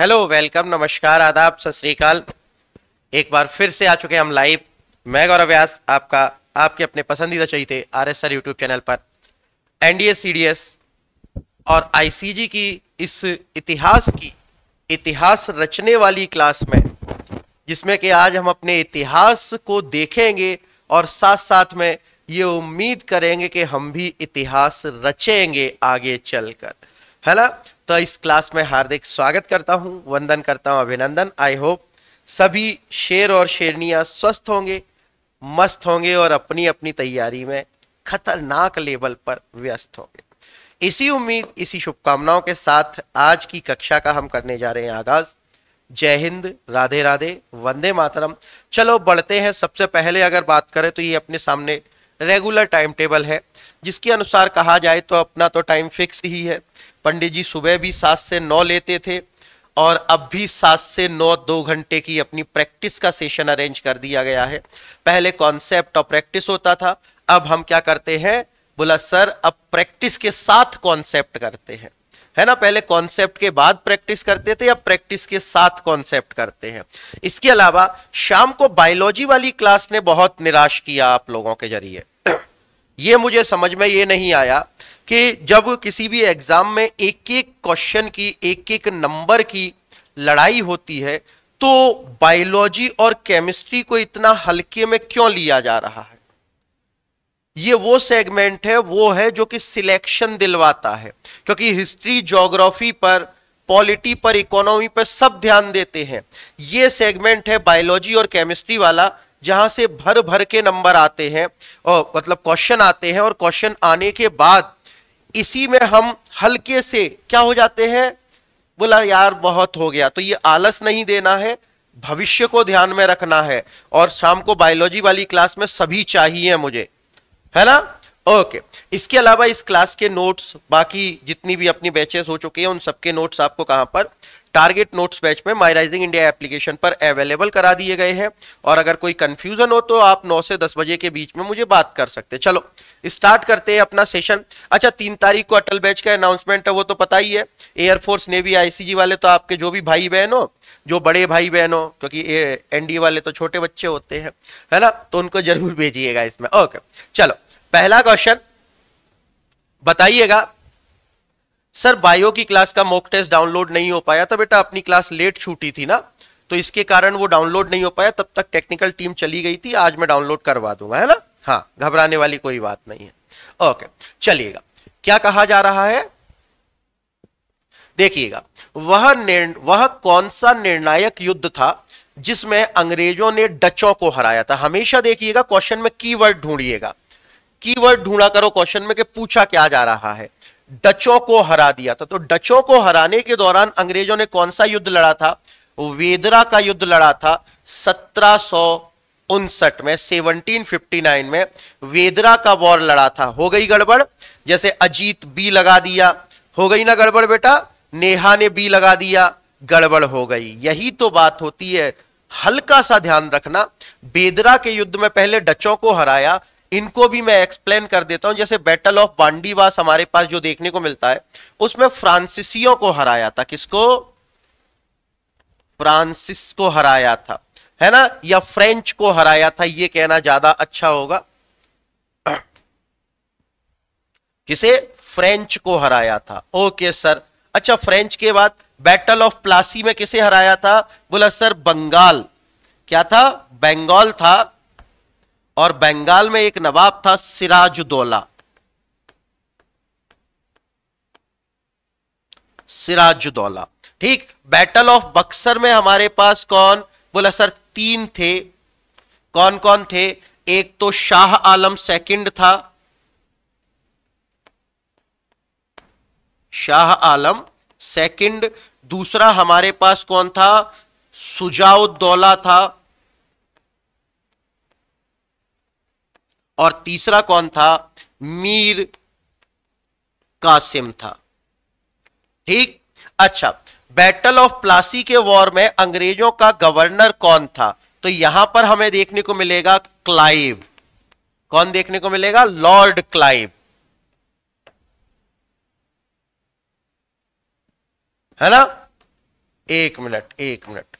Hello welcome नमस्कार आदाब सत श्रीकाल एक बार फिर से आ चुके हम लाइव मैं गौरव व्यास आपका आपके अपने पसंदीदा चाहिए R S R YouTube channel पर डी सीडीएस और आईसीजी की इस इतिहास की इतिहास रचने वाली क्लास में जिसमें कि आज हम अपने इतिहास को देखेंगे और साथ साथ में ये उम्मीद करेंगे कि हम भी इतिहास रचेंगे आगे चलकर है ना तो इस क्लास में हार्दिक स्वागत करता हूं वंदन करता हूं अभिनंदन आई होप सभी शेर और शेरनियां स्वस्थ होंगे मस्त होंगे और अपनी अपनी तैयारी में खतरनाक लेवल पर व्यस्त होंगे इसी उम्मीद इसी शुभकामनाओं के साथ आज की कक्षा का हम करने जा रहे हैं आगाज जय हिंद राधे राधे वंदे मातरम चलो बढ़ते हैं सबसे पहले अगर बात करें तो ये अपने सामने रेगुलर टाइम टेबल है जिसके अनुसार कहा जाए तो अपना तो टाइम फिक्स ही है पंडित जी सुबह भी सात से नौ लेते थे और अब भी सात से नौ दो घंटे की अपनी प्रैक्टिस का सेशन अरेंज कर दिया गया है पहले कॉन्सेप्ट और प्रैक्टिस होता था अब हम क्या करते हैं बोला सर अब प्रैक्टिस के साथ कॉन्सेप्ट करते हैं है ना पहले कॉन्सेप्ट के बाद प्रैक्टिस करते थे अब प्रैक्टिस के साथ कॉन्सेप्ट करते हैं इसके अलावा शाम को बायोलॉजी वाली क्लास ने बहुत निराश किया आप लोगों के जरिए ये मुझे समझ में ये नहीं आया कि जब किसी भी एग्ज़ाम में एक एक क्वेश्चन की एक एक नंबर की लड़ाई होती है तो बायोलॉजी और केमिस्ट्री को इतना हल्के में क्यों लिया जा रहा है ये वो सेगमेंट है वो है जो कि सिलेक्शन दिलवाता है क्योंकि हिस्ट्री जोग्राफी पर पॉलिटी पर इकोनॉमी पर सब ध्यान देते हैं ये सेगमेंट है बायोलॉजी और केमिस्ट्री वाला जहां से भर भर के नंबर आते हैं और मतलब क्वेश्चन आते हैं और क्वेश्चन आने के बाद इसी में हम हल्के से क्या हो जाते हैं बोला यार बहुत हो गया तो ये आलस नहीं देना है भविष्य को ध्यान में रखना है और शाम को बायोलॉजी वाली क्लास में सभी चाहिए मुझे है ना ओके इसके अलावा इस क्लास के नोट्स बाकी जितनी भी अपनी बैचेस हो चुकी हैं उन सबके नोट्स आपको कहां पर टारगेट नोट्स बैच में माई राइजिंग इंडिया एप्लीकेशन पर अवेलेबल करा दिए गए हैं और अगर कोई कंफ्यूजन हो तो आप 9 से 10 बजे के बीच में मुझे बात कर सकते चलो स्टार्ट करते हैं अपना सेशन अच्छा तीन तारीख को अटल बैच का अनाउंसमेंट है वो तो पता ही है एयरफोर्स नेवी आईसीजी वाले तो आपके जो भी भाई बहन हो जो बड़े भाई बहन हो क्योंकि एनडी वाले तो छोटे बच्चे होते हैं है ना तो उनको जरूर भेजिएगा इसमें ओके चलो पहला क्वेश्चन बताइएगा सर बायो की क्लास का मॉक टेस्ट डाउनलोड नहीं हो पाया था बेटा अपनी क्लास लेट छूटी थी ना तो इसके कारण वो डाउनलोड नहीं हो पाया तब तक टेक्निकल टीम चली गई थी आज मैं डाउनलोड करवा दूंगा है ना हाँ घबराने वाली कोई बात नहीं है ओके चलिएगा क्या कहा जा रहा है देखिएगा वह वह कौन सा निर्णायक युद्ध था जिसमें अंग्रेजों ने डचों को हराया था हमेशा देखिएगा क्वेश्चन में कीवर्ड ढूंढिएगा कीवर्ड ढूंढा करो क्वेश्चन में कि पूछा क्या जा रहा है डचों को हरा दिया था तो डचों को हराने के दौरान अंग्रेजों ने कौन सा युद्ध लड़ा था वेदरा का युद्ध लड़ा था सत्रह उनसठ में 1759 में वेदरा का वॉर लड़ा था हो गई गड़बड़ जैसे अजीत बी लगा दिया हो गई ना गड़बड़ बेटा नेहा ने बी लगा दिया गड़बड़ हो गई यही तो बात होती है हल्का सा ध्यान रखना बेदरा के युद्ध में पहले डचों को हराया इनको भी मैं एक्सप्लेन कर देता हूं जैसे बैटल ऑफ बांडीवास हमारे पास जो देखने को मिलता है उसमें फ्रांसिसियों को हराया था किसको फ्रांसिस को हराया था है ना या फ्रेंच को हराया था यह कहना ज्यादा अच्छा होगा किसे फ्रेंच को हराया था ओके सर अच्छा फ्रेंच के बाद बैटल ऑफ प्लासी में किसे हराया था बोला सर बंगाल क्या था बंगाल था और बंगाल में एक नवाब था सिराजुद्दौला सिराजुद्दौला ठीक बैटल ऑफ बक्सर में हमारे पास कौन बोला सर तीन थे कौन कौन थे एक तो शाह आलम सेकंड था शाह आलम सेकंड दूसरा हमारे पास कौन था सुजाउद्दौला था और तीसरा कौन था मीर कासिम था ठीक अच्छा बैटल ऑफ प्लासी के वॉर में अंग्रेजों का गवर्नर कौन था तो यहां पर हमें देखने को मिलेगा क्लाइव कौन देखने को मिलेगा लॉर्ड क्लाइव है ना एक मिनट एक मिनट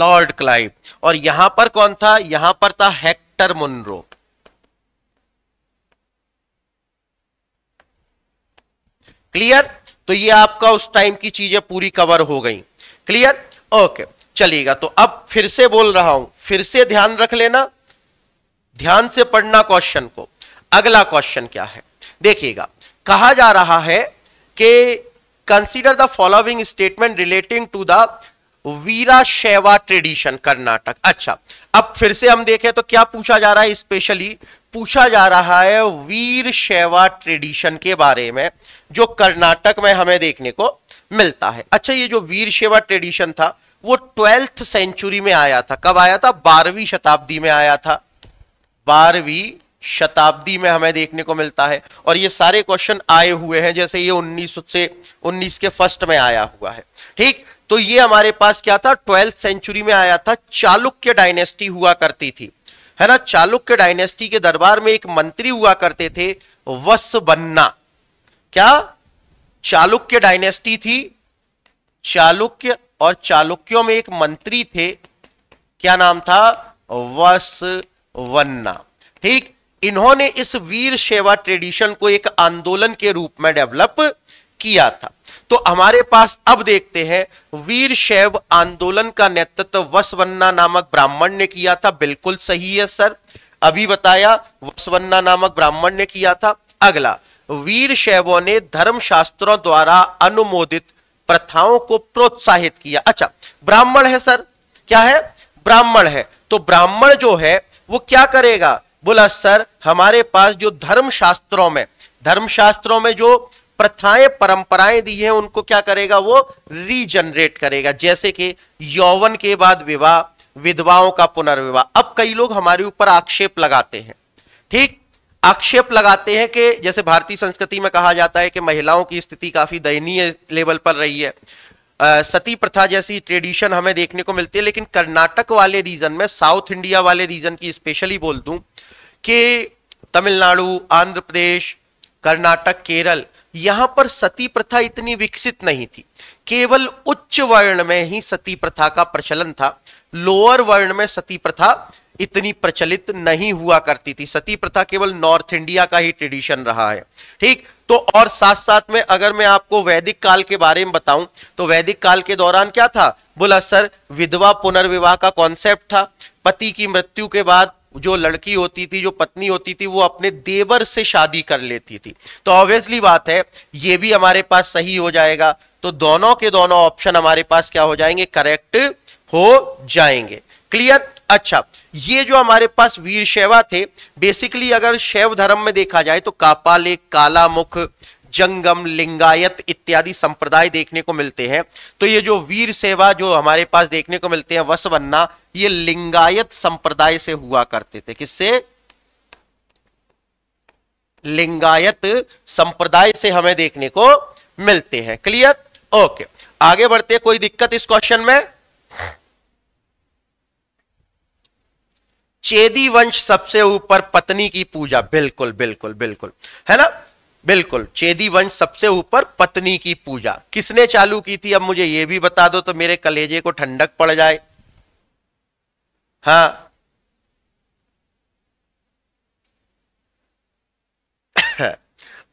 लॉर्ड क्लाइव और यहां पर कौन था यहां पर था हेक्टर मुनरो क्लियर तो ये आपका उस टाइम की चीजें पूरी कवर हो गई क्लियर ओके चलिएगा तो अब फिर से बोल रहा हूं फिर से ध्यान रख लेना ध्यान से पढ़ना क्वेश्चन को अगला क्वेश्चन क्या है देखिएगा कहा जा रहा है कि consider the following statement relating to the Veera Shaiva tradition Karnataka अच्छा अब फिर से हम देखें तो क्या पूछा जा रहा है स्पेशली पूछा जा रहा है वीर शैवा ट्रेडिशन के बारे में जो कर्नाटक में हमें देखने को मिलता है अच्छा ये जो वीर शैवा ट्रेडिशन था वो ट्वेल्थ सेंचुरी में आया था कब आया था बारहवीं शताब्दी में आया था बारहवीं शताब्दी में हमें देखने को मिलता है और ये सारे क्वेश्चन आए हुए हैं जैसे ये 1900 से 19 के फर्स्ट में आया हुआ है ठीक तो ये हमारे पास क्या था ट्वेल्थ सेंचुरी में आया था चालुक्य डायनेस्टी हुआ करती थी है ना चालुक्य डायनेस्टी के दरबार में एक मंत्री हुआ करते थे वस बन्ना क्या चालुक्य डायनेस्टी थी चालुक्य और चालुक्यों में एक मंत्री थे क्या नाम था वस वन्ना ठीक इन्होंने इस वीर सेवा ट्रेडिशन को एक आंदोलन के रूप में डेवलप किया था तो हमारे पास अब देखते हैं वीर शैव आंदोलन का नेतृत्व वसवन्ना नामक ब्राह्मण ने किया था बिल्कुल सही है सर अभी बताया वसवन्ना नामक ब्राह्मण ने किया था अगला वीर शैवों ने धर्म शास्त्रों द्वारा अनुमोदित प्रथाओं को प्रोत्साहित किया अच्छा ब्राह्मण है सर क्या है ब्राह्मण है तो ब्राह्मण जो है वो क्या करेगा बोला सर हमारे पास जो धर्म शास्त्रों में धर्म शास्त्रों में जो प्रथाएं परंपराएं दी हैं उनको क्या करेगा वो रीजनरेट करेगा जैसे कि यौवन के बाद विवाह विधवाओं का पुनर्विवाह अब कई लोग हमारे ऊपर आक्षेप लगाते हैं ठीक आक्षेप लगाते हैं कि जैसे भारतीय संस्कृति में कहा जाता है कि महिलाओं की स्थिति काफी दयनीय लेवल पर रही है आ, सती प्रथा जैसी ट्रेडिशन हमें देखने को मिलती है लेकिन कर्नाटक वाले रीजन में साउथ इंडिया वाले रीजन की स्पेशली बोल दूं कि तमिलनाडु आंध्र प्रदेश कर्नाटक केरल यहां पर सती प्रथा इतनी विकसित नहीं थी केवल उच्च वर्ण में ही सती प्रथा का प्रचलन था लोअर वर्ण में सती प्रथा इतनी प्रचलित नहीं हुआ करती थी सती प्रथा केवल नॉर्थ इंडिया का ही ट्रेडिशन रहा है ठीक तो और साथ साथ में अगर मैं आपको वैदिक काल के बारे में बताऊं तो वैदिक काल के दौरान क्या था बोला सर विधवा पुनर्विवाह का कॉन्सेप्ट था पति की मृत्यु के बाद जो लड़की होती थी जो पत्नी होती थी वो अपने देवर से शादी कर लेती थी तो ऑब्वियसली बात है ये भी हमारे पास सही हो जाएगा तो दोनों के दोनों ऑप्शन हमारे पास क्या हो जाएंगे करेक्ट हो जाएंगे क्लियर अच्छा ये जो हमारे पास वीर शैवा थे बेसिकली अगर शैव धर्म में देखा जाए तो कापाले काला मुख जंगम लिंगायत इत्यादि संप्रदाय देखने को मिलते हैं तो ये जो वीर सेवा जो हमारे पास देखने को मिलते हैं वसवन्ना ये लिंगायत संप्रदाय से हुआ करते थे किससे लिंगायत संप्रदाय से हमें देखने को मिलते हैं क्लियर ओके आगे बढ़ते कोई दिक्कत इस क्वेश्चन में चेदी वंश सबसे ऊपर पत्नी की पूजा बिल्कुल बिल्कुल बिल्कुल है ना बिल्कुल चेदी वंश सबसे ऊपर पत्नी की पूजा किसने चालू की थी अब मुझे यह भी बता दो तो मेरे कलेजे को ठंडक पड़ जाए हाँ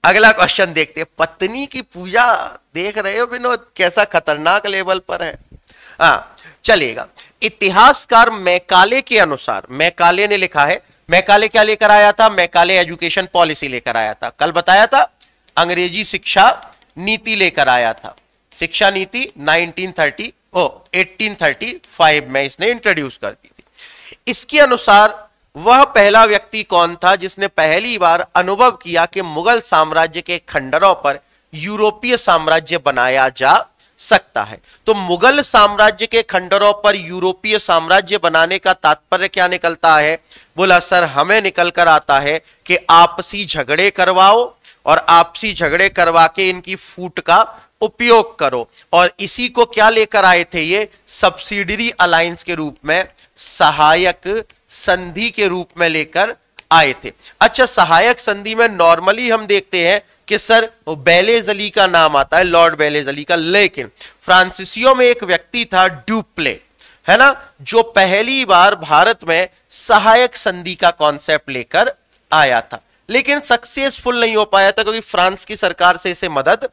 अगला क्वेश्चन देखते हैं पत्नी की पूजा देख रहे हो विनोद कैसा खतरनाक लेवल पर है हाँ चलेगा इतिहासकार मैकाले के अनुसार मैकाले ने लिखा है मैकाले क्या लेकर आया था मैकाले एजुकेशन पॉलिसी लेकर आया था कल बताया था अंग्रेजी शिक्षा नीति लेकर आया था शिक्षा नीति 1930 ओ 1835 में इसने इंट्रोड्यूस कर दी थी इसके अनुसार वह पहला व्यक्ति कौन था जिसने पहली बार अनुभव किया कि मुगल साम्राज्य के खंडरों पर यूरोपीय साम्राज्य बनाया जा सकता है तो मुगल साम्राज्य के खंडरों पर यूरोपीय साम्राज्य बनाने का तात्पर्य क्या निकलता है बोला सर हमें निकल कर आता है कि आपसी झगड़े करवाओ और आपसी झगड़े करवा के इनकी फूट का उपयोग करो और इसी को क्या लेकर आए थे ये सब्सिडरी अलायंस के रूप में सहायक संधि के रूप में लेकर आए थे अच्छा सहायक संधि में नॉर्मली हम देखते हैं कि सर वो बैलेज अली का नाम आता है लॉर्ड बैलेज अली का लेकिन फ्रांसिसियो में एक व्यक्ति था डुप्ले है ना जो पहली बार भारत में सहायक संधि का कॉन्सेप्ट लेकर आया था लेकिन सक्सेसफुल नहीं हो पाया था क्योंकि फ्रांस की सरकार से इसे मदद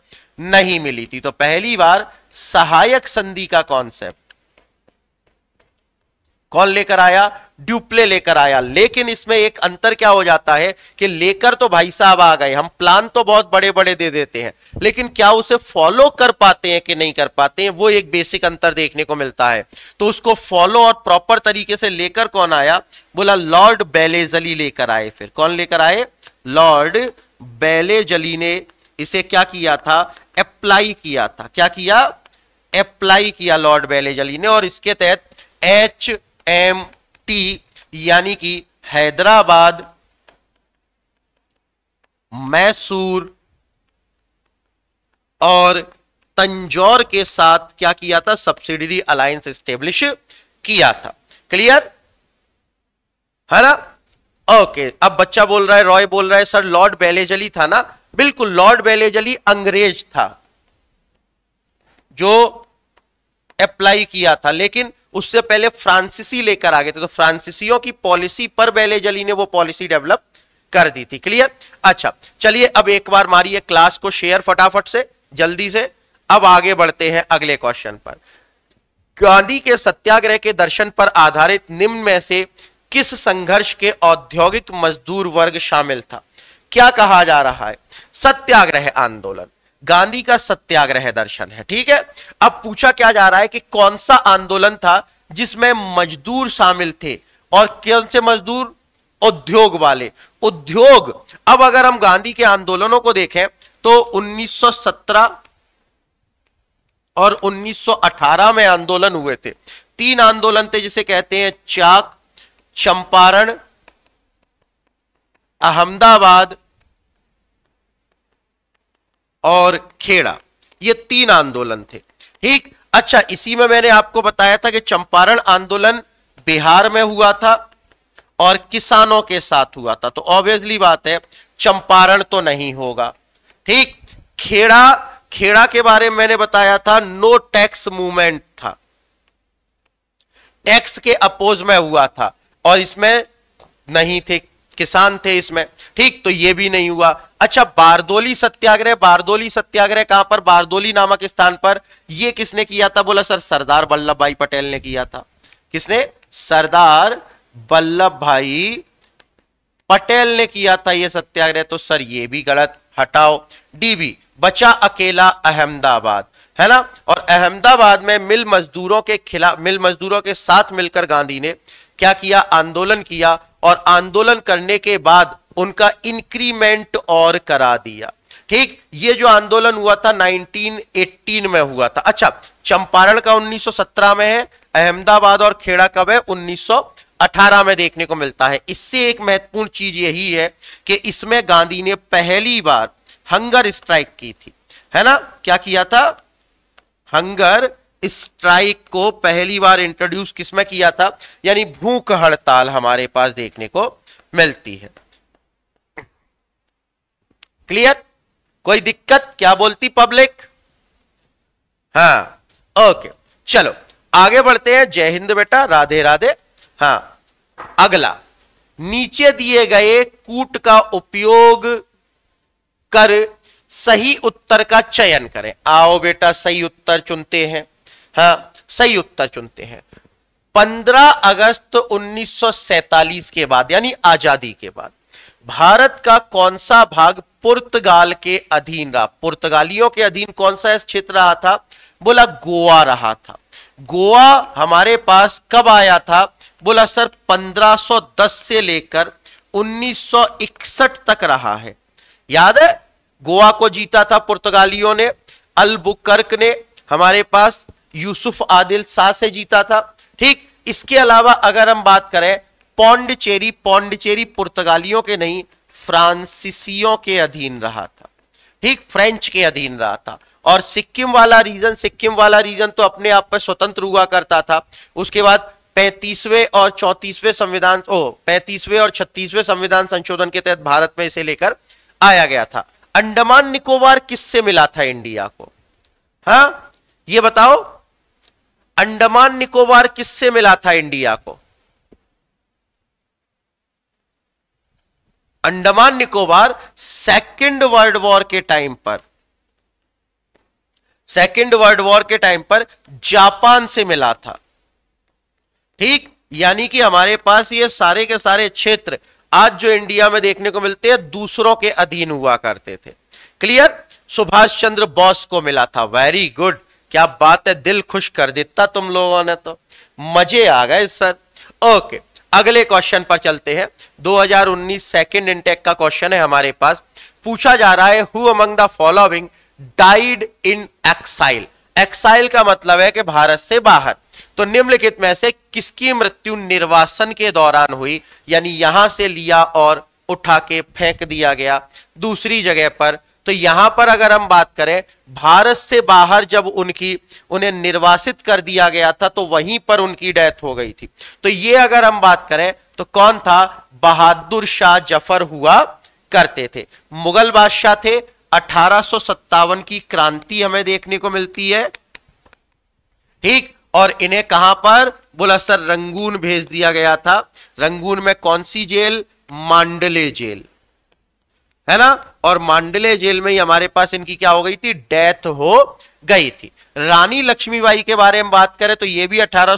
नहीं मिली थी तो पहली बार सहायक संधि का कॉन्सेप्ट कौन लेकर आया ड्यूप्ले लेकर आया लेकिन इसमें एक अंतर क्या हो जाता है कि लेकर तो भाई साहब आ गए हम प्लान तो बहुत बड़े बड़े दे देते हैं लेकिन क्या उसे फॉलो कर पाते हैं कि नहीं कर पाते हैं वो एक बेसिक अंतर देखने को मिलता है तो उसको फॉलो और प्रॉपर तरीके से लेकर कौन आया बोला लॉर्ड बेलेजली लेकर आए फिर कौन लेकर आए लॉर्ड बैलेजली ने इसे क्या किया था अप्लाई किया था क्या किया अप्लाई किया लॉर्ड जली ने और इसके तहत एच एम टी यानी कि हैदराबाद मैसूर और तंजौर के साथ क्या किया था सब्सिडरी अलायंस स्टेब्लिश किया था क्लियर है ना ओके अब बच्चा बोल रहा है रॉय बोल रहा है सर लॉर्ड बेलेजली था ना बिल्कुल लॉर्ड बेलेजली अंग्रेज था जो अप्लाई किया था लेकिन उससे पहले फ्रांसीसी लेकर आ गए थे तो फ्रांसीसियों की पॉलिसी पर जली ने वो पॉलिसी डेवलप कर दी थी क्लियर अच्छा चलिए अब एक बार मारिए क्लास को शेयर फटाफट से जल्दी से अब आगे बढ़ते हैं अगले क्वेश्चन पर गांधी के सत्याग्रह के दर्शन पर आधारित निम्न में से किस संघर्ष के औद्योगिक मजदूर वर्ग शामिल था क्या कहा जा रहा है सत्याग्रह आंदोलन गांधी का सत्याग्रह दर्शन है ठीक है अब पूछा क्या जा रहा है कि कौन सा आंदोलन था जिसमें मजदूर शामिल थे और कौन से मजदूर उद्योग वाले उद्योग अब अगर हम गांधी के आंदोलनों को देखें तो 1917 और 1918 में आंदोलन हुए थे तीन आंदोलन थे जिसे कहते हैं चाक चंपारण अहमदाबाद और खेड़ा ये तीन आंदोलन थे ठीक अच्छा इसी में मैंने आपको बताया था कि चंपारण आंदोलन बिहार में हुआ था और किसानों के साथ हुआ था तो ऑब्वियसली बात है चंपारण तो नहीं होगा ठीक खेड़ा खेड़ा के बारे में मैंने बताया था नो टैक्स मूवमेंट था टैक्स के अपोज में हुआ था और इसमें नहीं थे किसान थे इसमें ठीक तो ये भी नहीं हुआ अच्छा बारदोली सत्याग्रह बारदोली सत्याग्रह कहां पर बारदोली नामक स्थान पर ये किसने किया था बोला सर सरदार वल्लभ भाई पटेल ने किया था किसने सरदार वल्लभ भाई पटेल ने किया था ये सत्याग्रह तो सर ये भी गलत हटाओ डीबी बचा अकेला अहमदाबाद है ना और अहमदाबाद में मिल मजदूरों के खिलाफ मिल मजदूरों के साथ मिलकर गांधी ने क्या किया आंदोलन किया और आंदोलन करने के बाद उनका इंक्रीमेंट और करा दिया ठीक ये जो आंदोलन हुआ था 1918 में हुआ था अच्छा चंपारण का 1917 में है अहमदाबाद और खेड़ा कब है 1918 में देखने को मिलता है इससे एक महत्वपूर्ण चीज यही है कि इसमें गांधी ने पहली बार हंगर स्ट्राइक की थी है ना क्या किया था हंगर स्ट्राइक को पहली बार इंट्रोड्यूस किसमें किया था यानी भूख हड़ताल हमारे पास देखने को मिलती है क्लियर कोई दिक्कत क्या बोलती पब्लिक हाँ ओके चलो आगे बढ़ते हैं जय हिंद बेटा राधे राधे हाँ अगला नीचे दिए गए कूट का उपयोग कर सही उत्तर का चयन करें आओ बेटा सही उत्तर चुनते हैं हाँ सही उत्तर चुनते हैं 15 अगस्त 1947 के बाद यानी आजादी के बाद भारत का कौन सा भाग पुर्तगाल के अधीन रहा पुर्तगालियों के अधीन कौन सा क्षेत्र रहा था बोला गोवा रहा था गोवा हमारे पास कब आया था बोला सर 1510 से लेकर 1961 तक रहा है याद है गोवा को जीता था पुर्तगालियों ने अलबुकर्क ने हमारे पास यूसुफ आदिल शाह से जीता था ठीक इसके अलावा अगर हम बात करें पौंडचेरी पौंडचेरी पुर्तगालियों के नहीं फ्रांसीसियों के अधीन रहा था ठीक फ्रेंच के अधीन रहा था और सिक्किम वाला रीजन सिक्किम वाला रीजन तो अपने आप पर स्वतंत्र हुआ करता था उसके बाद पैंतीसवें और चौंतीसवें संविधान ओ पैंतीसवें और छत्तीसवें संविधान संशोधन के तहत भारत में इसे लेकर आया गया था अंडमान निकोबार किससे मिला था इंडिया को हा ये बताओ अंडमान निकोबार किससे मिला था इंडिया को Andaman Nicobar second world war के टाइम पर सेकंड वर्ल्ड वॉर के टाइम पर जापान से मिला था ठीक यानी कि हमारे पास ये सारे के सारे क्षेत्र आज जो इंडिया में देखने को मिलते हैं दूसरों के अधीन हुआ करते थे क्लियर सुभाष चंद्र बोस को मिला था वेरी गुड क्या बात है दिल खुश कर देता तुम लोगों ने तो मजे आ गए सर ओके अगले क्वेश्चन पर चलते हैं 2019 सेकंड इनटेक का क्वेश्चन है हमारे पास पूछा जा रहा है who among the following died in exile exile का मतलब है कि भारत से बाहर तो निम्नलिखित में से किसकी मृत्यु निर्वासन के दौरान हुई यानी यहां से लिया और उठा के फेंक दिया गया दूसरी जगह पर तो यहां पर अगर हम बात करें भारत से बाहर जब उनकी उन्हें निर्वासित कर दिया गया था तो वहीं पर उनकी डेथ हो गई थी तो ये अगर हम बात करें तो कौन था बहादुर शाह जफर हुआ करते थे मुगल बादशाह थे अठारह की क्रांति हमें देखने को मिलती है ठीक और इन्हें कहां पर बुलासर रंगून भेज दिया गया था रंगून में कौन सी जेल मांडले जेल है ना और मांडले जेल में ही हमारे पास इनकी क्या हो गई थी डेथ हो गई थी रानी लक्ष्मीबाई के बारे में बात करें तो ये भी अठारह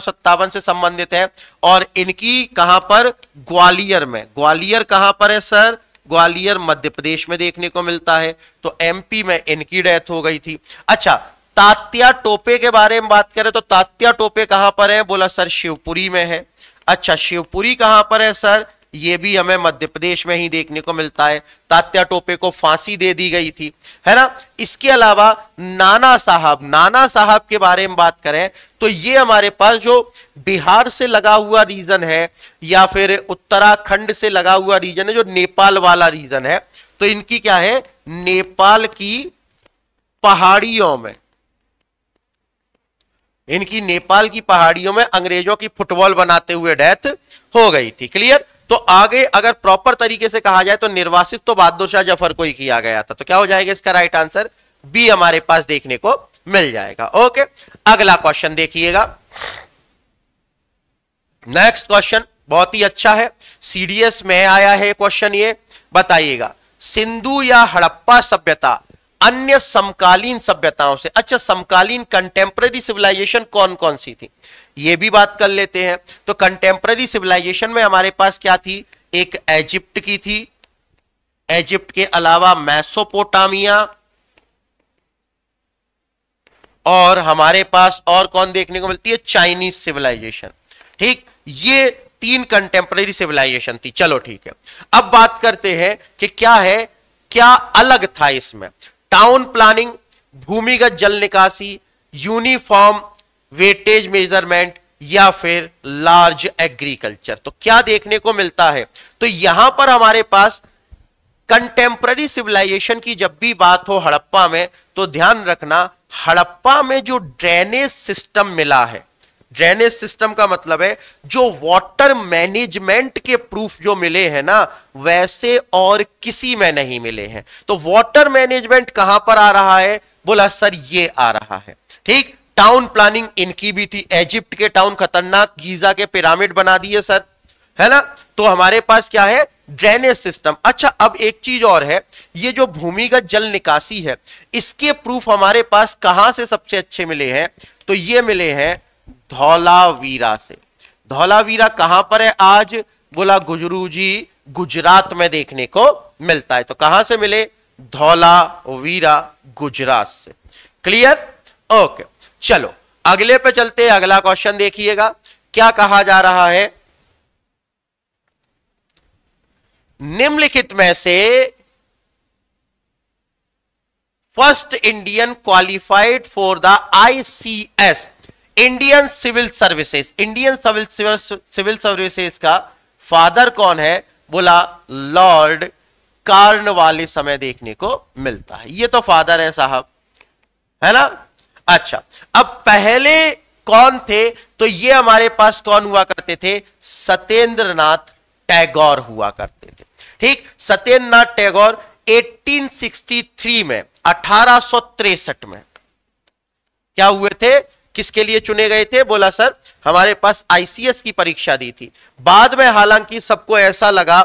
से संबंधित है और इनकी कहां पर ग्वालियर में ग्वालियर कहां पर है सर ग्वालियर मध्य प्रदेश में देखने को मिलता है तो एमपी में इनकी डेथ हो गई थी अच्छा तात्या टोपे के बारे में बात करें तो तात्या टोपे कहां पर है बोला सर शिवपुरी में है अच्छा शिवपुरी कहां पर है सर ये भी हमें मध्य प्रदेश में ही देखने को मिलता है तात्या टोपे को फांसी दे दी गई थी है ना इसके अलावा नाना साहब नाना साहब के बारे में बात करें तो ये हमारे पास जो बिहार से लगा हुआ रीजन है या फिर उत्तराखंड से लगा हुआ रीजन है जो नेपाल वाला रीजन है तो इनकी क्या है नेपाल की पहाड़ियों में इनकी नेपाल की पहाड़ियों में अंग्रेजों की फुटबॉल बनाते हुए डेथ हो गई थी क्लियर तो आगे अगर प्रॉपर तरीके से कहा जाए तो निर्वासित तो बहादुर शाह जफर को ही किया गया था तो क्या हो जाएगा इसका राइट आंसर बी हमारे पास देखने को मिल जाएगा ओके अगला क्वेश्चन देखिएगा नेक्स्ट क्वेश्चन बहुत ही अच्छा है सीडीएस में आया है क्वेश्चन ये बताइएगा सिंधु या हड़प्पा सभ्यता अन्य समकालीन सभ्यताओं से अच्छा समकालीन कंटेम्प्रेरी सिविलाइजेशन कौन कौन सी थी ये भी बात कर लेते हैं तो कंटेम्प्ररी सिविलाइजेशन में हमारे पास क्या थी एक इजिप्ट की थी इजिप्ट के अलावा मैसोपोटामिया और हमारे पास और कौन देखने को मिलती है चाइनीज सिविलाइजेशन ठीक ये तीन कंटेम्प्रेरी सिविलाइजेशन थी चलो ठीक है अब बात करते हैं कि क्या है क्या अलग था इसमें टाउन प्लानिंग भूमिगत जल निकासी यूनिफॉर्म वेटेज मेजरमेंट या फिर लार्ज एग्रीकल्चर तो क्या देखने को मिलता है तो यहां पर हमारे पास कंटेम्प्ररी सिविलाइजेशन की जब भी बात हो हड़प्पा में तो ध्यान रखना हड़प्पा में जो ड्रेनेज सिस्टम मिला है ड्रेनेज सिस्टम का मतलब है जो वाटर मैनेजमेंट के प्रूफ जो मिले हैं ना वैसे और किसी में नहीं मिले हैं तो वाटर मैनेजमेंट कहां पर आ रहा है बोला सर ये आ रहा है ठीक टाउन प्लानिंग इनकी भी थी इजिप्ट के टाउन खतरनाक गीजा के पिरामिड बना दिए सर है ना तो हमारे पास क्या है ड्रेनेज सिस्टम अच्छा अब एक चीज और है ये जो भूमिगत जल निकासी है इसके प्रूफ हमारे पास कहां से सबसे अच्छे मिले हैं तो ये मिले हैं धौलावीरा से धौलावीरा कहां पर है आज बोला गुजरू जी गुजरात में देखने को मिलता है तो कहां से मिले धौलावीरा गुजरात से क्लियर ओके चलो अगले पे चलते हैं अगला क्वेश्चन देखिएगा क्या कहा जा रहा है निम्नलिखित में से first Indian qualified for the ICS Indian civil services Indian civil civil services का फादर कौन है बोला लॉर्ड कार्न वाले समय देखने को मिलता है ये तो फादर है साहब है ना अच्छा अब पहले कौन थे तो ये हमारे पास कौन हुआ करते थे सत्येंद्र टैगोर हुआ करते थे ठीक सत्येंद्र टैगोर 1863 में अठारह में क्या हुए थे किसके लिए चुने गए थे बोला सर हमारे पास आईसीएस की परीक्षा दी थी बाद में हालांकि सबको ऐसा लगा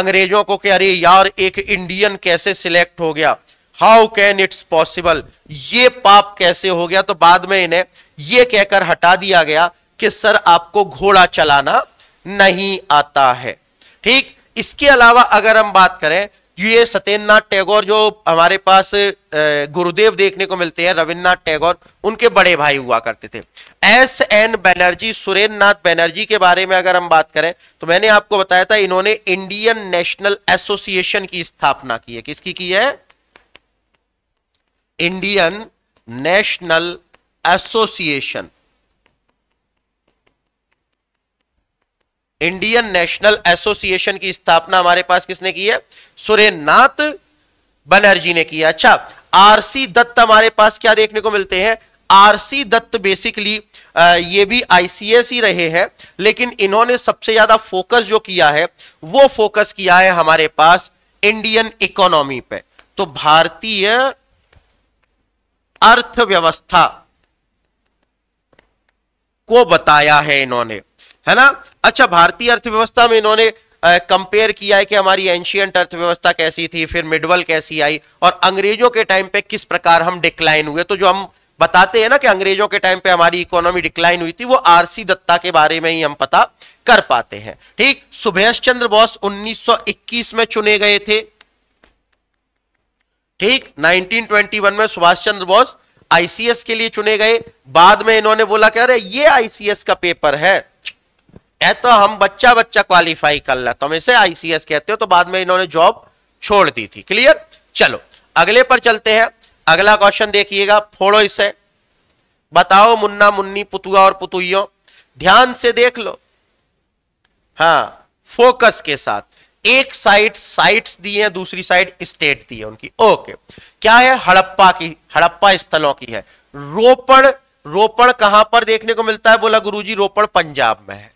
अंग्रेजों को कि अरे यार एक इंडियन कैसे सिलेक्ट हो गया हाउ कैन इट्स पॉसिबल ये पाप कैसे हो गया तो बाद में इन्हें यह कहकर हटा दिया गया कि सर आपको घोड़ा चलाना नहीं आता है ठीक इसके अलावा अगर हम बात करें ये सत्येंद्रनाथ टैगोर जो हमारे पास गुरुदेव देखने को मिलते हैं रविन्द्रनाथ टैगोर उनके बड़े भाई हुआ करते थे S N Banerjee Surendranath Banerjee के बारे में अगर हम बात करें तो मैंने आपको बताया था इन्होंने इंडियन नेशनल एसोसिएशन की स्थापना की है किसकी की है Indian national association Indian national association की स्थापना हमारे पास किसने की है सुरेन्द्रनाथ बनर्जी ने की है अच्छा आरसी दत्त हमारे पास क्या देखने को मिलते हैं आरसी दत्त बेसिकली ये भी आईसीएस ही रहे हैं लेकिन इन्होंने सबसे ज्यादा फोकस जो किया है वो फोकस किया है हमारे पास इंडियन इकोनॉमी पे तो भारतीय अर्थव्यवस्था को बताया है इन्होंने है ना अच्छा भारतीय अर्थव्यवस्था में इन्होंने कंपेयर किया है कि हमारी एंशियंट अर्थव्यवस्था कैसी थी फिर मिडवल कैसी आई और अंग्रेजों के टाइम पे किस प्रकार हम डिक्लाइन हुए तो जो हम बताते हैं ना कि अंग्रेजों के टाइम पे हमारी इकोनॉमी डिक्लाइन हुई थी वो आरसी दत्ता के बारे में ही हम पता कर पाते हैं ठीक सुभाष चंद्र बोस 1921 में चुने गए थे ठीक 1921 में सुभाष चंद्र बोस आईसीएस के लिए चुने गए बाद में इन्होंने बोला क्या अरे ये आईसीएस का पेपर है ऐ तो हम बच्चा बच्चा क्वालिफाई कर ला तो हम इसे आईसीएस कहते हो तो बाद में इन्होंने जॉब छोड़ दी थी क्लियर चलो अगले पर चलते हैं अगला क्वेश्चन देखिएगा फोड़ो इसे बताओ मुन्ना मुन्नी पुतुआ और पुतुइयों ध्यान से देख लो हाँ फोकस के साथ एक साइड साइट्स दी है दूसरी साइड स्टेट दी है उनकी ओके क्या है हड़प्पा की हड़प्पा स्थलों की है रोपण रोपण कहां पर देखने को मिलता है बोला गुरुजी रोपण पंजाब में है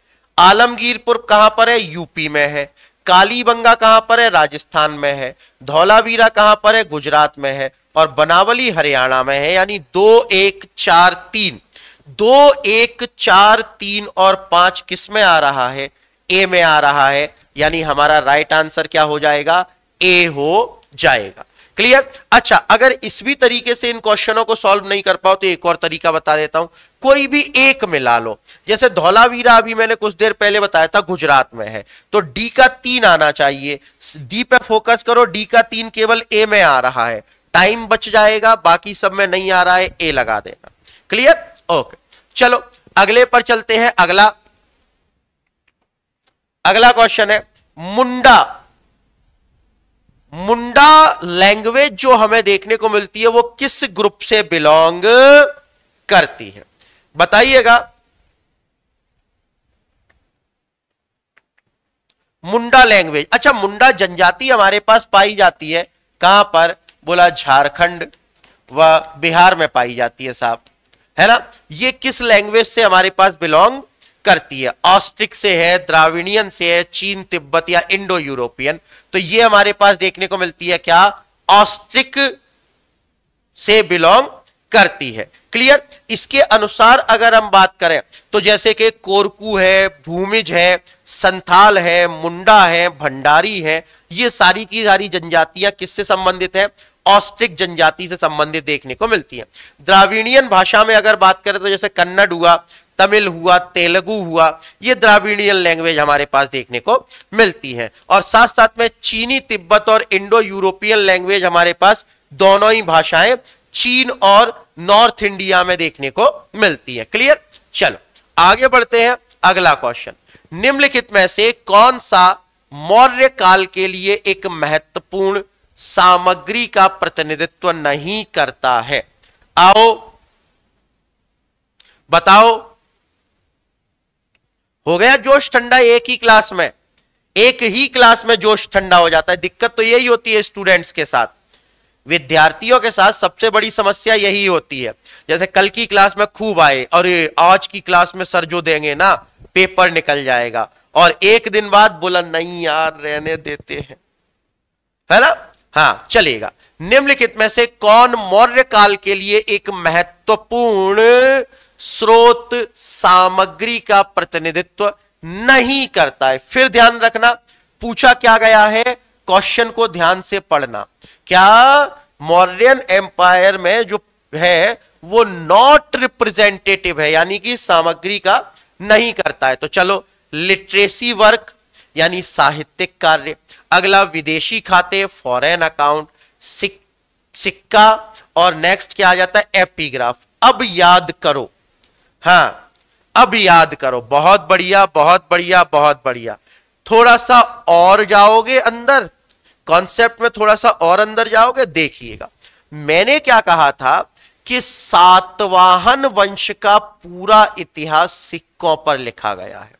आलमगीरपुर कहां पर है यूपी में है कालीबंगा कहां पर है राजस्थान में है धौलावीरा कहां पर है गुजरात में है और बनावली हरियाणा में है यानी दो एक चार तीन दो एक चार तीन और पांच किस में आ रहा है ए में आ रहा है यानी हमारा राइट आंसर क्या हो जाएगा ए हो जाएगा क्लियर अच्छा अगर इस भी तरीके से इन क्वेश्चनों को सॉल्व नहीं कर पाओ तो एक और तरीका बता देता हूं कोई भी एक मिला लो जैसे धौलावीरा अभी मैंने कुछ देर पहले बताया था गुजरात में है तो डी का तीन आना चाहिए डी पे फोकस करो डी का तीन केवल ए में आ रहा है टाइम बच जाएगा बाकी सब में नहीं आ रहा है ए लगा देना क्लियर ओके चलो अगले पर चलते हैं अगला अगला क्वेश्चन है मुंडा मुंडा लैंग्वेज जो हमें देखने को मिलती है वो किस ग्रुप से बिलोंग करती है बताइएगा मुंडा लैंग्वेज अच्छा मुंडा जनजाति हमारे पास पाई जाती है कहां पर बोला झारखंड व बिहार में पाई जाती है साहब है ना ये किस लैंग्वेज से हमारे पास बिलोंग करती है ऑस्ट्रिक से है द्राविणियन से है चीन तिब्बत या इंडो यूरोपियन तो ये हमारे पास देखने को मिलती है क्या ऑस्ट्रिक से बिलोंग करती है क्लियर इसके अनुसार अगर हम बात करें तो जैसे कि कोरकू है भूमिज है संथाल है मुंडा है भंडारी है ये सारी की सारी जनजातियां किससे संबंधित है ऑस्ट्रिक जनजाति से संबंधित देखने को मिलती है द्राविणियन भाषा में अगर बात करें तो जैसे कन्नड़ हुआ तमिल हुआ तेलुगु हुआ ये द्राविडियन लैंग्वेज हमारे पास देखने को मिलती है और साथ साथ में चीनी तिब्बत और इंडो यूरोपियन लैंग्वेज हमारे पास दोनों ही भाषाएं चीन और नॉर्थ इंडिया में देखने को मिलती है क्लियर चलो आगे बढ़ते हैं अगला क्वेश्चन निम्नलिखित में से कौन सा मौर्य काल के लिए एक महत्वपूर्ण सामग्री का प्रतिनिधित्व नहीं करता है आओ बताओ हो गया जोश ठंडा एक ही क्लास में एक ही क्लास में जोश ठंडा हो जाता है दिक्कत तो यही होती है स्टूडेंट्स के साथ विद्यार्थियों के साथ सबसे बड़ी समस्या यही होती है जैसे कल की क्लास में खूब आए और आज की क्लास में सर जो देंगे ना पेपर निकल जाएगा और एक दिन बाद बोला नहीं यार रहने देते हैं है ना हाँ चलेगा निम्नलिखित में से कौन मौर्य काल के लिए एक महत्वपूर्ण स्रोत सामग्री का प्रतिनिधित्व नहीं करता है फिर ध्यान रखना पूछा क्या गया है क्वेश्चन को ध्यान से पढ़ना क्या मौर्यन एम्पायर में जो है वो नॉट रिप्रेजेंटेटिव है यानी कि सामग्री का नहीं करता है तो चलो लिटरेसी वर्क यानी साहित्यिक कार्य अगला विदेशी खाते फॉरेन अकाउंट सिक, सिक्का और नेक्स्ट क्या आ जाता है एपीग्राफ अब याद करो हाँ अब याद करो बहुत बढ़िया बहुत बढ़िया बहुत बढ़िया थोड़ा सा और जाओगे अंदर कॉन्सेप्ट में थोड़ा सा और अंदर जाओगे देखिएगा मैंने क्या कहा था कि सातवाहन वंश का पूरा इतिहास सिक्कों पर लिखा गया है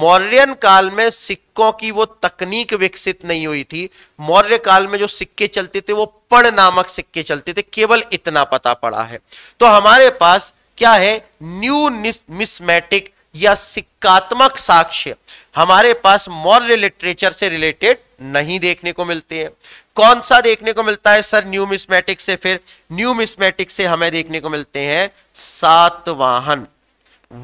मौर्यन काल में सिक्कों की वो तकनीक विकसित नहीं हुई थी मौर्य काल में जो सिक्के चलते थे वो पण नामक सिक्के चलते थे केवल इतना पता पड़ा है तो हमारे पास क्या है न्यू मिसमेटिक या सिक्कात्मक साक्ष्य हमारे पास मौर्य लिटरेचर से रिलेटेड नहीं देखने को मिलते हैं कौन सा देखने को मिलता है सर न्यू मिसमेटिक से फिर न्यू मिसमेटिक से हमें देखने को मिलते हैं सातवाहन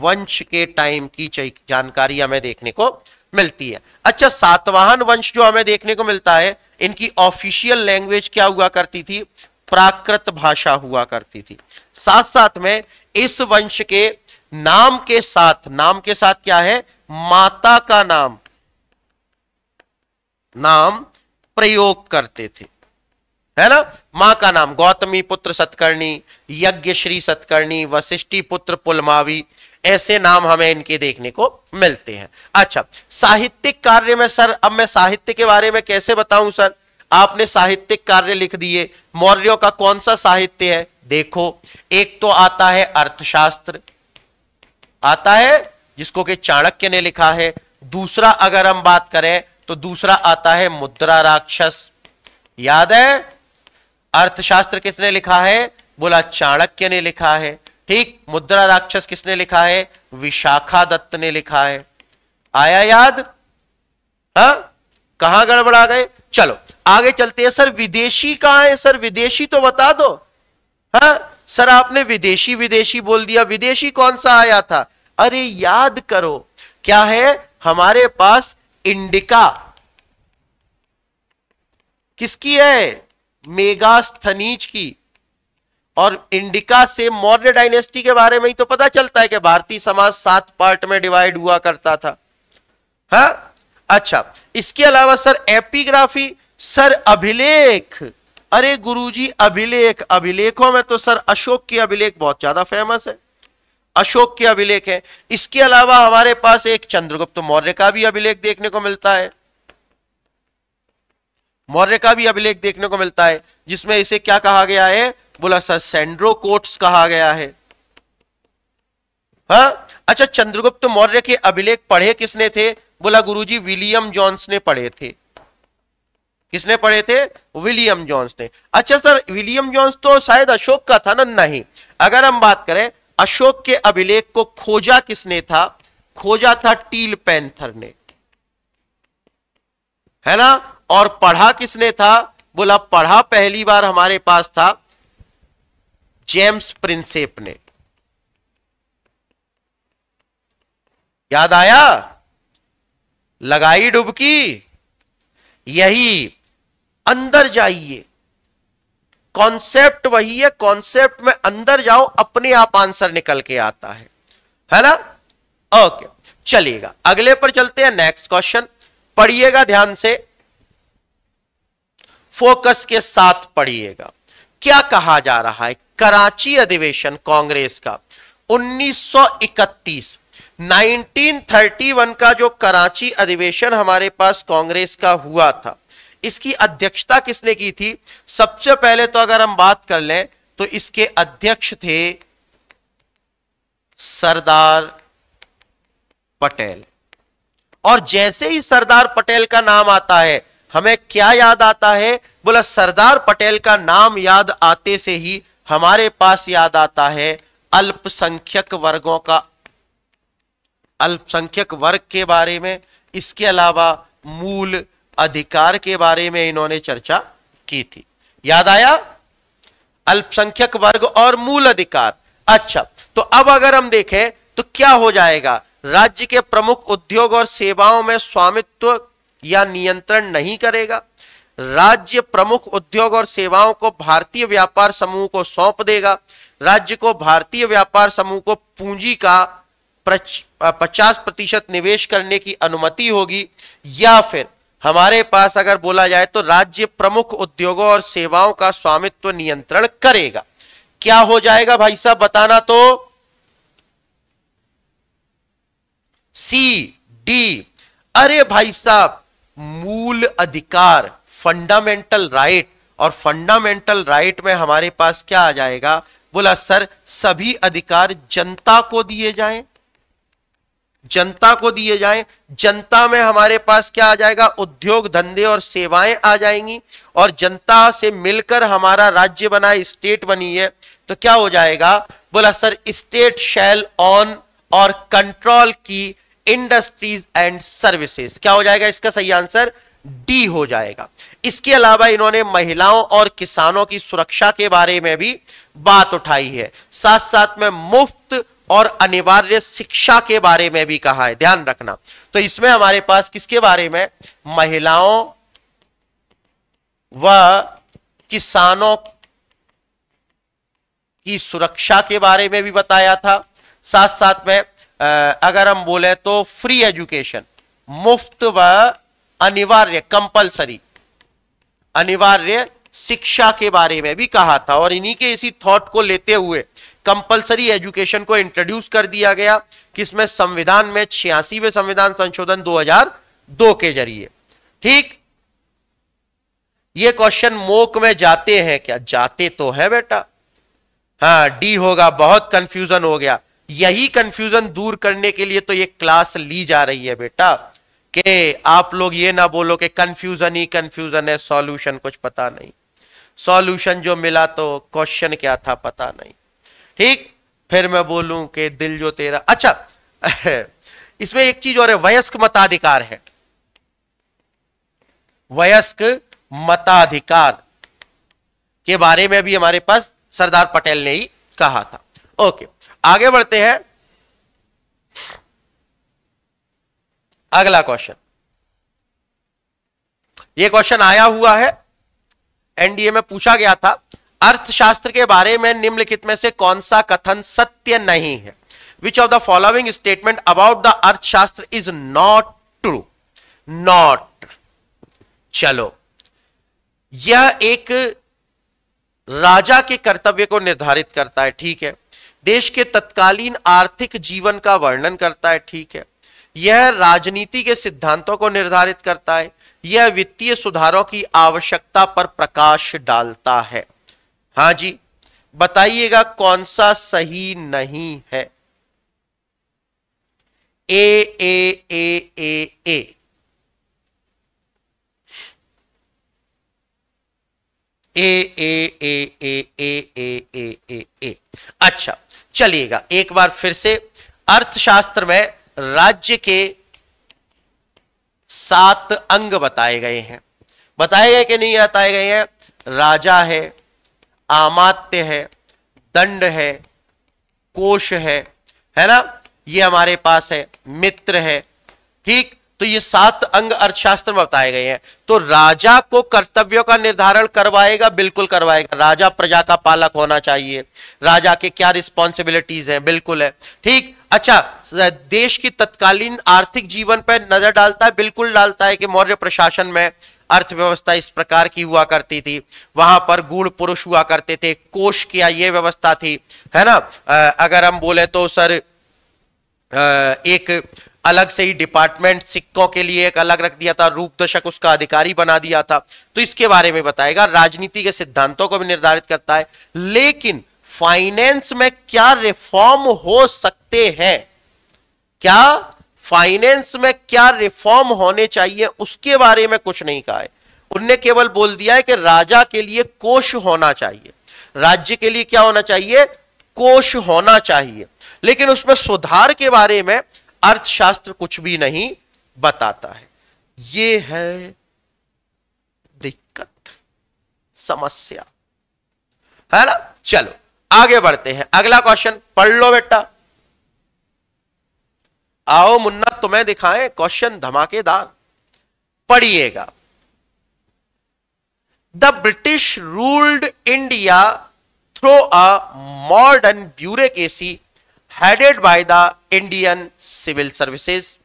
वंश के टाइम की जानकारी हमें देखने को मिलती है अच्छा सातवाहन वंश जो हमें देखने को मिलता है इनकी ऑफिशियल लैंग्वेज क्या हुआ करती थी प्राकृत भाषा हुआ करती थी साथ साथ में इस वंश के नाम के साथ नाम के साथ क्या है माता का नाम नाम प्रयोग करते थे है ना मां का नाम गौतमी पुत्र सतकर्णी यज्ञश्री सतकर्णी वशिष्ठी पुत्र पुलमावी ऐसे नाम हमें इनके देखने को मिलते हैं अच्छा साहित्यिक कार्य में सर अब मैं साहित्य के बारे में कैसे बताऊं सर आपने साहित्यिक कार्य लिख दिए मौर्यों का कौन सा साहित्य है देखो एक तो आता है अर्थशास्त्र आता है जिसको कि चाणक्य ने लिखा है दूसरा अगर हम बात करें तो दूसरा आता है मुद्रा राक्षस याद है अर्थशास्त्र किसने लिखा है बोला चाणक्य ने लिखा है ठीक मुद्रा राक्षस किसने लिखा है विशाखा दत्त ने लिखा है आया याद हा कहां गड़बड़ा गए चलो आगे चलते हैं सर विदेशी कहा है सर विदेशी तो बता दो हा? सर आपने विदेशी विदेशी बोल दिया विदेशी कौन सा आया था अरे याद करो क्या है हमारे पास इंडिका किसकी है मेगास्थनीज की और इंडिका से मौर्य डायनेस्टी के बारे में ही तो पता चलता है कि भारतीय समाज सात पार्ट में डिवाइड हुआ करता था हा? अच्छा इसके अलावा सर एपीग्राफी सर अभिलेख अरे गुरुजी अभिलेख अभिलेखों में तो सर अशोक की अभिलेख बहुत ज्यादा फेमस है अशोक के अभिलेख है इसके अलावा हमारे पास एक चंद्रगुप्त मौर्य का भी अभिलेख देखने को मिलता है मौर्य का भी अभिलेख देखने को मिलता है जिसमें इसे क्या कहा गया है बोला सर सेंड्रो कोट्स कहा गया है हाँ अच्छा चंद्रगुप्त मौर्य के अभिलेख पढ़े किसने थे बोला गुरुजी विलियम जॉन्स ने पढ़े थे किसने पढ़े थे विलियम जॉन्स ने अच्छा सर विलियम जॉन्स तो शायद अशोक का था ना नहीं अगर हम बात करें अशोक के अभिलेख को खोजा किसने था खोजा था टील पैंथर ने है ना और पढ़ा किसने था बोला पढ़ा पहली बार हमारे पास था जेम्स प्रिंसेप ने याद आया लगाई डुबकी यही अंदर जाइए कॉन्सेप्ट वही है कॉन्सेप्ट में अंदर जाओ अपने आप आंसर निकल के आता है है ना ओके चलिएगा अगले पर चलते हैं नेक्स्ट क्वेश्चन पढ़िएगा ध्यान से फोकस के साथ पढ़िएगा क्या कहा जा रहा है कराची अधिवेशन कांग्रेस का 1931 1931 का जो कराची अधिवेशन हमारे पास कांग्रेस का हुआ था इसकी अध्यक्षता किसने की थी सबसे पहले तो अगर हम बात कर लें तो इसके अध्यक्ष थे सरदार पटेल और जैसे ही सरदार पटेल का नाम आता है हमें क्या याद आता है बोला सरदार पटेल का नाम याद आते से ही हमारे पास याद आता है अल्पसंख्यक वर्गों का अल्पसंख्यक वर्ग के बारे में इसके अलावा मूल अधिकार के बारे में इन्होंने चर्चा की थी याद आया अल्पसंख्यक वर्ग और मूल अधिकार अच्छा तो अब अगर हम देखें तो क्या हो जाएगा राज्य के प्रमुख उद्योग और सेवाओं में स्वामित्व या नियंत्रण नहीं करेगा राज्य प्रमुख उद्योग और सेवाओं को भारतीय व्यापार समूह को सौंप देगा राज्य को भारतीय व्यापार समूह को पूंजी का पचास प्रतिशत निवेश करने की अनुमति होगी या फिर हमारे पास अगर बोला जाए तो राज्य प्रमुख उद्योगों और सेवाओं का स्वामित्व नियंत्रण करेगा क्या हो जाएगा भाई साहब बताना तो सी डी अरे भाई साहब मूल अधिकार फंडामेंटल राइट और फंडामेंटल राइट में हमारे पास क्या आ जाएगा बोला सर सभी अधिकार जनता को दिए जाएं जनता को दिए जाए जनता में हमारे पास क्या आ जाएगा उद्योग धंधे और सेवाएं आ जाएंगी और जनता से मिलकर हमारा राज्य बना स्टेट बनी है तो क्या हो जाएगा बोला sir state shall own or control की इंडस्ट्रीज एंड सर्विसेज क्या हो जाएगा इसका सही आंसर डी हो जाएगा इसके अलावा इन्होंने महिलाओं और किसानों की सुरक्षा के बारे में भी बात उठाई है साथ साथ में मुफ्त और अनिवार्य शिक्षा के बारे में भी कहा है ध्यान रखना तो इसमें हमारे पास किसके बारे में महिलाओं व किसानों की सुरक्षा के बारे में भी बताया था साथ साथ में अगर हम बोले तो फ्री एजुकेशन मुफ्त व अनिवार्य कंपलसरी अनिवार्य शिक्षा के बारे में भी कहा था और इन्हीं के इसी थॉट को लेते हुए कंपलसरी एजुकेशन को इंट्रोड्यूस कर दिया गया किसमें संविधान में छियासीवे संविधान संशोधन 2002 के जरिए ठीक ये क्वेश्चन मोक में जाते हैं क्या जाते तो है बेटा हाँ डी होगा बहुत कंफ्यूजन हो गया यही कंफ्यूजन दूर करने के लिए तो ये क्लास ली जा रही है बेटा के आप लोग ये ना बोलो कि कंफ्यूजन ही कंफ्यूजन है सॉल्यूशन कुछ पता नहीं सॉल्यूशन जो मिला तो क्वेश्चन क्या था पता नहीं ठीक फिर मैं बोलूं कि दिल जो तेरा अच्छा इसमें एक चीज और है वयस्क मताधिकार है वयस्क मताधिकार के बारे में भी हमारे पास सरदार पटेल ने ही कहा था ओके आगे बढ़ते हैं अगला क्वेश्चन यह क्वेश्चन आया हुआ है एनडीए में पूछा गया था अर्थशास्त्र के बारे में निम्नलिखित में से कौन सा कथन सत्य नहीं है which of the following statement about the अर्थशास्त्र इज नॉट ट्रू नॉट चलो यह एक राजा के कर्तव्य को निर्धारित करता है ठीक है देश के तत्कालीन आर्थिक जीवन का वर्णन करता है ठीक है यह राजनीति के सिद्धांतों को निर्धारित करता है यह वित्तीय सुधारों की आवश्यकता पर प्रकाश डालता है हाँ जी बताइएगा कौन सा सही नहीं है ए ए ए ए ए ए ए ए ए ए ए ए ए ए अच्छा चलिएगा एक बार फिर से अर्थशास्त्र में राज्य के सात अंग बताए गए हैं बताए गए कि नहीं बताए गए हैं राजा है आमात्य है दंड है कोश है है ना ये हमारे पास है मित्र है ठीक तो ये सात अंग अर्थशास्त्र में बताए गए हैं तो राजा को कर्तव्यों का निर्धारण करवाएगा बिल्कुल करवाएगा राजा प्रजा का पालक होना चाहिए राजा के क्या रिस्पॉन्सिबिलिटीज हैं बिल्कुल है ठीक अच्छा देश की तत्कालीन आर्थिक जीवन पर नजर डालता है बिल्कुल डालता है कि मौर्य प्रशासन में अर्थव्यवस्था इस प्रकार की हुआ करती थी वहां पर गुण पुरुष हुआ करते थे कोश किया ये व्यवस्था थी है ना अगर हम बोले तो सर एक अलग से ही डिपार्टमेंट सिक्कों के लिए एक अलग रख दिया था रूप दशक उसका अधिकारी बना दिया था तो इसके बारे में बताएगा राजनीति के सिद्धांतों को भी निर्धारित करता है लेकिन फाइनेंस में क्या रिफॉर्म हो सकते हैं क्या फाइनेंस में क्या रिफॉर्म होने चाहिए उसके बारे में कुछ नहीं कहा है उनने केवल बोल दिया है कि राजा के लिए कोष होना चाहिए राज्य के लिए क्या होना चाहिए कोष होना चाहिए लेकिन उसमें सुधार के बारे में अर्थशास्त्र कुछ भी नहीं बताता है यह है दिक्कत समस्या है ना चलो आगे बढ़ते हैं अगला क्वेश्चन पढ़ लो बेटा आओ मुन्ना तुम्हें दिखाए क्वेश्चन धमाकेदार पढ़िएगा the British ruled India through a modern bureaucracy headed by the Indian civil services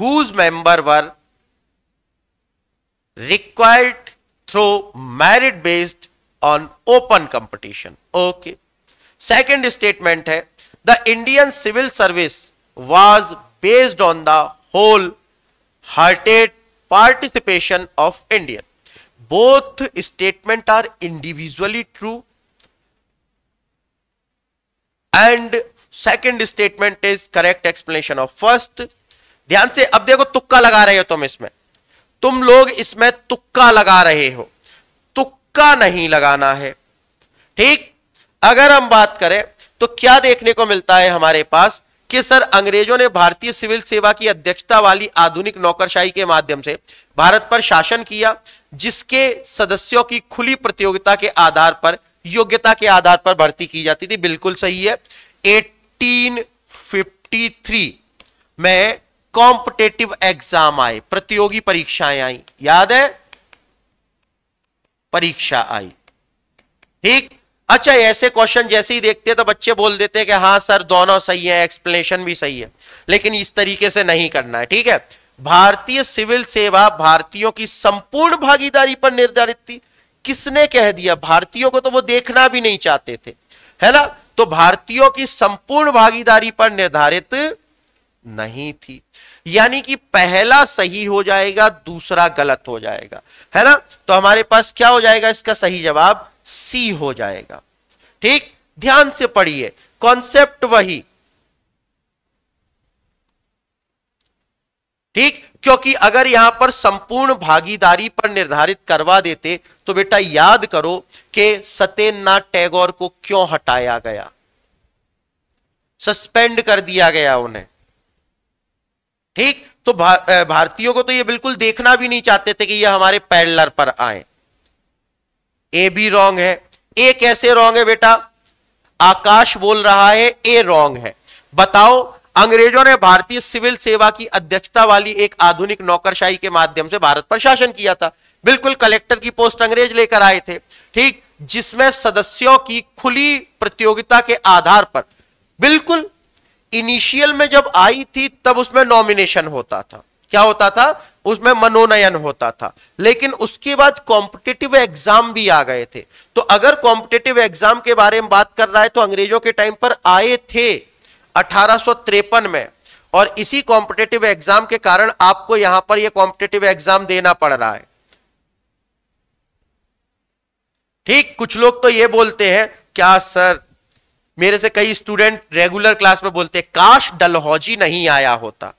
whose member were required through merit based on open competition okay second statement है the Indian civil service was based on the whole hearted participation of Indian both statement are individually true and second statement is correct explanation of first ध्यान से अब देखो तुक्का लगा रहे हो तुम इसमें तुम लोग इसमें तुक्का लगा रहे हो तुक्का नहीं लगाना है ठीक अगर हम बात करें तो क्या देखने को मिलता है हमारे पास कि सर अंग्रेजों ने भारतीय सिविल सेवा की अध्यक्षता वाली आधुनिक नौकरशाही के माध्यम से भारत पर शासन किया जिसके सदस्यों की खुली प्रतियोगिता के आधार पर योग्यता के आधार पर भर्ती की जाती थी बिल्कुल सही है 1853 में कॉम्पिटेटिव एग्जाम आए प्रतियोगी परीक्षाएं आई याद है परीक्षा आई ठीक अच्छा ऐसे क्वेश्चन जैसे ही देखते हैं तो बच्चे बोल देते हैं कि हाँ सर दोनों सही है एक्सप्लेनेशन भी सही है लेकिन इस तरीके से नहीं करना है ठीक है भारतीय सिविल सेवा भारतीयों की संपूर्ण भागीदारी पर निर्धारित थी किसने कह दिया भारतीयों को तो वो देखना भी नहीं चाहते थे है ना तो भारतीयों की संपूर्ण भागीदारी पर निर्धारित नहीं थी यानी कि पहला सही हो जाएगा दूसरा गलत हो जाएगा है ना तो हमारे पास क्या हो जाएगा इसका सही जवाब सी हो जाएगा ठीक ध्यान से पढ़िए कॉन्सेप्ट वही ठीक क्योंकि अगर यहां पर संपूर्ण भागीदारी पर निर्धारित करवा देते तो बेटा याद करो कि सत्यनाथ टैगोर को क्यों हटाया गया सस्पेंड कर दिया गया उन्हें ठीक तो भा, भारतीयों को तो ये बिल्कुल देखना भी नहीं चाहते थे कि ये हमारे पैडलर पर आए ए भी रॉन्ग है ए कैसे रॉन्ग है बेटा आकाश बोल रहा है ए रॉन्ग है बताओ अंग्रेजों ने भारतीय सिविल सेवा की अध्यक्षता वाली एक आधुनिक नौकरशाही के माध्यम से भारत पर शासन किया था बिल्कुल कलेक्टर की पोस्ट अंग्रेज लेकर आए थे ठीक जिसमें सदस्यों की खुली प्रतियोगिता के आधार पर बिल्कुल इनिशियल में जब आई थी तब उसमें नॉमिनेशन होता था क्या होता था उसमें मनोनयन होता था लेकिन उसके बाद कॉम्पिटेटिव एग्जाम भी आ गए थे तो अगर कॉम्पिटेटिव एग्जाम के बारे में बात कर रहा है तो अंग्रेजों के टाइम पर आए थे अठारह में और इसी कॉम्पिटेटिव एग्जाम के कारण आपको यहां पर यह कॉम्पिटेटिव एग्जाम देना पड़ रहा है ठीक कुछ लोग तो यह बोलते हैं क्या सर मेरे से कई स्टूडेंट रेगुलर क्लास में बोलते काश डलहौजी नहीं आया होता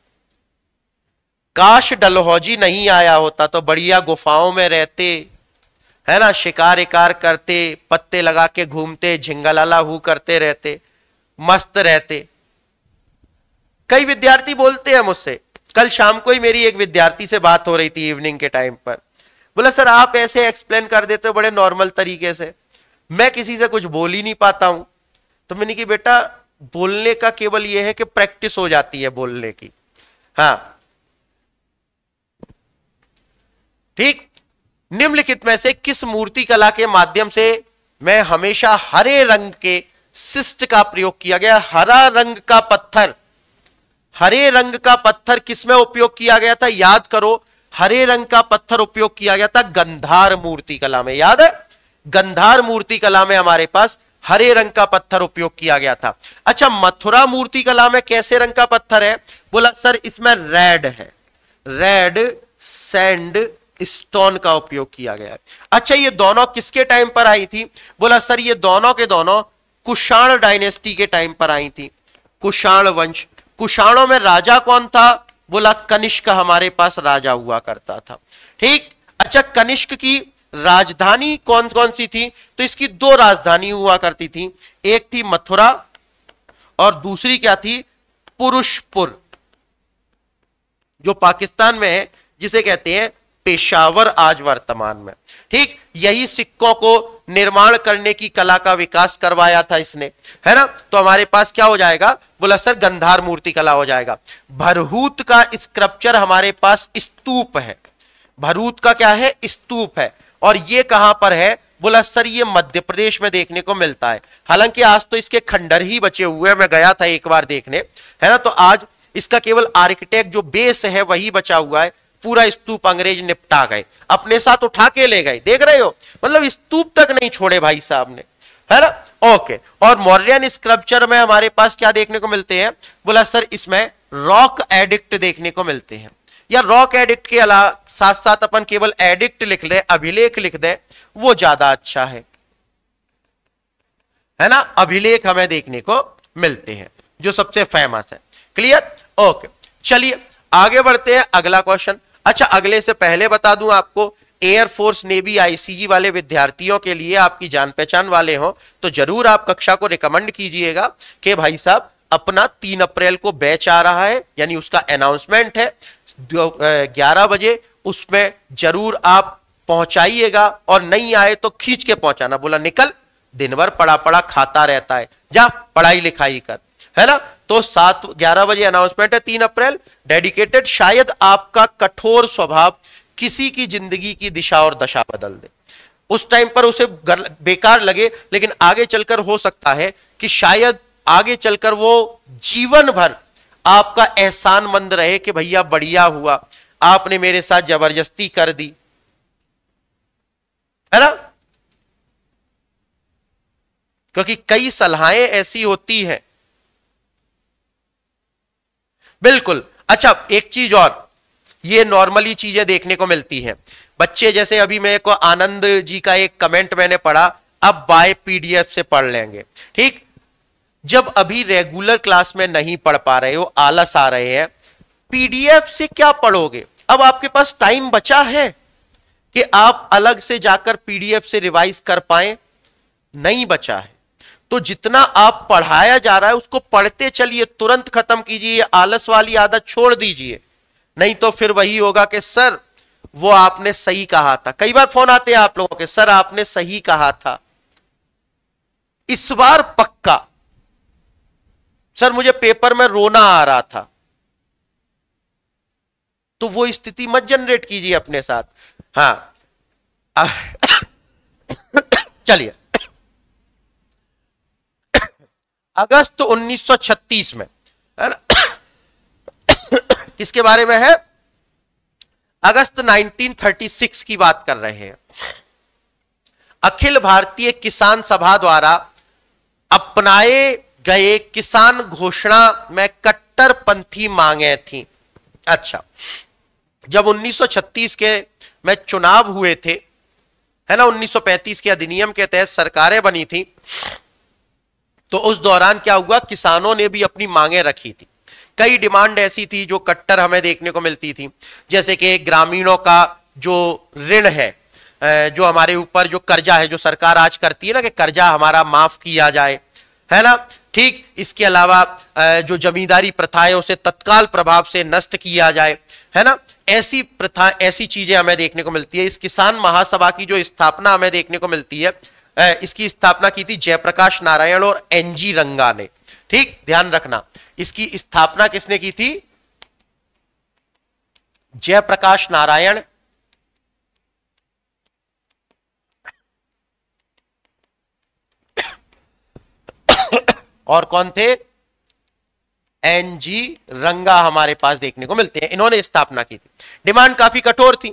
काश डलहौजी नहीं आया होता तो बढ़िया गुफाओं में रहते है ना शिकार इकार करते पत्ते लगा के घूमते झिंगलाला हु करते रहते मस्त रहते कई विद्यार्थी बोलते हैं मुझसे कल शाम को ही मेरी एक विद्यार्थी से बात हो रही थी इवनिंग के टाइम पर बोला सर आप ऐसे एक्सप्लेन कर देते हो बड़े नॉर्मल तरीके से मैं किसी से कुछ बोल ही नहीं पाता हूं तो मैंने कि बेटा बोलने का केवल यह है कि प्रैक्टिस हो जाती है बोलने की हाँ ठीक निम्नलिखित में से किस मूर्ति कला के माध्यम से मैं हमेशा हरे रंग के सिस्ट का प्रयोग किया गया हरा रंग का पत्थर हरे रंग का पत्थर किसमें उपयोग किया गया था याद करो हरे रंग का पत्थर उपयोग किया गया था गंधार मूर्ति कला में याद है गंधार मूर्ति कला में हमारे पास हरे रंग का पत्थर उपयोग किया गया था अच्छा मथुरा मूर्ति कला में कैसे रंग का पत्थर है बोला सर इसमें रेड है रेड सैंड स्टोन का उपयोग किया गया है अच्छा ये दोनों किसके टाइम पर आई थी बोला सर ये दोनों के दोनों कुषाण डायनेस्टी के टाइम पर आई थी कुषाण वंश कुषाणों में राजा कौन था बोला कनिष्क हमारे पास राजा हुआ करता था ठीक अच्छा कनिष्क की राजधानी कौन कौन सी थी तो इसकी दो राजधानी हुआ करती थी एक थी मथुरा और दूसरी क्या थी पुरुषपुर जो पाकिस्तान में है जिसे कहते हैं पेशावर आज वर्तमान में ठीक यही सिक्कों को निर्माण करने की कला का विकास करवाया था इसने है ना तो हमारे पास क्या हो जाएगा बोला सर गंधार मूर्ति कला हो जाएगा भरहूत का स्क्रप्चर हमारे पास स्तूप है भरूत का क्या है स्तूप है और ये कहां पर है बोला सर ये मध्य प्रदेश में देखने को मिलता है हालांकि आज तो इसके खंडर ही बचे हुए मैं गया था एक बार देखने है ना तो आज इसका केवल आर्किटेक्ट जो बेस है वही बचा हुआ है पूरा स्तूप अंग्रेज निपटा गए अपने साथ उठा के ले गए देख रहे हो मतलब स्तूप तक नहीं छोड़े भाई साहब ने है ना ओके और मॉडर्न स्क्रप्चर में हमारे पास क्या देखने को मिलते हैं बोला सर इसमें रॉक एडिक्ट देखने को मिलते हैं या रॉक एडिक्ट के अलावा साथ साथ अपन केवल एडिक्ट लिख दे अभिलेख लिख दे वो ज्यादा अच्छा है है ना अभिलेख हमें देखने को मिलते हैं जो सबसे फेमस है क्लियर ओके चलिए आगे बढ़ते हैं अगला क्वेश्चन अच्छा अगले से पहले बता दूं आपको एयरफोर्स नेवी आईसीजी वाले विद्यार्थियों के लिए आपकी जान पहचान वाले हो तो जरूर आप कक्षा को रिकमेंड कीजिएगा कि भाई साहब अपना तीन अप्रैल को बैच आ रहा है यानी उसका अनाउंसमेंट है ग्यारह बजे उसमें जरूर आप पहुंचाइएगा और नहीं आए तो खींच के पहुंचाना बोला निकल दिन भर पड़ा पड़ा खाता रहता है जा पढ़ाई लिखाई कर है ना तो सात ग्यारह बजे अनाउंसमेंट है तीन अप्रैल डेडिकेटेड शायद आपका कठोर स्वभाव किसी की जिंदगी की दिशा और दशा बदल दे उस टाइम पर उसे बेकार लगे लेकिन आगे चलकर हो सकता है कि शायद आगे चलकर वो जीवन भर आपका एहसान मंद रहे कि भैया बढ़िया हुआ आपने मेरे साथ जबरदस्ती कर दी है ना क्योंकि कई सलाहें ऐसी होती हैं बिल्कुल अच्छा एक चीज और ये नॉर्मली चीजें देखने को मिलती हैं बच्चे जैसे अभी मेरे को आनंद जी का एक कमेंट मैंने पढ़ा अब बाय पीडीएफ से पढ़ लेंगे ठीक जब अभी रेगुलर क्लास में नहीं पढ़ पा रहे हो आलस आ रहे हैं पीडीएफ से क्या पढ़ोगे अब आपके पास टाइम बचा है कि आप अलग से जाकर पीडीएफ से रिवाइज कर पाए नहीं बचा है तो जितना आप पढ़ाया जा रहा है उसको पढ़ते चलिए तुरंत खत्म कीजिए आलस वाली आदत छोड़ दीजिए नहीं तो फिर वही होगा कि सर वो आपने सही कहा था कई बार फोन आते हैं आप लोगों के सर आपने सही कहा था इस बार पक्का सर मुझे पेपर में रोना आ रहा था तो वो स्थिति मत जनरेट कीजिए अपने साथ हाँ चलिए अगस्त 1936 में है ना किसके बारे में है अगस्त 1936 की बात कर रहे हैं अखिल भारतीय किसान सभा द्वारा अपनाए गए किसान घोषणा में कट्टरपंथी मांगे थी अच्छा जब 1936 के में चुनाव हुए थे है ना 1935 के अधिनियम के तहत सरकारें बनी थी तो उस दौरान क्या हुआ किसानों ने भी अपनी मांगे रखी थी कई डिमांड ऐसी थी जो कट्टर हमें देखने को मिलती थी जैसे कि ग्रामीणों का जो ऋण है जो हमारे ऊपर जो कर्जा है जो सरकार आज करती है ना कि कर्जा हमारा माफ किया जाए है ना ठीक इसके अलावा जो जमींदारी प्रथा है उसे तत्काल प्रभाव से नष्ट किया जाए है ना ऐसी प्रथा ऐसी चीजें हमें देखने को मिलती है इस किसान महासभा की जो स्थापना हमें देखने को मिलती है इसकी स्थापना की थी जयप्रकाश नारायण और एनजी रंगा ने ठीक ध्यान रखना इसकी स्थापना किसने की थी जयप्रकाश नारायण और कौन थे एन जी रंगा हमारे पास देखने को मिलते हैं इन्होंने स्थापना की थी डिमांड काफी कठोर थी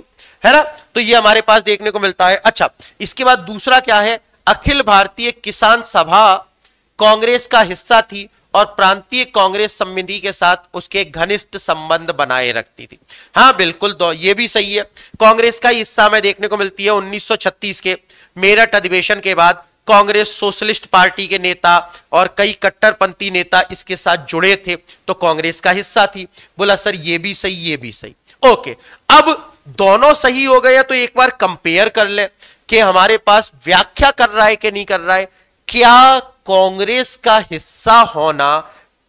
है ना तो ये हमारे पास देखने को मिलता है अच्छा इसके बाद दूसरा क्या है अखिल भारतीय किसान सभा कांग्रेस का हिस्सा थी और प्रांतीय कांग्रेस समिति के साथ उसके घनिष्ठ संबंध बनाए रखती थी हाँ बिल्कुल दो ये भी सही है कांग्रेस का हिस्सा में देखने को मिलती है 1936 के मेरठ अधिवेशन के बाद कांग्रेस सोशलिस्ट पार्टी के नेता और कई कट्टरपंथी नेता इसके साथ जुड़े थे तो कांग्रेस का हिस्सा थी बोला सर ये भी सही ये भी सही ओके अब दोनों सही हो गए तो एक बार कंपेयर कर ले कि हमारे पास व्याख्या कर रहा है कि नहीं कर रहा है क्या कांग्रेस का हिस्सा होना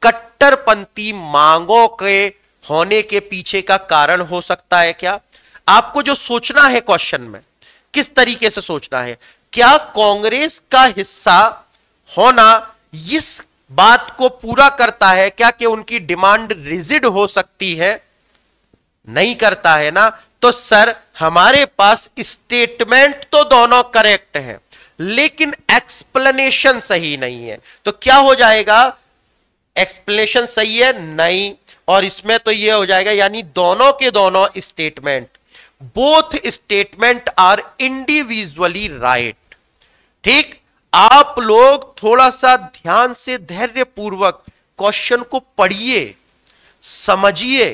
कट्टरपंथी मांगों के होने के पीछे का कारण हो सकता है क्या आपको जो सोचना है क्वेश्चन में किस तरीके से सोचना है क्या कांग्रेस का हिस्सा होना इस बात को पूरा करता है क्या कि उनकी डिमांड रिजिड हो सकती है नहीं करता है ना तो सर हमारे पास स्टेटमेंट तो दोनों करेक्ट है लेकिन एक्सप्लेनेशन सही नहीं है तो क्या हो जाएगा एक्सप्लेनेशन सही है नहीं और इसमें तो यह हो जाएगा यानी दोनों के दोनों statement both statement are individually right ठीक आप लोग थोड़ा सा ध्यान से धैर्य पूर्वक क्वेश्चन को पढ़िए समझिए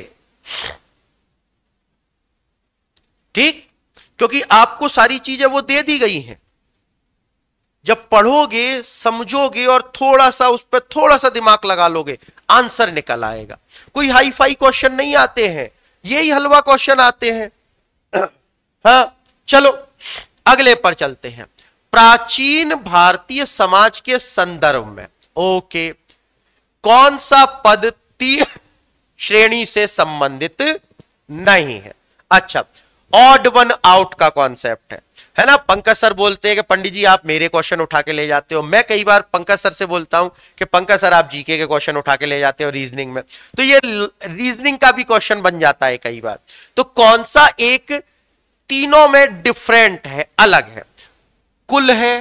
ठीक क्योंकि आपको सारी चीजें वो दे दी गई हैं जब पढ़ोगे समझोगे और थोड़ा सा उस पर थोड़ा सा दिमाग लगा लोगे आंसर निकल आएगा कोई हाई फाई क्वेश्चन नहीं आते हैं ये ही हलवा क्वेश्चन आते हैं हाँ चलो अगले पर चलते हैं प्राचीन भारतीय समाज के संदर्भ में ओके कौन सा पद तीन श्रेणी से संबंधित नहीं है अच्छा ऑड वन आउट का कॉन्सेप्ट है है ना पंकज सर बोलते हैं कि पंडित जी आप मेरे क्वेश्चन उठा के ले जाते हो मैं कई बार पंकज सर से बोलता हूं कि पंकज सर आप जीके के क्वेश्चन उठा के ले जाते हो रीजनिंग में तो ये रीजनिंग का भी क्वेश्चन बन जाता है कई बार तो कौन सा एक तीनों में डिफरेंट है अलग है कुल है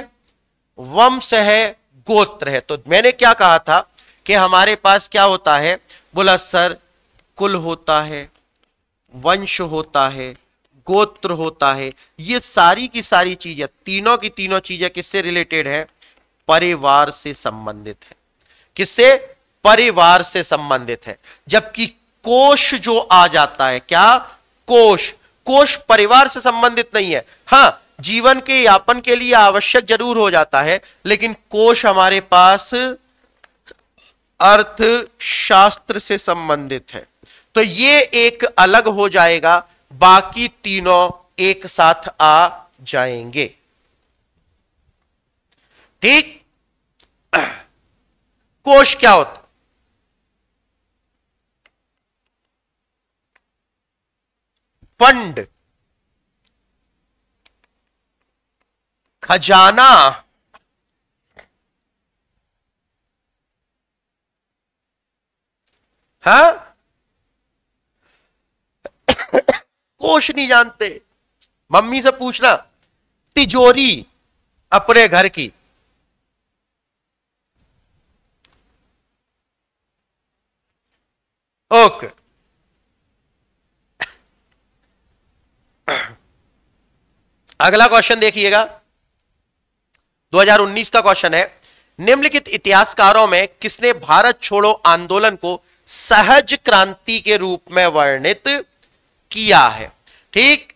वंश है गोत्र है तो मैंने क्या कहा था कि हमारे पास क्या होता है बोला सर कुल होता है वंश होता है गोत्र होता है ये सारी की सारी चीजें तीनों की तीनों चीजें किससे रिलेटेड है परिवार से संबंधित है किससे परिवार से संबंधित है जबकि कोश जो आ जाता है क्या कोश कोश परिवार से संबंधित नहीं है हां जीवन के यापन के लिए आवश्यक जरूर हो जाता है लेकिन कोश हमारे पास अर्थशास्त्र से संबंधित है तो ये एक अलग हो जाएगा बाकी तीनों एक साथ आ जाएंगे ठीक कोश क्या होता फंड खजाना हाँ कोश नहीं जानते मम्मी से पूछना तिजोरी अपने घर की ओके अगला क्वेश्चन देखिएगा 2019 का क्वेश्चन है निम्नलिखित इतिहासकारों में किसने भारत छोड़ो आंदोलन को सहज क्रांति के रूप में वर्णित किया है ठीक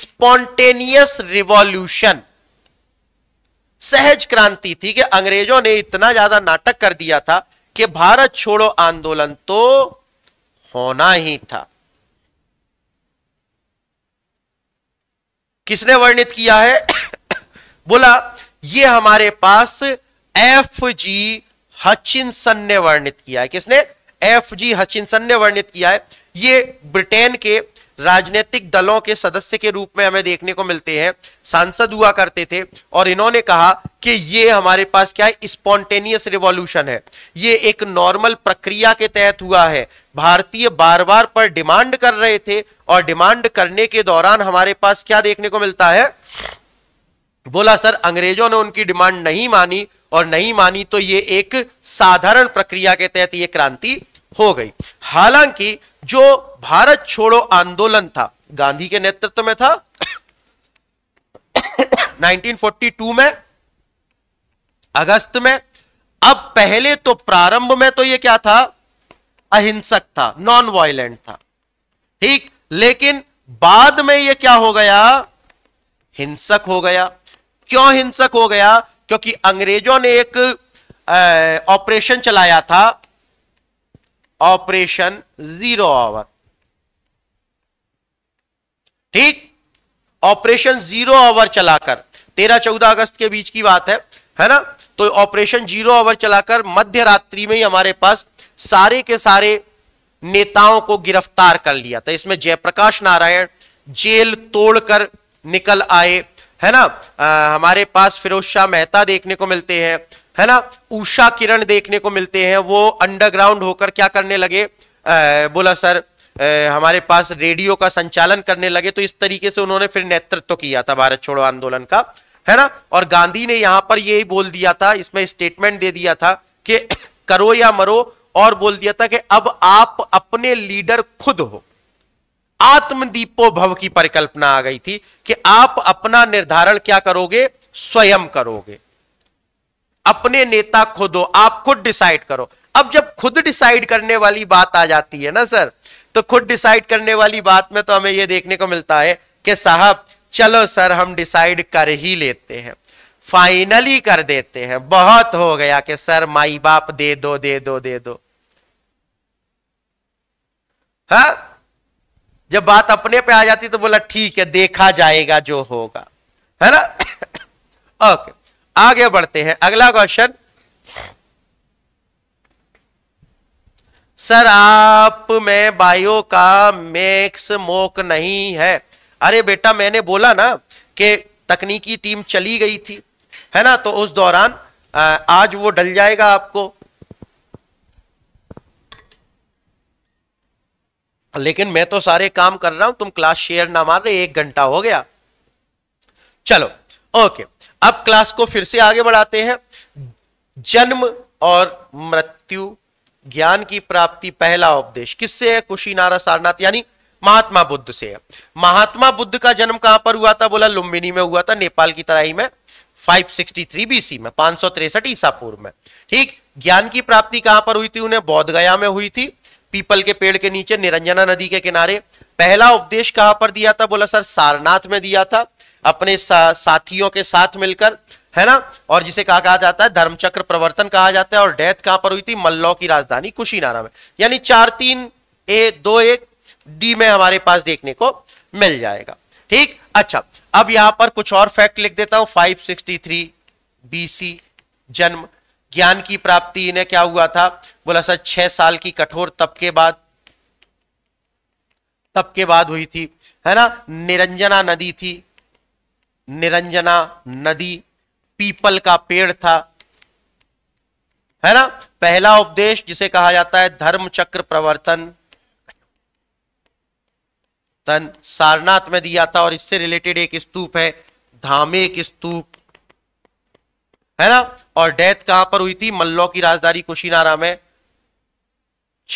स्पॉन्टेनियस रिवॉल्यूशन सहज क्रांति थी कि अंग्रेजों ने इतना ज्यादा नाटक कर दिया था कि भारत छोड़ो आंदोलन तो होना ही था किसने वर्णित किया है बोला ये हमारे पास एफ जी हचिनसन ने वर्णित किया है किसने एफ जी हचिनसन ने वर्णित किया है ये ब्रिटेन के राजनीतिक दलों के सदस्य के रूप में हमें देखने को मिलते हैं सांसद हुआ करते थे और इन्होंने कहा कि ये हमारे पास क्या है स्पॉन्टेनियस रिवॉल्यूशन है ये एक नॉर्मल प्रक्रिया के तहत हुआ है भारतीय बार बार पर डिमांड कर रहे थे और डिमांड करने के दौरान हमारे पास क्या देखने को मिलता है बोला सर अंग्रेजों ने उनकी डिमांड नहीं मानी और नहीं मानी तो ये एक साधारण प्रक्रिया के तहत ये क्रांति हो गई हालांकि जो भारत छोड़ो आंदोलन था गांधी के नेतृत्व में था 1942 में अगस्त में अब पहले तो प्रारंभ में तो ये क्या था अहिंसक था नॉन वायलेंट था ठीक लेकिन बाद में ये क्या हो गया हिंसक हो गया क्यों हिंसक हो गया क्योंकि अंग्रेजों ने एक ऑपरेशन चलाया था ऑपरेशन जीरो आवर ठीक ऑपरेशन जीरो आवर चलाकर तेरह चौदह अगस्त के बीच की बात है है ना तो ऑपरेशन जीरो आवर चलाकर मध्य रात्रि में ही हमारे पास सारे के सारे नेताओं को गिरफ्तार कर लिया था तो इसमें जयप्रकाश नारायण जेल तोड़कर निकल आए है ना आ, हमारे पास फिरोज शाह मेहता देखने को मिलते हैं है ना उषा किरण देखने को मिलते हैं वो अंडरग्राउंड होकर क्या करने लगे आ, बोला सर आ, हमारे पास रेडियो का संचालन करने लगे तो इस तरीके से उन्होंने फिर नेतृत्व किया था भारत छोड़ो आंदोलन का है ना और गांधी ने यहां पर यही बोल दिया था इसमें स्टेटमेंट दे दिया था कि करो या मरो और बोल दिया था कि अब आप अपने लीडर खुद हो आत्मदीपो भव की परिकल्पना आ गई थी कि आप अपना निर्धारण क्या करोगे स्वयं करोगे अपने नेता खुद हो आप खुद डिसाइड करो अब जब खुद डिसाइड करने वाली बात आ जाती है ना सर तो खुद डिसाइड करने वाली बात में तो हमें यह देखने को मिलता है कि साहब चलो सर हम डिसाइड कर ही लेते हैं फाइनली कर देते हैं बहुत हो गया कि सर माई बाप दे दो दे दो दे दो हा? जब बात अपने पे आ जाती तो बोला ठीक है देखा जाएगा जो होगा है ना ओके आगे बढ़ते हैं अगला क्वेश्चन सर आप में बायो का मैक्स मोक नहीं है अरे बेटा मैंने बोला ना कि तकनीकी टीम चली गई थी है ना तो उस दौरान आज वो डल जाएगा आपको लेकिन मैं तो सारे काम कर रहा हूं तुम क्लास शेयर ना मार रहे एक घंटा हो गया चलो ओके अब क्लास को फिर से आगे बढ़ाते हैं जन्म और मृत्यु ज्ञान की प्राप्ति पहला उपदेश किससे है कुशीनारा सारनाथ यानी महात्मा बुद्ध से है महात्मा बुद्ध का जन्म कहां पर हुआ था बोला लुम्बिनी में हुआ था नेपाल की तराई में 563 बीसी में पांच सौ तिरसठ ईसा पूर्व में ठीक ज्ञान की प्राप्ति कहां पर हुई थी उन्हें गया में हुई थी पीपल के पेड़ के नीचे निरंजना नदी के किनारे पहला उपदेश कहां पर दिया था बोला सर सारनाथ में दिया था अपने सा, साथियों के साथ मिलकर है ना और जिसे कहा कहा जाता है धर्मचक्र प्रवर्तन कहा जाता है और डेथ कहां पर हुई थी मल्लौ की राजधानी कुशीनारा में यानी चार तीन ए दो एक डी में हमारे पास देखने को मिल जाएगा ठीक अच्छा अब यहां पर कुछ और फैक्ट लिख देता हूं 563 बीसी जन्म ज्ञान की प्राप्ति इन्हें क्या हुआ था बोला सर छह साल की कठोर तप के बाद तप के बाद हुई थी है ना निरंजना नदी थी निरंजना नदी पीपल का पेड़ था है ना पहला उपदेश जिसे कहा जाता है धर्म चक्र प्रवर्तन तन सारनाथ में दिया था और इससे रिलेटेड एक स्तूप है धामे एक स्तूप है ना और डेथ कहां पर हुई थी मल्लो की राजधानी कुशीनारा में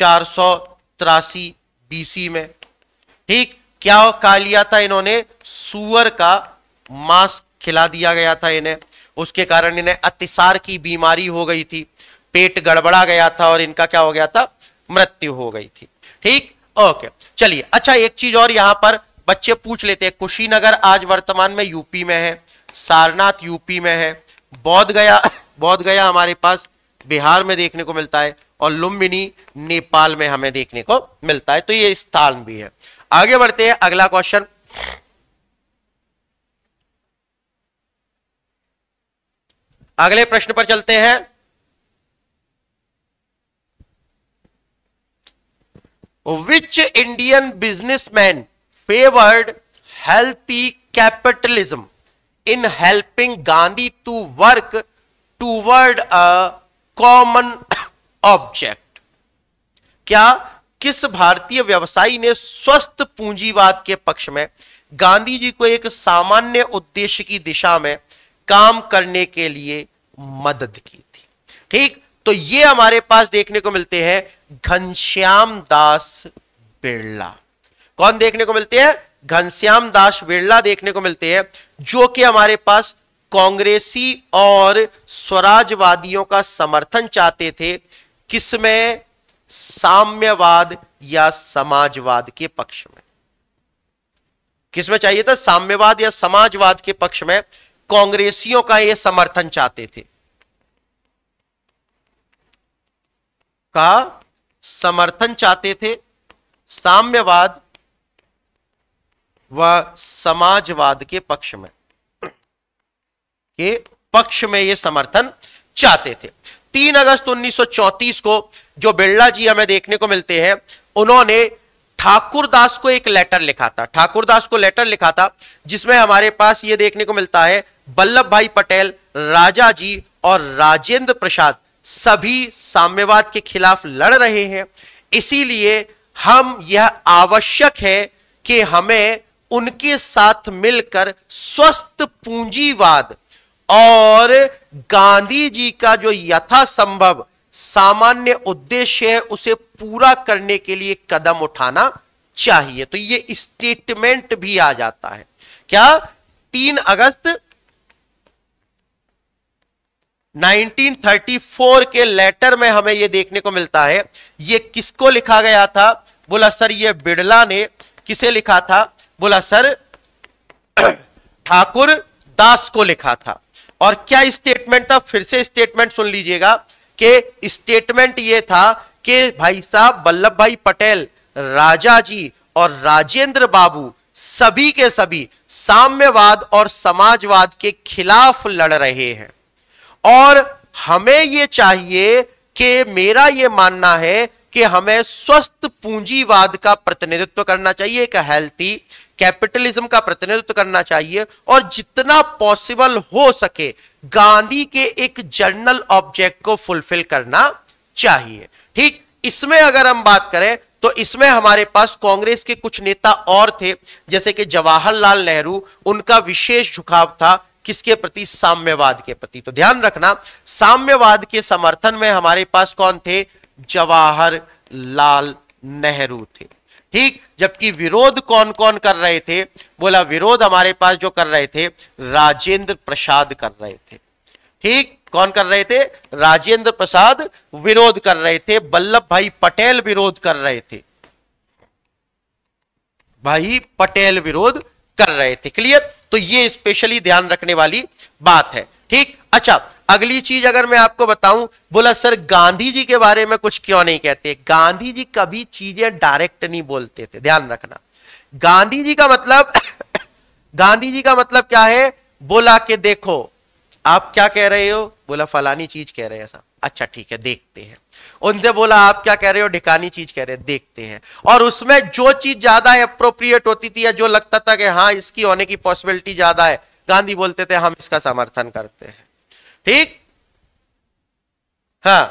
चार सौ तिरासी बीसी में ठीक क्या कहा लिया था इन्होंने सुअर का मांस खिला दिया गया था इन्हें उसके कारण इन्हें अतिसार की बीमारी हो गई थी पेट गड़बड़ा गया था और इनका क्या हो गया था मृत्यु हो गई थी ठीक ओके चलिए अच्छा एक चीज और यहां पर बच्चे पूछ लेते हैं कुशीनगर आज वर्तमान में यूपी में है सारनाथ यूपी में है बौद्ध गया बौद्ध गया हमारे पास बिहार में देखने को मिलता है और लुम्बिनी नेपाल में हमें देखने को मिलता है तो ये स्थान भी है आगे बढ़ते हैं अगला क्वेश्चन अगले प्रश्न पर चलते हैं which Indian businessman favoured healthy capitalism in helping Gandhi to work toward a common object क्या किस भारतीय व्यवसायी ने स्वस्थ पूंजीवाद के पक्ष में गांधी जी को एक सामान्य उद्देश्य की दिशा में काम करने के लिए मदद की थी ठीक तो ये हमारे पास देखने को मिलते हैं घनश्याम दास बिरला कौन देखने को मिलते हैं घनश्याम दास बिरला देखने को मिलते हैं जो कि हमारे पास कांग्रेसी और स्वराजवादियों का समर्थन चाहते थे किसमें साम्यवाद या समाजवाद के पक्ष में किसमें चाहिए था साम्यवाद या समाजवाद के पक्ष में कांग्रेसियों का ये समर्थन चाहते थे का समर्थन चाहते थे साम्यवाद व समाजवाद के पक्ष में के पक्ष में ये समर्थन चाहते थे 3 अगस्त 1934 को जो बिरला जी हमें देखने को मिलते हैं उन्होंने ठाकुरदास को एक लेटर लिखा था ठाकुरदास को लेटर लिखा था जिसमें हमारे पास ये देखने को मिलता है वल्लभ भाई पटेल राजा जी और राजेंद्र प्रसाद सभी साम्यवाद के खिलाफ लड़ रहे हैं इसीलिए हम यह आवश्यक है कि हमें उनके साथ मिलकर स्वस्थ पूंजीवाद और गांधी जी का जो यथासंभव सामान्य उद्देश्य है उसे पूरा करने के लिए कदम उठाना चाहिए तो ये स्टेटमेंट भी आ जाता है क्या तीन अगस्त 1934 के लेटर में हमें यह देखने को मिलता है ये किसको लिखा गया था बोला सर ये बिड़ला ने किसे लिखा था बोला सर ठाकुर दास को लिखा था और क्या स्टेटमेंट था फिर से स्टेटमेंट सुन लीजिएगा कि स्टेटमेंट ये था कि भाई साहब वल्लभ भाई पटेल राजा जी और राजेंद्र बाबू सभी के सभी साम्यवाद और समाजवाद के खिलाफ लड़ रहे हैं और हमें ये चाहिए कि मेरा ये मानना है कि हमें स्वस्थ पूंजीवाद का प्रतिनिधित्व करना चाहिए एक हेल्थी कैपिटलिज्म का प्रतिनिधित्व करना चाहिए और जितना पॉसिबल हो सके गांधी के एक जर्नल ऑब्जेक्ट को फुलफिल करना चाहिए ठीक इसमें अगर हम बात करें तो इसमें हमारे पास कांग्रेस के कुछ नेता और थे जैसे कि जवाहरलाल नेहरू उनका विशेष झुकाव था किसके प्रति साम्यवाद के प्रति तो ध्यान रखना साम्यवाद के समर्थन में हमारे पास कौन थे जवाहर लाल नेहरू थे ठीक जबकि विरोध कौन कौन कर रहे थे बोला विरोध हमारे पास जो कर रहे थे राजेंद्र प्रसाद कर रहे थे ठीक कौन कर रहे थे राजेंद्र प्रसाद विरोध कर रहे थे वल्लभ भाई पटेल विरोध कर रहे थे भाई पटेल विरोध कर रहे थे क्लियर तो ये स्पेशली ध्यान रखने वाली बात है ठीक अच्छा अगली चीज अगर मैं आपको बताऊं बोला सर गांधी जी के बारे में कुछ क्यों नहीं कहते गांधी जी कभी चीजें डायरेक्ट नहीं बोलते थे ध्यान रखना गांधी जी का मतलब गांधी जी का मतलब क्या है बोला के देखो आप क्या कह रहे हो बोला फलानी चीज कह रहे हैं साहब अच्छा ठीक है देखते हैं उनसे बोला आप क्या कह रहे हो ढिकानी चीज कह रहे देखते हैं और उसमें जो चीज ज्यादा अप्रोप्रिएट होती थी या जो लगता था कि हाँ इसकी होने की पॉसिबिलिटी ज्यादा है गांधी बोलते थे हम इसका समर्थन करते हैं ठीक हाँ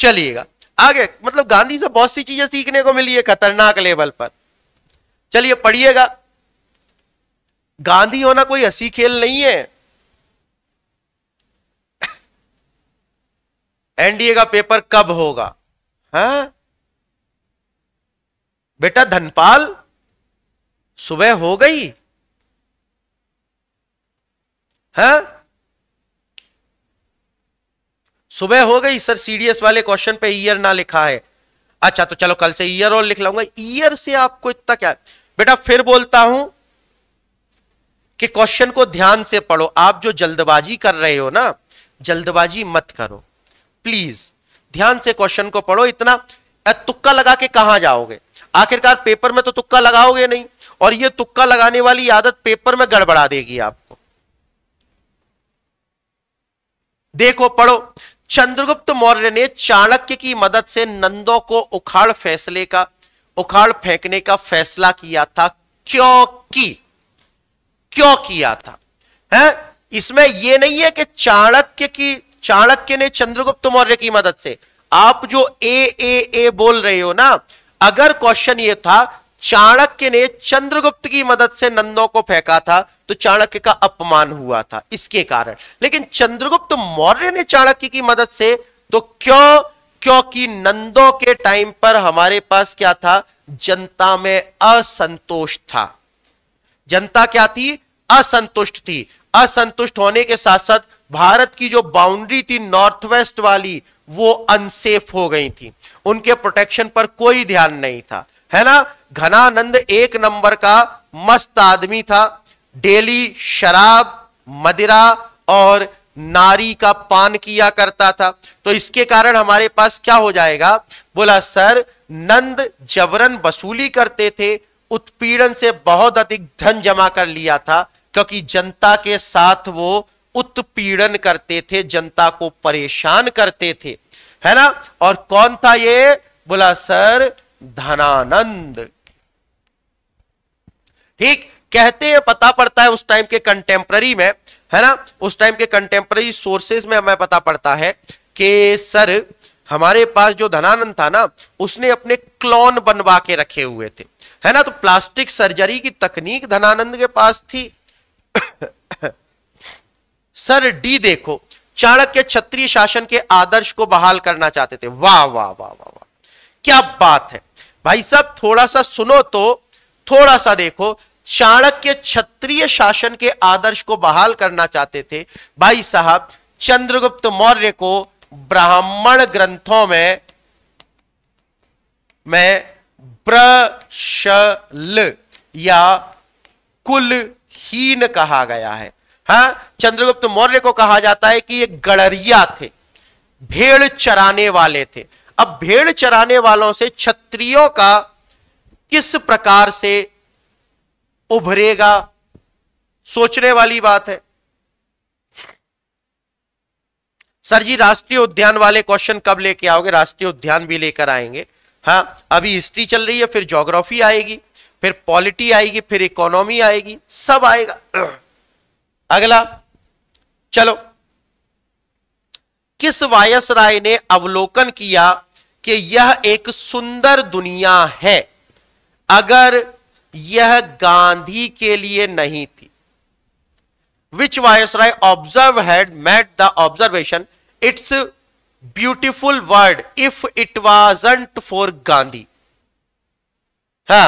चलिएगा आगे मतलब गांधी से बहुत सी चीजें सीखने को मिली है खतरनाक लेवल पर चलिए पढ़िएगा गांधी होना कोई हसी खेल नहीं है एनडीए का पेपर कब होगा है हाँ? बेटा धनपाल सुबह हो गई है हाँ? सुबह हो गई सर सीडीएस वाले क्वेश्चन पे ईयर ना लिखा है अच्छा तो चलो कल से ईयर और लिख लाऊंगा ईयर से आपको इतना क्या बेटा फिर बोलता हूं कि क्वेश्चन को ध्यान से पढ़ो आप जो जल्दबाजी कर रहे हो ना जल्दबाजी मत करो प्लीज ध्यान से क्वेश्चन को पढ़ो इतना तुक्का लगा के कहा जाओगे आखिरकार पेपर में तो तुक्का लगाओगे नहीं और ये तुक्का लगाने वाली आदत पेपर में गड़बड़ा देगी आपको देखो पढ़ो चंद्रगुप्त मौर्य ने चाणक्य की मदद से नंदों को उखाड़ फैसले का उखाड़ फेंकने का फैसला किया था क्योंकि क्यों किया था है इसमें यह नहीं है कि चाणक्य की चाणक्य ने चंद्रगुप्त मौर्य की मदद से आप जो ए ए ए बोल रहे हो ना अगर क्वेश्चन ये था चाणक्य ने चंद्रगुप्त की मदद से नंदों को फेंका था तो चाणक्य का अपमान हुआ था इसके कारण लेकिन चंद्रगुप्त मौर्य ने चाणक्य की मदद से तो क्यों क्योंकि नंदों के टाइम पर हमारे पास क्या था जनता में असंतोष था जनता क्या थी असंतुष्ट थी असंतुष्ट होने के साथ साथ भारत की जो बाउंड्री थी नॉर्थ वेस्ट वाली वो अनसेफ हो गई थी उनके प्रोटेक्शन पर कोई ध्यान नहीं था है ना घनानंद एक नंबर का मस्त आदमी था डेली शराब मदिरा और नारी का पान किया करता था तो इसके कारण हमारे पास क्या हो जाएगा बोला सर नंद जबरन वसूली करते थे उत्पीड़न से बहुत अधिक धन जमा कर लिया था क्योंकि जनता के साथ वो उत्पीड़न करते थे जनता को परेशान करते थे है ना और कौन था ये बोला सर धनानंद ठीक कहते हैं पता पड़ता है उस टाइम के कंटेम्प्ररी में है ना उस टाइम के कंटेम्प्ररी सोर्सेज में हमें पता पड़ता है कि सर हमारे पास जो धनानंद था ना उसने अपने क्लोन बनवा के रखे हुए थे है ना तो प्लास्टिक सर्जरी की तकनीक धनानंद के पास थी सर डी देखो चाणक्य क्षत्रिय शासन के आदर्श को बहाल करना चाहते थे वाह वाह वाह वाह वाह क्या बात है भाई साहब थोड़ा सा सुनो तो थोड़ा सा देखो चाणक्य क्षत्रिय शासन के आदर्श को बहाल करना चाहते थे भाई साहब चंद्रगुप्त मौर्य को ब्राह्मण ग्रंथों में मैं प्रशल या कुलहीन कहा गया है हाँ चंद्रगुप्त मौर्य को कहा जाता है कि ये गड़रिया थे भेड़ चराने वाले थे अब भेड़ चराने वालों से क्षत्रियों का किस प्रकार से उभरेगा सोचने वाली बात है सर जी राष्ट्रीय उद्यान वाले क्वेश्चन कब लेके आओगे राष्ट्रीय उद्यान भी लेकर आएंगे हाँ अभी हिस्ट्री चल रही है फिर ज्योग्राफी आएगी फिर पॉलिटी आएगी फिर इकोनॉमी आएगी सब आएगा अगला चलो किस वायस राय ने अवलोकन किया कि यह एक सुंदर दुनिया है अगर यह गांधी के लिए नहीं थी which viceroy observe had met the observation it's beautiful word if it was for Gandhi हा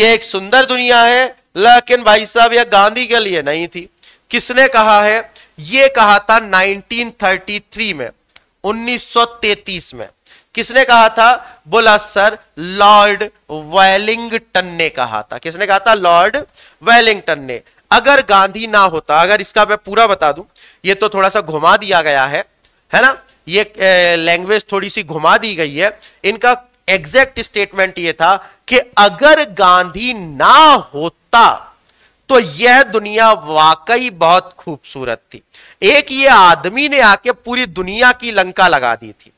यह एक सुंदर दुनिया है लेकिन भाई साहब यह गांधी के लिए नहीं थी किसने कहा है यह कहा था 1933 में 1933 में किसने कहा था बोला सर लॉर्ड वेलिंगटन ने कहा था किसने कहा था लॉर्ड वेलिंगटन ने अगर गांधी ना होता अगर इसका मैं पूरा बता दूं ये तो थोड़ा सा घुमा दिया गया है है ना ये लैंग्वेज थोड़ी सी घुमा दी गई है इनका एग्जैक्ट स्टेटमेंट ये था कि अगर गांधी ना होता तो यह दुनिया वाकई बहुत खूबसूरत थी एक ये आदमी ने आके पूरी दुनिया की लंका लगा दी थी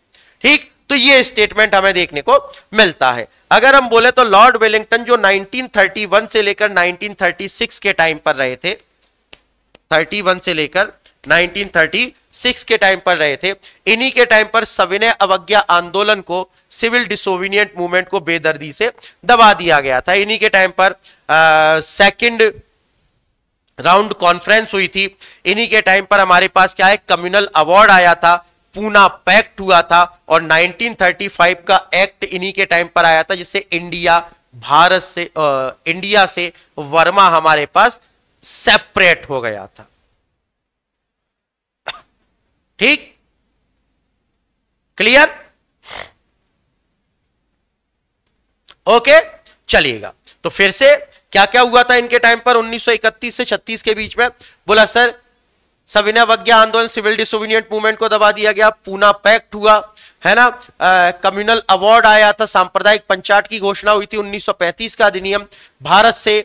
ठीक तो ये स्टेटमेंट हमें देखने को मिलता है अगर हम बोले तो लॉर्ड वेलिंगटन जो 1931 से लेकर 1936 के टाइम पर रहे थे 31 से लेकर 1936 के टाइम पर रहे थे इन्हीं के टाइम पर सविनय अवज्ञा आंदोलन को सिविल डिसोविनियंट मूवमेंट को बेदर्दी से दबा दिया गया था इन्हीं के टाइम पर सेकंड राउंड कॉन्फ्रेंस हुई थी इन्हीं के टाइम पर हमारे पास क्या है कम्युनल अवार्ड आया था पूना पैक्ट हुआ था और 1935 का एक्ट इन्हीं के टाइम पर आया था जिससे इंडिया भारत से आ, इंडिया से वर्मा हमारे पास सेपरेट हो गया था ठीक क्लियर ओके चलिएगा तो फिर से क्या क्या हुआ था इनके टाइम पर 1931 से 36 के बीच में बोला सर सविनय वज्ञा आंदोलन सिविल डिसोविनियंट मूवमेंट को दबा दिया गया पूना पैक्ट हुआ है ना कम्युनल अवार्ड आया था सांप्रदायिक पंचायत की घोषणा हुई थी 1935 का अधिनियम भारत से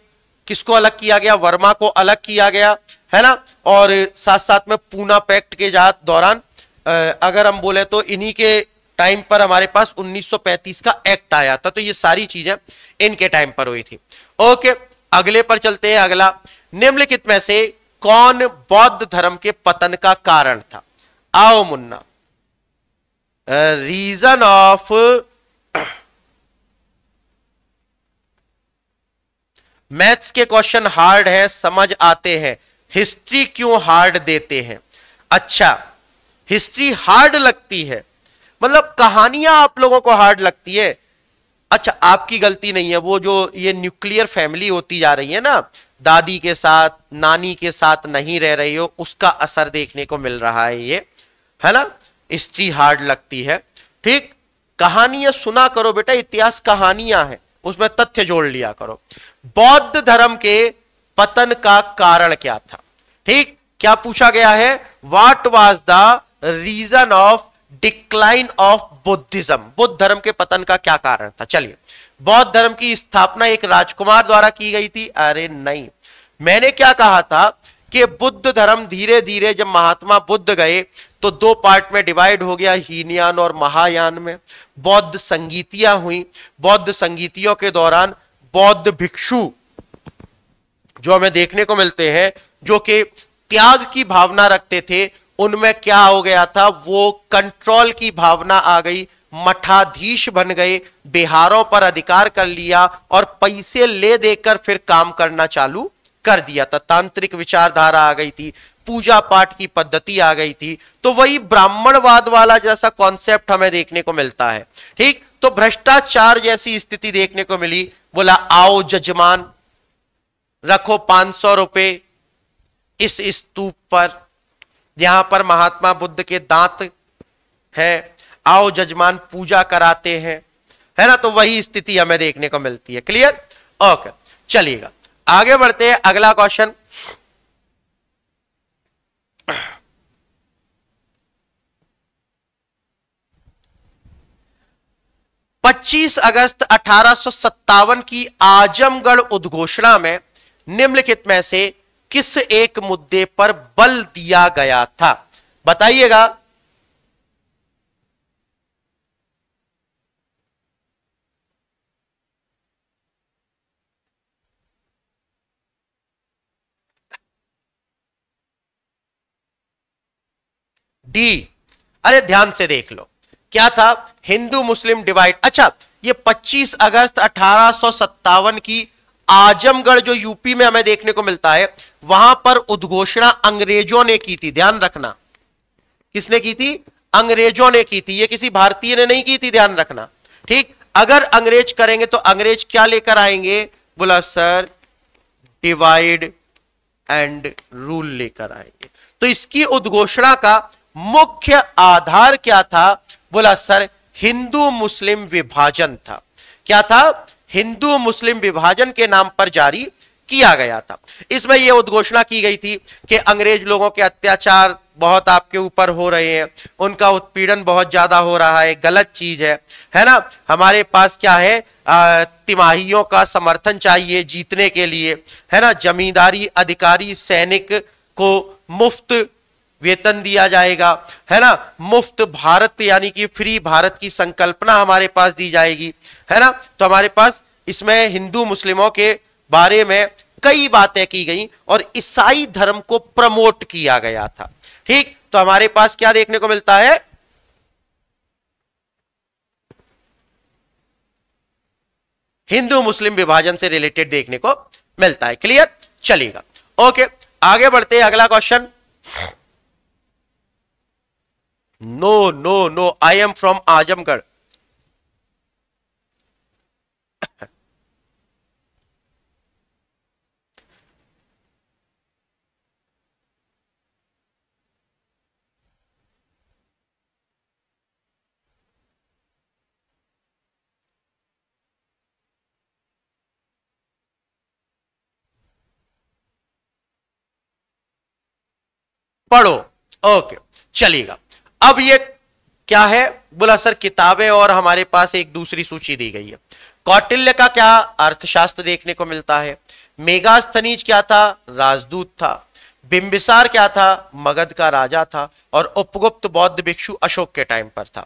किसको अलग किया गया वर्मा को अलग किया गया है ना और साथ साथ में पूना पैक्ट के जात दौरान आ, अगर हम बोले तो इन्हीं के टाइम पर हमारे पास 1935 का एक्ट आया था तो ये सारी चीजें इनके टाइम पर हुई थी ओके अगले पर चलते हैं अगला निम्नलिखित में से कौन बौद्ध धर्म के पतन का कारण था आओ मुन्ना रीजन ऑफ मैथ्स के क्वेश्चन हार्ड है समझ आते हैं हिस्ट्री क्यों हार्ड देते हैं अच्छा हिस्ट्री हार्ड लगती है मतलब कहानियां आप लोगों को हार्ड लगती है अच्छा आपकी गलती नहीं है वो जो ये न्यूक्लियर फैमिली होती जा रही है ना दादी के साथ नानी के साथ नहीं रह रही हो उसका असर देखने को मिल रहा है ये है ना हिस्ट्री हार्ड लगती है ठीक कहानियां सुना करो बेटा इतिहास कहानियां हैं उसमें तथ्य जोड़ लिया करो बौद्ध धर्म के पतन का कारण क्या था ठीक क्या पूछा गया है what was the reason of decline of Buddhism Buddha धर्म के पतन का क्या कारण था चलिए बौद्ध धर्म की स्थापना एक राजकुमार द्वारा की गई थी अरे नहीं मैंने क्या कहा था कि बुद्ध धर्म धीरे धीरे जब महात्मा बुद्ध गए तो दो पार्ट में डिवाइड हो गया हीनयान और महायान में बौद्ध संगीतियां हुई बौद्ध संगीतियों के दौरान बौद्ध भिक्षु जो हमें देखने को मिलते हैं जो कि त्याग की भावना रखते थे उनमें क्या हो गया था वो कंट्रोल की भावना आ गई मठाधीश बन गए बिहारों पर अधिकार कर लिया और पैसे ले देकर फिर काम करना चालू कर दिया था तांत्रिक विचारधारा आ गई थी पूजा पाठ की पद्धति आ गई थी तो वही ब्राह्मणवाद वाला जैसा कॉन्सेप्ट हमें देखने को मिलता है ठीक तो भ्रष्टाचार जैसी स्थिति देखने को मिली बोला आओ जजमान रखो पांच सौ रुपए इस स्तूप पर जहां पर महात्मा बुद्ध के दांत हैं आओ जजमान पूजा कराते हैं है ना तो वही स्थिति हमें देखने को मिलती है क्लियर ओके चलिएगा आगे बढ़ते हैं अगला क्वेश्चन पच्चीस अगस्त अठारह की आजमगढ़ उद्घोषणा में निम्नलिखित में से किस एक मुद्दे पर बल दिया गया था बताइएगा डी अरे ध्यान से देख लो क्या था हिंदू मुस्लिम डिवाइड अच्छा ये 25 अगस्त अठारह की आजमगढ़ जो यूपी में हमें देखने को मिलता है वहां पर उद्घोषणा अंग्रेजों ने की थी ध्यान रखना किसने की थी अंग्रेजों ने की थी ये किसी भारतीय ने नहीं की थी ध्यान रखना ठीक अगर अंग्रेज करेंगे तो अंग्रेज क्या लेकर आएंगे बोला सर डिवाइड एंड रूल लेकर आएंगे तो इसकी उद्घोषणा का मुख्य आधार क्या था बोला सर हिंदू मुस्लिम विभाजन था क्या था हिंदू मुस्लिम विभाजन के नाम पर जारी किया गया था इसमें यह उद्घोषणा की गई थी कि अंग्रेज लोगों के अत्याचार बहुत आपके ऊपर हो रहे हैं उनका उत्पीड़न बहुत ज्यादा हो रहा है गलत चीज है है ना हमारे पास क्या है आ, तिमाहियों का समर्थन चाहिए जीतने के लिए है ना जमींदारी अधिकारी सैनिक को मुफ्त वेतन दिया जाएगा है ना मुफ्त भारत यानी कि फ्री भारत की संकल्पना हमारे पास दी जाएगी है ना तो हमारे पास इसमें हिंदू मुस्लिमों के बारे में कई बातें की गई और ईसाई धर्म को प्रमोट किया गया था ठीक तो हमारे पास क्या देखने को मिलता है हिंदू मुस्लिम विभाजन से रिलेटेड देखने को मिलता है क्लियर चलेगा ओके आगे बढ़ते हैं अगला question no no no I am from Azamgarh पढ़ो ओके चलिएगा अब ये क्या है बोला सर किताबें और हमारे पास एक दूसरी सूची दी गई है कौटिल्य का क्या अर्थशास्त्र देखने को मिलता है मेगास्थनीज क्या था राजदूत था बिंबिसार क्या था मगध का राजा था और उपगुप्त बौद्ध भिक्षु अशोक के टाइम पर था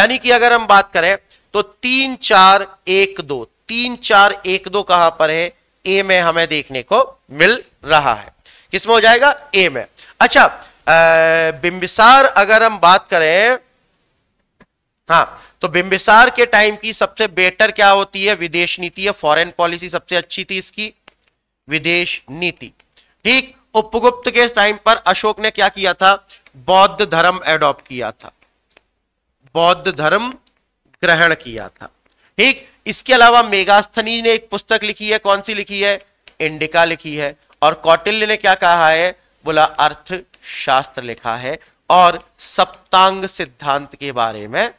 यानी कि अगर हम बात करें तो तीन चार एक दो तीन चार एक दो कहां पर है ए में हमें देखने को मिल रहा है किसमें हो जाएगा ए में अच्छा बिंबिसार अगर हम बात करें हाँ तो बिंबिसार के टाइम की सबसे बेटर क्या होती है विदेश नीति है फॉरेन पॉलिसी सबसे अच्छी थी इसकी विदेश नीति ठीक उपगुप्त के टाइम पर अशोक ने क्या किया था बौद्ध धर्म एडॉप्ट किया था बौद्ध धर्म ग्रहण किया था ठीक इसके अलावा मेगास्थनी ने एक पुस्तक लिखी है कौन सी लिखी है इंडिका लिखी है और कौटिल्य ने क्या कहा है बोला अर्थ शास्त्र लिखा है और सप्तांग सिद्धांत के बारे में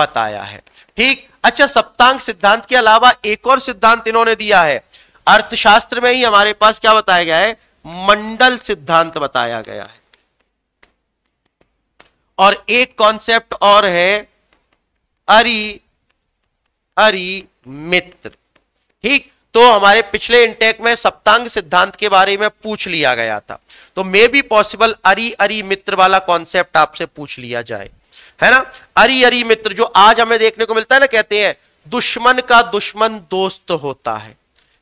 बताया है ठीक अच्छा सप्तांग सिद्धांत के अलावा एक और सिद्धांत इन्होंने दिया है अर्थशास्त्र में ही हमारे पास क्या बताया गया है मंडल सिद्धांत बताया गया है और एक कॉन्सेप्ट और है अरि अरि मित्र ठीक तो हमारे पिछले इंटेक में सप्तांग सिद्धांत के बारे में पूछ लिया गया था तो मे बी पॉसिबल अरी अरी मित्र वाला कॉन्सेप्ट आपसे पूछ लिया जाए है ना अरी अरी मित्र जो आज हमें देखने को मिलता है ना कहते हैं दुश्मन का दुश्मन दोस्त होता है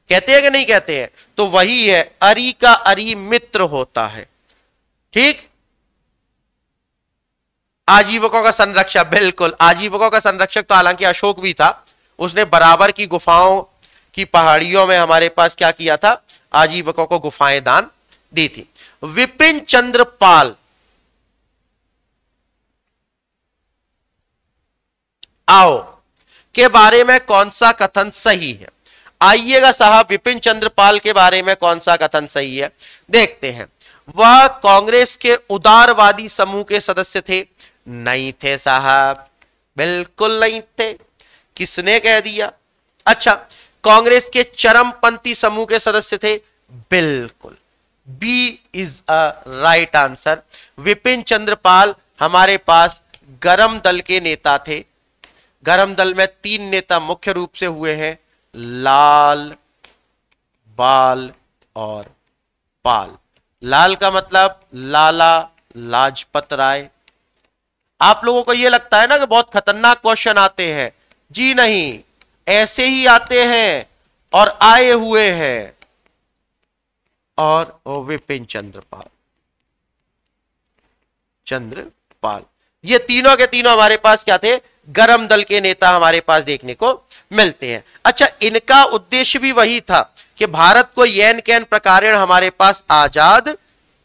कहते हैं कि नहीं कहते हैं तो वही है अरी का अरी मित्र होता है ठीक आजीवकों का संरक्षक बिल्कुल आजीवकों का संरक्षक तो हालांकि अशोक भी था उसने बराबर की गुफाओं कि पहाड़ियों में हमारे पास क्या किया था आजीवकों को गुफाएं दान दी थी विपिन चंद्र पाल आओ के बारे में कौन सा कथन सही है आइएगा साहब विपिन चंद्रपाल के बारे में कौन सा कथन सही है देखते हैं वह कांग्रेस के उदारवादी समूह के सदस्य थे नहीं थे साहब बिल्कुल नहीं थे किसने कह दिया अच्छा कांग्रेस के चरमपंथी समूह के सदस्य थे बिल्कुल B is a right answer Bipin Chandrapal हमारे पास गरम दल के नेता थे गरम दल में तीन नेता मुख्य रूप से हुए हैं लाल बाल और पाल लाल का मतलब लाला लाजपत राय आप लोगों को यह लगता है ना कि बहुत खतरनाक क्वेश्चन आते हैं जी नहीं ऐसे ही आते हैं और आए हुए हैं और विपिन चंद्रपाल चंद्रपाल ये तीनों के तीनों हमारे पास क्या थे गरम दल के नेता हमारे पास देखने को मिलते हैं अच्छा इनका उद्देश्य भी वही था कि भारत को येन कैन प्रकार हमारे पास आजाद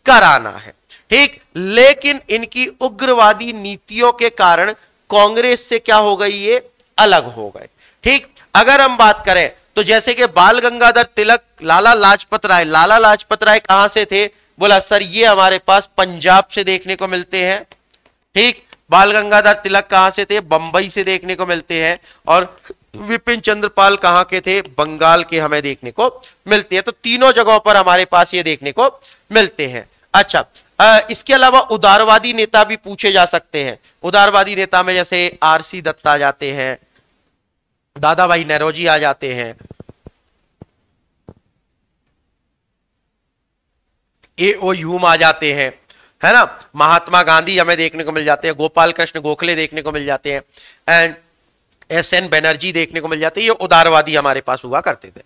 कराना है ठीक लेकिन इनकी उग्रवादी नीतियों के कारण कांग्रेस से क्या हो गई ये अलग हो गए ठीक अगर हम बात करें तो जैसे कि बाल गंगाधर तिलक लाला लाजपत राय लाला लाजपत राय कहां से थे बोला सर ये हमारे पास पंजाब से देखने को मिलते हैं ठीक बाल गंगाधर तिलक कहां से थे बंबई से देखने को मिलते हैं और विपिन चंद्रपाल कहां के थे बंगाल के हमें देखने को मिलते हैं तो तीनों जगहों पर हमारे पास ये देखने को मिलते हैं अच्छा आ, इसके अलावा उदारवादी नेता भी पूछे जा सकते हैं उदारवादी नेता में जैसे आरसी दत्ता जाते हैं दादा भाई नरोजी आ जाते हैं ए ओ यूम आ जाते हैं है ना महात्मा गांधी हमें देखने को मिल जाते हैं गोपाल कृष्ण गोखले देखने को मिल जाते हैं एंड एस एन बैनर्जी देखने को मिल जाते हैं ये उदारवादी हमारे पास हुआ करते थे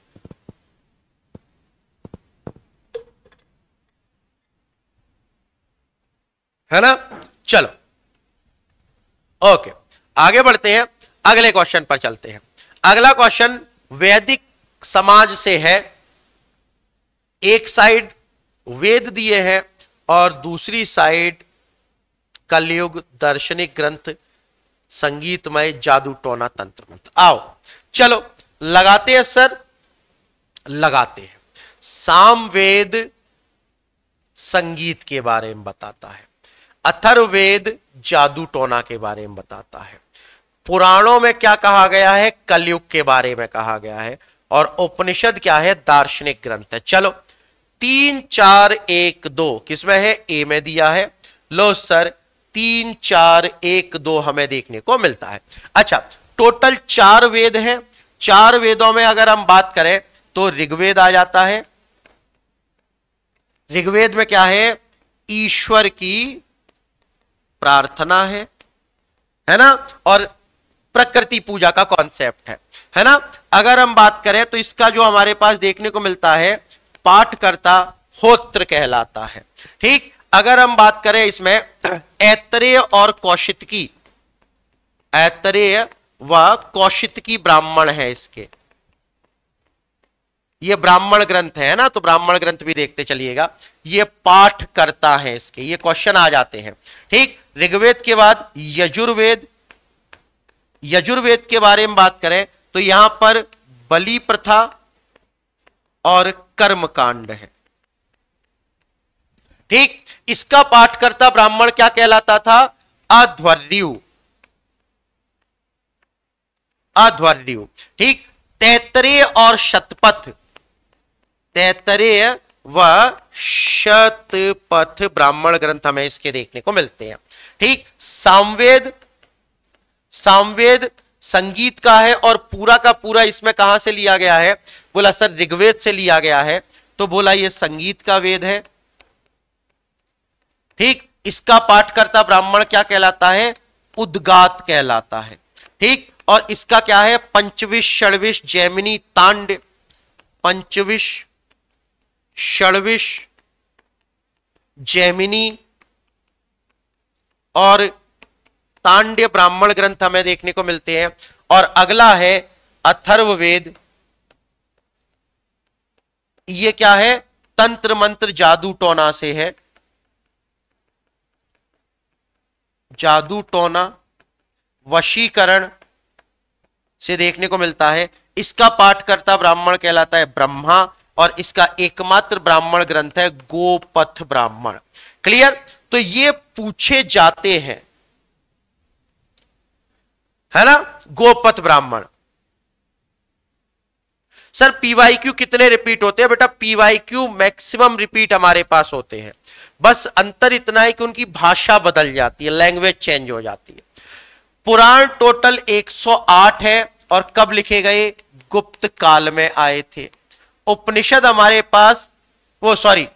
है ना चलो ओके आगे बढ़ते हैं अगले क्वेश्चन पर चलते हैं अगला क्वेश्चन वैदिक समाज से है एक साइड वेद दिए हैं और दूसरी साइड कलयुग दार्शनिक ग्रंथ संगीतमय जादू टोना तंत्र मंत्र आओ चलो लगाते हैं सर लगाते हैं सामवेद संगीत के बारे में बताता है अथर्ववेद जादू टोना के बारे में बताता है पुराणों में क्या कहा गया है कलयुग के बारे में कहा गया है और उपनिषद क्या है दार्शनिक ग्रंथ है चलो तीन चार एक दो किसमें है ए में दिया है लो सर तीन चार एक दो हमें देखने को मिलता है अच्छा टोटल चार वेद हैं चार वेदों में अगर हम बात करें तो ऋग्वेद आ जाता है ऋग्वेद में क्या है ईश्वर की प्रार्थना है है ना और प्रकृति पूजा का कॉन्सेप्ट है है ना अगर हम बात करें तो इसका जो हमारे पास देखने को मिलता है पाठकर्ता होत्र कहलाता है ठीक अगर हम बात करें इसमें ऐतरेय और कौशित की ऐतरेय व कौशित की ब्राह्मण है इसके ये ब्राह्मण ग्रंथ है ना तो ब्राह्मण ग्रंथ भी देखते चलिएगा ये पाठ करता है इसके ये क्वेश्चन आ जाते हैं ठीक ऋग्वेद के बाद यजुर्वेद यजुर्वेद के बारे में बात करें तो यहां पर बलि प्रथा और कर्म कांड है ठीक इसका पाठ करता ब्राह्मण क्या कहलाता था अध्वर्यु अध्वर्यु ठीक तैतरे और शतपथ तैतरे व शतपथ ब्राह्मण ग्रंथ हमें इसके देखने को मिलते हैं ठीक सामवेद सामवेद संगीत का है और पूरा का पूरा इसमें कहां से लिया गया है बोला सर ऋग्वेद से लिया गया है तो बोला ये संगीत का वेद है ठीक इसका पाठ करता ब्राह्मण क्या कहलाता है उद्गात कहलाता है ठीक और इसका क्या है पंचविश षडविश जैमिनी तांड पंचविश षडविश जैमिनी और तांड्य ब्राह्मण ग्रंथ हमें देखने को मिलते हैं और अगला है अथर्ववेद ये क्या है तंत्र मंत्र जादू टोना से है जादू टोना वशीकरण से देखने को मिलता है इसका पाठकर्ता ब्राह्मण कहलाता है ब्रह्मा और इसका एकमात्र ब्राह्मण ग्रंथ है गोपथ ब्राह्मण क्लियर तो ये पूछे जाते हैं है ना गोपत ब्राह्मण सर पीवाई क्यू कितने रिपीट होते हैं बेटा पीवाई क्यू मैक्सिमम रिपीट हमारे पास होते हैं बस अंतर इतना है कि उनकी भाषा बदल जाती है लैंग्वेज चेंज हो जाती है पुराण टोटल 108 है और कब लिखे गए गुप्त काल में आए थे उपनिषद हमारे पास वो सॉरी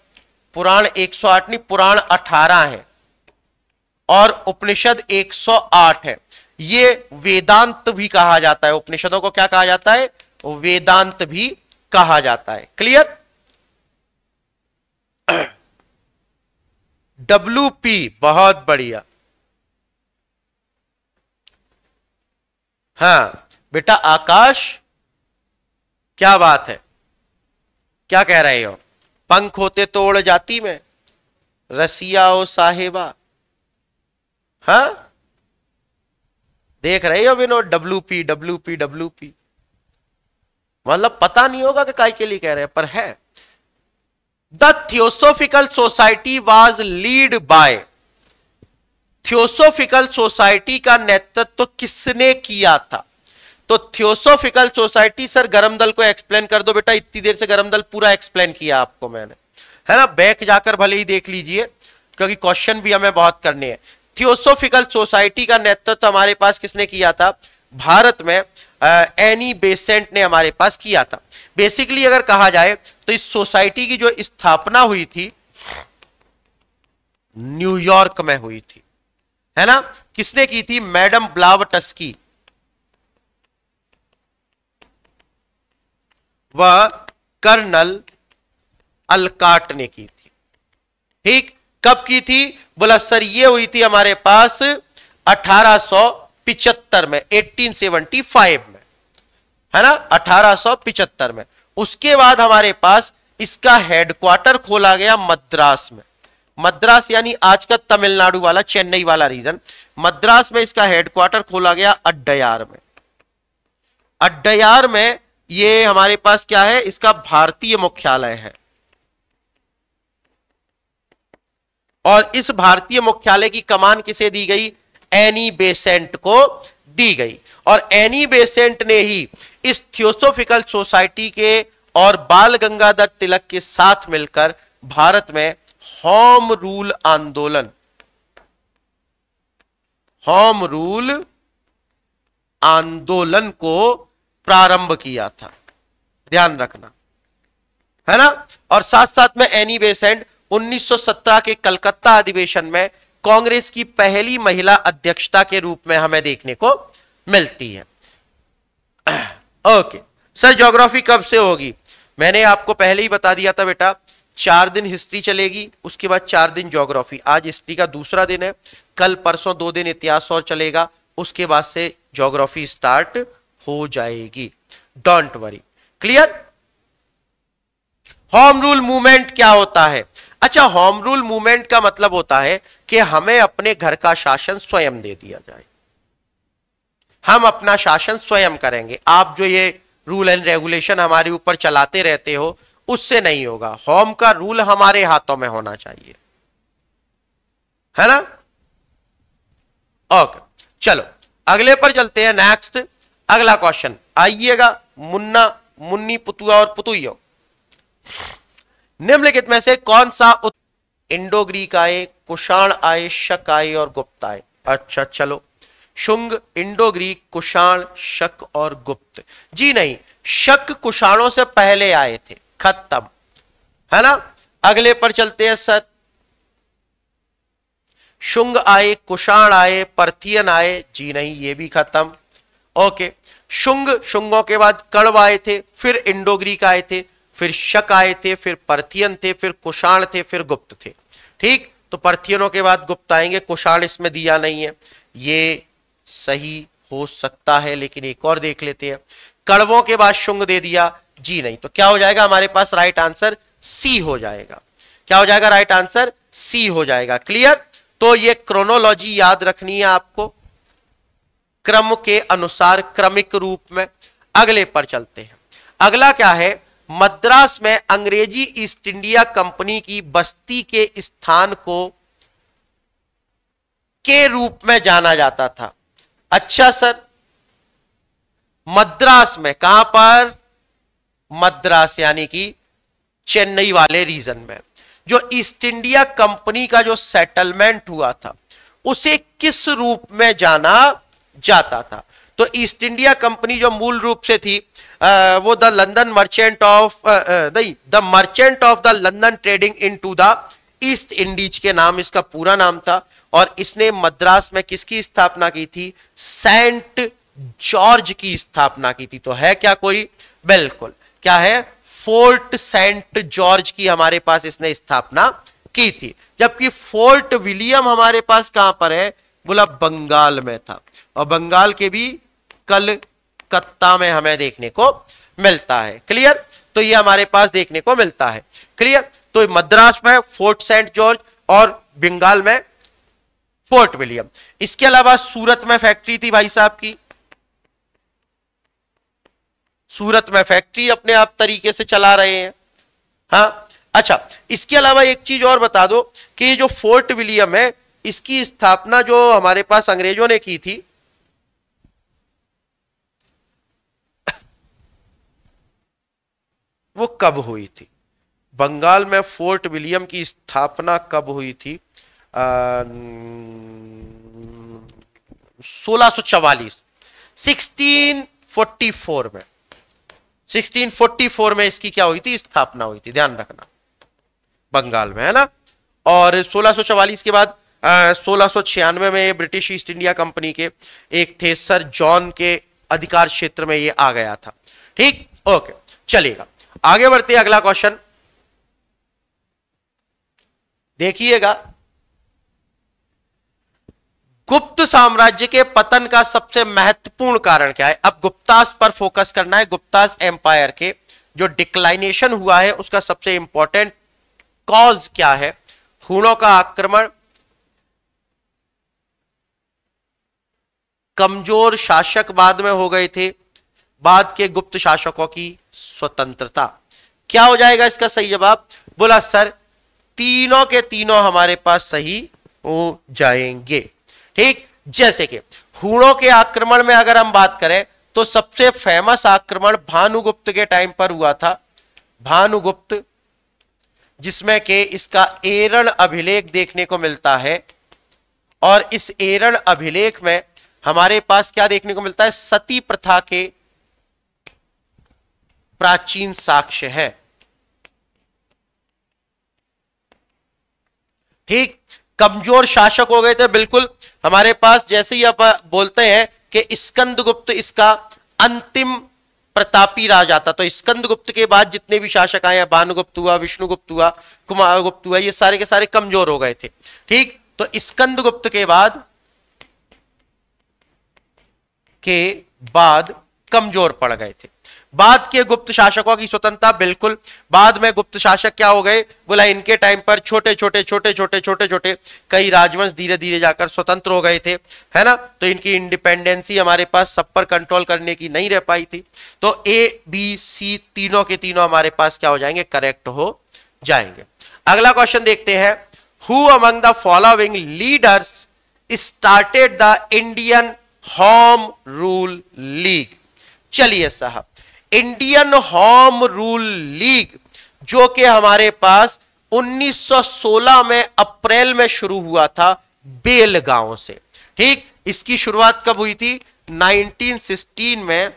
पुराण 108 नहीं पुराण 18 है और उपनिषद 108 है ये वेदांत भी कहा जाता है उपनिषदों को क्या कहा जाता है वेदांत भी कहा जाता है क्लियर डब्ल्यू पी बहुत बढ़िया हाँ बेटा आकाश क्या बात है क्या कह रहे हो पंख होते तो उड़ जाती में रसिया ओ साहेबा हाँ देख रहे हो Vinod W P W P W P मतलब पता नहीं होगा कि काय के लिए कह रहे हैं पर है the theosophical society was lead by theosophical society का नेतृत्व तो किसने किया था तो थियोसोफिकल सोसाइटी सर गरम दल को एक्सप्लेन कर दो बेटा इतनी देर से गरम दल पूरा एक्सप्लेन किया आपको मैंने है ना बैक जाकर भले ही देख लीजिए क्योंकि क्वेश्चन भी हमें बहुत करने हैं थियोसोफिकल सोसाइटी का नेतृत्व हमारे पास किसने किया था भारत में एनी बेसेंट ने हमारे पास किया था बेसिकली अगर कहा जाए तो इस सोसाइटी की जो स्थापना हुई थी न्यूयॉर्क में हुई थी है ना किसने की थी मैडम ब्लावटस्की व कर्नल अलकाट ने की थी ठीक कब की थी बोला सर ये हुई थी हमारे पास अठारह में 1875 में है ना 1875 में उसके बाद हमारे पास इसका हेडक्वार्टर खोला गया मद्रास में मद्रास यानी आज का तमिलनाडु वाला चेन्नई वाला रीजन मद्रास में इसका हेडक्वार्टर खोला गया अड्डयार में अड्डयार में ये हमारे पास क्या है इसका भारतीय मुख्यालय है और इस भारतीय मुख्यालय की कमान किसे दी गई एनी बेसेंट को दी गई और एनी बेसेंट ने ही इस थियोसोफिकल सोसाइटी के और बाल गंगाधर तिलक के साथ मिलकर भारत में होम रूल आंदोलन होम रूल आंदोलन को प्रारंभ किया था ध्यान रखना है ना और साथ साथ में एनी बेसेंट 1917 के कलकत्ता अधिवेशन में कांग्रेस की पहली महिला अध्यक्षता के रूप में हमें देखने को मिलती है ओके सर ज्योग्राफी कब से होगी मैंने आपको पहले ही बता दिया था बेटा चार दिन हिस्ट्री चलेगी उसके बाद चार दिन ज्योग्राफी आज हिस्ट्री का दूसरा दिन है कल परसों दो दिन इतिहास और चलेगा उसके बाद से ज्योग्राफी स्टार्ट हो जाएगी don't worry clear home rule movement क्या होता है अच्छा होम रूल मूवमेंट का मतलब होता है कि हमें अपने घर का शासन स्वयं दे दिया जाए हम अपना शासन स्वयं करेंगे आप जो ये रूल एंड रेगुलेशन हमारे ऊपर चलाते रहते हो उससे नहीं होगा होम का रूल हमारे हाथों में होना चाहिए है ना ओके चलो अगले पर चलते हैं नेक्स्ट अगला क्वेश्चन आइएगा मुन्ना मुन्नी पुतुआ और पुतुइयो निम्नलिखित में से कौन सा इंडो ग्रीक आए कुषाण आए शक आए और गुप्त आए अच्छा चलो शुंग इंडो ग्रीक कुषाण शक और गुप्त जी नहीं शक कुषाणों से पहले आए थे खत्म है ना अगले पर चलते हैं सर शुंग आए कुषाण आए परथियन आए जी नहीं ये भी खत्म ओके शुंग शुंगों के बाद कड़व आए थे फिर इंडो ग्रीक आए थे फिर शक आए थे फिर परथियन थे फिर कुषाण थे फिर गुप्त थे ठीक तो परथियनों के बाद गुप्त आएंगे कुषाण इसमें दिया नहीं है ये सही हो सकता है लेकिन एक और देख लेते हैं कड़वों के बाद शुंग दे दिया जी नहीं तो क्या हो जाएगा हमारे पास राइट आंसर सी हो जाएगा क्या हो जाएगा राइट आंसर सी हो जाएगा क्लियर तो ये क्रोनोलॉजी याद रखनी है आपको क्रम के अनुसार क्रमिक रूप में अगले पर चलते हैं अगला क्या है मद्रास में अंग्रेजी ईस्ट इंडिया कंपनी की बस्ती के स्थान को के रूप में जाना जाता था अच्छा सर मद्रास में कहां पर मद्रास यानी कि चेन्नई वाले रीजन में जो ईस्ट इंडिया कंपनी का जो सेटलमेंट हुआ था उसे किस रूप में जाना जाता था तो ईस्ट इंडिया कंपनी जो मूल रूप से थी Uh, वो द लंदन मर्चेंट ऑफ नहीं the merchant of the London trading into the East Indies के नाम इसका पूरा नाम था और इसने मद्रास में किसकी स्थापना की थी सेंट जॉर्ज की स्थापना की थी तो है क्या कोई बिल्कुल क्या है फोर्ट सेंट जॉर्ज की हमारे पास इसने स्थापना की थी जबकि फोर्ट विलियम हमारे पास कहां पर है बोला बंगाल में था और बंगाल के भी कल कलकत्ता में हमें देखने को मिलता है क्लियर तो ये हमारे पास देखने को मिलता है क्लियर तो मद्रास में फोर्ट सेंट जॉर्ज और बंगाल में फोर्ट विलियम इसके अलावा सूरत में फैक्ट्री थी भाई साहब की सूरत में फैक्ट्री अपने आप तरीके से चला रहे हैं हाँ अच्छा इसके अलावा एक चीज और बता दो कि जो फोर्ट विलियम है इसकी स्थापना जो हमारे पास अंग्रेजों ने की थी वो कब हुई थी बंगाल में फोर्ट विलियम की स्थापना कब हुई थी सोलह सौ चवालीस सिक्सटीन फोर्टी फोर में 1644 में इसकी क्या हुई थी स्थापना हुई थी ध्यान रखना बंगाल में है ना और 1644 के बाद सोलह में ब्रिटिश ईस्ट इंडिया कंपनी के एक थे सर जॉन के अधिकार क्षेत्र में ये आ गया था ठीक ओके चलेगा आगे बढ़ते अगला क्वेश्चन देखिएगा गुप्त साम्राज्य के पतन का सबसे महत्वपूर्ण कारण क्या है अब गुप्तास पर फोकस करना है गुप्तास एम्पायर के जो डिक्लाइनेशन हुआ है उसका सबसे इंपॉर्टेंट कॉज क्या है हुणों का आक्रमण कमजोर शासक बाद में हो गए थे बाद के गुप्त शासकों की स्वतंत्रता क्या हो जाएगा इसका सही जवाब बोला सर तीनों के तीनों हमारे पास सही हो जाएंगे ठीक जैसे कि हूणों के आक्रमण में अगर हम बात करें तो सबसे फेमस आक्रमण भानुगुप्त के टाइम पर हुआ था भानुगुप्त जिसमें के इसका एरण अभिलेख देखने को मिलता है और इस एरण अभिलेख में हमारे पास क्या देखने को मिलता है सती प्रथा के प्राचीन साक्ष्य है ठीक कमजोर शासक हो गए थे बिल्कुल हमारे पास जैसे ही आप बोलते हैं कि स्कंदगुप्त इसका अंतिम प्रतापी राजा था तो स्कंदगुप्त के बाद जितने भी शासक आए भानुगुप्त हुआ विष्णुगुप्त हुआ कुमार गुप्त हुआ ये सारे के सारे कमजोर हो गए थे ठीक तो स्कंदगुप्त के बाद के बाद कमजोर पड़ गए थे बाद के गुप्त शासकों की स्वतंत्रता बिल्कुल बाद में गुप्त शासक क्या हो गए बोला इनके टाइम पर छोटे छोटे छोटे छोटे छोटे छोटे कई राजवंश धीरे धीरे जाकर स्वतंत्र हो गए थे है ना तो इनकी इंडिपेंडेंसी हमारे पास सब पर कंट्रोल करने की नहीं रह पाई थी तो ए बी सी तीनों के तीनों हमारे पास क्या हो जाएंगे करेक्ट हो जाएंगे अगला क्वेश्चन देखते हैं who among the following leaders started the Indian home rule league चलिए साहब इंडियन होम रूल लीग जो कि हमारे पास 1916 में अप्रैल में शुरू हुआ था बेलगांव से ठीक इसकी शुरुआत कब हुई थी 1916 में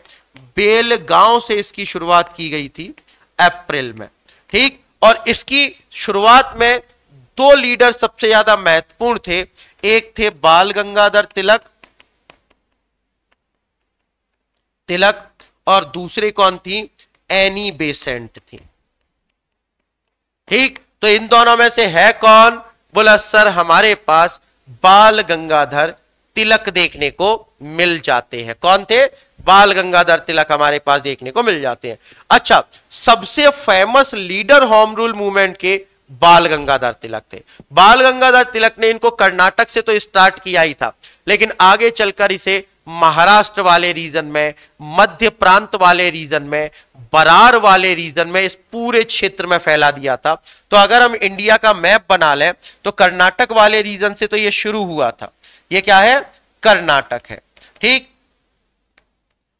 बेलगांव से इसकी शुरुआत की गई थी अप्रैल में ठीक और इसकी शुरुआत में दो लीडर सबसे ज्यादा महत्वपूर्ण थे एक थे बाल गंगाधर तिलक तिलक और दूसरी कौन थी एनी बेसेंट थी ठीक तो इन दोनों में से है कौन बोला सर हमारे पास बाल गंगाधर तिलक देखने को मिल जाते हैं कौन थे बाल गंगाधर तिलक हमारे पास देखने को मिल जाते हैं अच्छा सबसे famous leader home rule movement के बाल गंगाधर तिलक थे बाल गंगाधर तिलक ने इनको कर्नाटक से तो स्टार्ट किया ही था लेकिन आगे चलकर इसे महाराष्ट्र वाले रीजन में मध्य प्रांत वाले रीजन में बरार वाले रीजन में इस पूरे क्षेत्र में फैला दिया था तो अगर हम इंडिया का मैप बना लें तो कर्नाटक वाले रीजन से तो यह शुरू हुआ था यह क्या है कर्नाटक है ठीक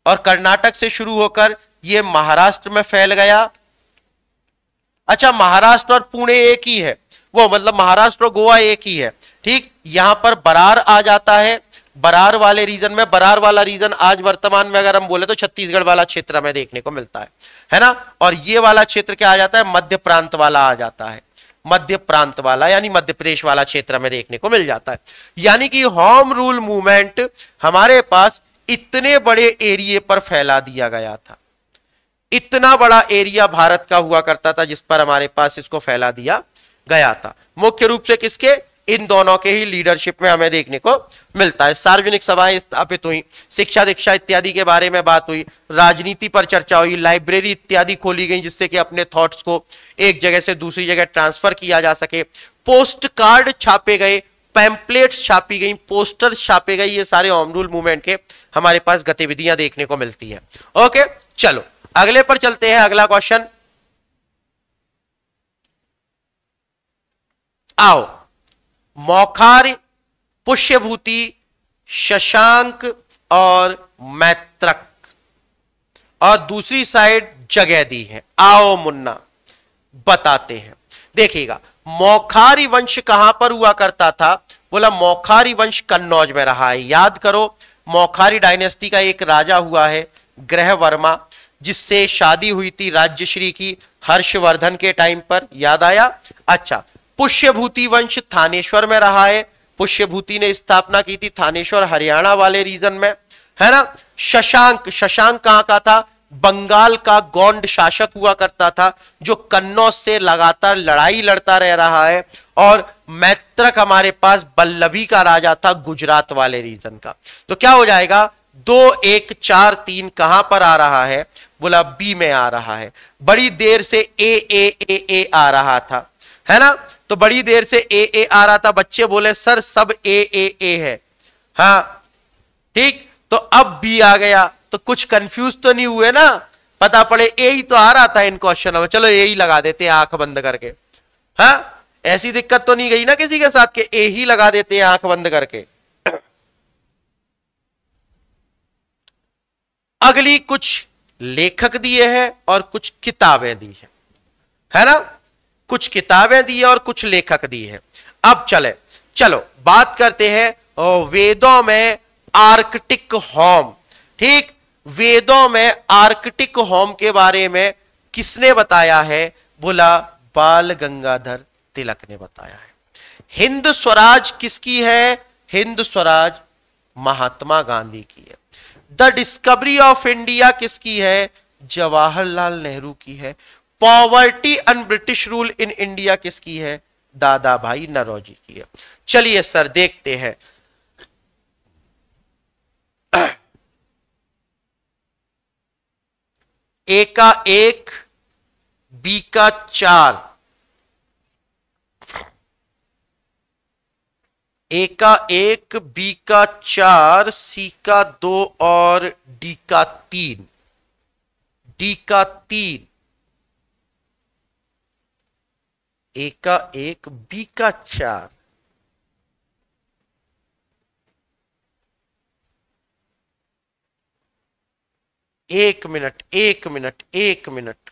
और कर्नाटक से शुरू होकर यह महाराष्ट्र में फैल गया अच्छा महाराष्ट्र और पुणे एक ही है वो मतलब महाराष्ट्र और गोवा एक ही है ठीक यहां पर बरार आ जाता है बरार वाले रीजन में बरार वाला रीजन आज वर्तमान में अगर हम बोले तो छत्तीसगढ़ वाला क्षेत्र में देखने को मिलता है है ना और ये वाला क्षेत्र क्या आ जाता है मध्य प्रांत वाला आ जाता है मध्य प्रांत वाला यानी मध्य प्रदेश वाला क्षेत्र में देखने को मिल जाता है यानी कि होम रूल मूवमेंट हमारे पास इतने बड़े एरिए पर फैला दिया गया था इतना बड़ा एरिया भारत का हुआ करता था जिस पर हमारे पास इसको फैला दिया गया था मुख्य रूप से किसके इन दोनों के ही लीडरशिप में हमें देखने को मिलता है सार्वजनिक सभाएं स्थापित हुई शिक्षा दीक्षा इत्यादि के बारे में बात हुई राजनीति पर चर्चा हुई लाइब्रेरी इत्यादि खोली गई जिससे कि अपने थॉट्स को एक जगह से दूसरी जगह ट्रांसफर किया जा सके पोस्ट कार्ड छापे गए पैम्पलेट्स छापी गई पोस्टर छापे गए ये सारे होम रूल मूवमेंट के हमारे पास गतिविधियां देखने को मिलती है ओके चलो अगले पर चलते हैं अगला क्वेश्चन आओ मौखार्य पुष्यभूति शशांक और मैत्रक और दूसरी साइड जगह दी है आओ मुन्ना बताते हैं देखिएगा मौखारी वंश कहां पर हुआ करता था बोला मौखारी वंश कन्नौज में रहा है याद करो मौखारी डायनेस्टी का एक राजा हुआ है ग्रह वर्मा जिससे शादी हुई थी राज्यश्री की हर्षवर्धन के टाइम पर याद आया अच्छा पुष्यभूति वंश थानेश्वर में रहा है पुष्यभूति ने स्थापना की थी थानेश्वर हरियाणा वाले रीजन में है ना शशांक शशांक कहां का था बंगाल का गौंड शासक हुआ करता था जो कन्नौज से लगातार लड़ाई लड़ता रह रहा है और मैत्रक हमारे पास बल्लभी का राजा था गुजरात वाले रीजन का तो क्या हो जाएगा दो एक चार तीन कहां पर आ रहा है बोला बी में आ रहा है बड़ी देर से ए ए ए ए आ रहा था है ना तो बड़ी देर से ए ए आ रहा था बच्चे बोले सर सब ए ए ए है हाँ ठीक तो अब बी आ गया तो कुछ कंफ्यूज तो नहीं हुए ना पता पड़े ए ही तो आ रहा था इन क्वेश्चनों में चलो ए ही लगा देते हैं आंख बंद करके हाँ ऐसी दिक्कत तो नहीं गई ना किसी के साथ के ए ही लगा देते हैं आंख बंद करके अगली कुछ लेखक दिए हैं और कुछ किताबें दी हैं है ना कुछ किताबें दी है और कुछ लेखक दिए हैं अब चले चलो बात करते हैं वेदों में आर्कटिक होम ठीक वेदों में आर्कटिक होम के बारे में किसने बताया है बोला बाल गंगाधर तिलक ने बताया है हिंद स्वराज किसकी है हिंद स्वराज महात्मा गांधी की है द डिस्कवरी ऑफ इंडिया किसकी है जवाहरलाल नेहरू की है poverty un British rule in India किसकी है दादा भाई नरोजी की है चलिए सर देखते हैं ए का एक बी का चार ए का एक बी का चार सी का दो और डी का तीन डी का तीन ए का एक बी का चार एक मिनट एक मिनट एक मिनट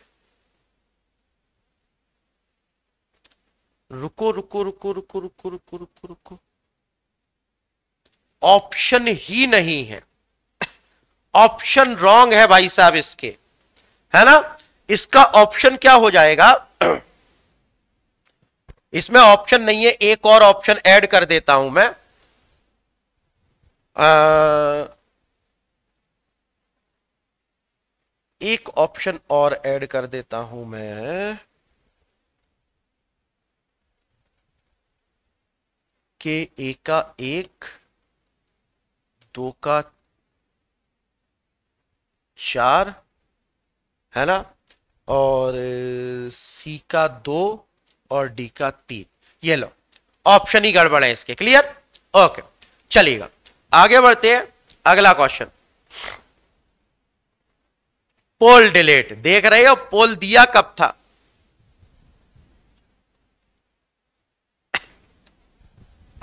रुको रुको रुको रुको रुको रुको रुको रुको ऑप्शन ही नहीं है ऑप्शन रॉन्ग है भाई साहब इसके है ना इसका ऑप्शन क्या हो जाएगा इसमें ऑप्शन नहीं है एक और ऑप्शन ऐड कर देता हूं मैं आ, एक ऑप्शन और ऐड कर देता हूं मैं के एक का एक दो का चार है ना और सी का दो और डी का तीन ये लो ऑप्शन ही गड़बड़ है इसके क्लियर ओके चलिएगा आगे बढ़ते हैं अगला क्वेश्चन पोल डिलेट देख रहे हो पोल दिया कब था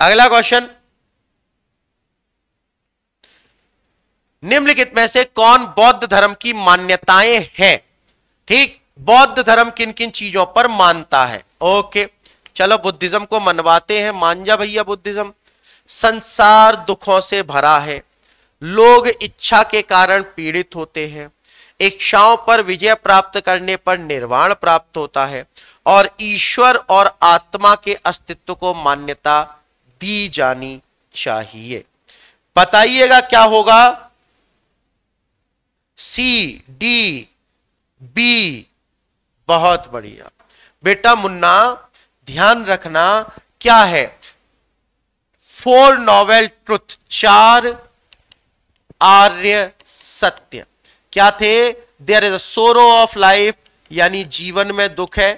अगला क्वेश्चन निम्नलिखित में से कौन बौद्ध धर्म की मान्यताएं हैं ठीक बौद्ध धर्म किन किन चीजों पर मानता है ओके चलो बुद्धिज्म को मनवाते हैं मान जा भैया बुद्धिज्म संसार दुखों से भरा है लोग इच्छा के कारण पीड़ित होते हैं इच्छाओं पर विजय प्राप्त करने पर निर्वाण प्राप्त होता है और ईश्वर और आत्मा के अस्तित्व को मान्यता दी जानी चाहिए बताइएगा क्या होगा सी डी बी बहुत बढ़िया बेटा मुन्ना ध्यान रखना क्या है फोर नॉवेल ट्रुथ चार आर्य सत्य क्या थे there is arrow of life यानी जीवन में दुख है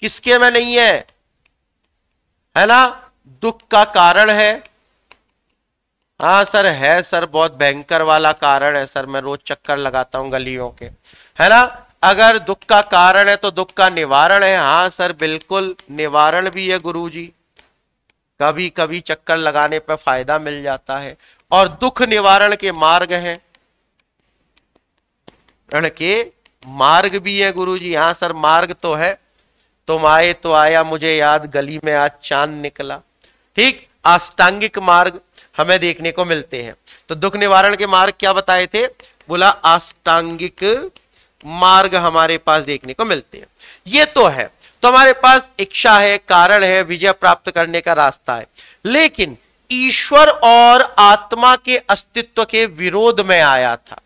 किसके में नहीं है है ना दुख का कारण है हाँ सर है सर बहुत भयंकर वाला कारण है सर मैं रोज चक्कर लगाता हूं गलियों के है ना अगर दुख का कारण है तो दुख का निवारण है हाँ सर बिल्कुल निवारण भी है गुरुजी कभी कभी चक्कर लगाने पर फायदा मिल जाता है और दुख निवारण के मार्ग हैं रण के मार्ग भी है गुरुजी हाँ सर मार्ग तो है तुम आए तो आया मुझे याद गली में आज चांद निकला ठीक आस्तांगिक मार्ग हमें देखने को मिलते हैं तो दुख निवारण के मार्ग क्या बताए थे बोला आस्तांगिक मार्ग हमारे पास देखने को मिलते हैं ये तो है तो हमारे पास इच्छा है कारण है विजय प्राप्त करने का रास्ता है लेकिन ईश्वर और आत्मा के अस्तित्व के विरोध में आया था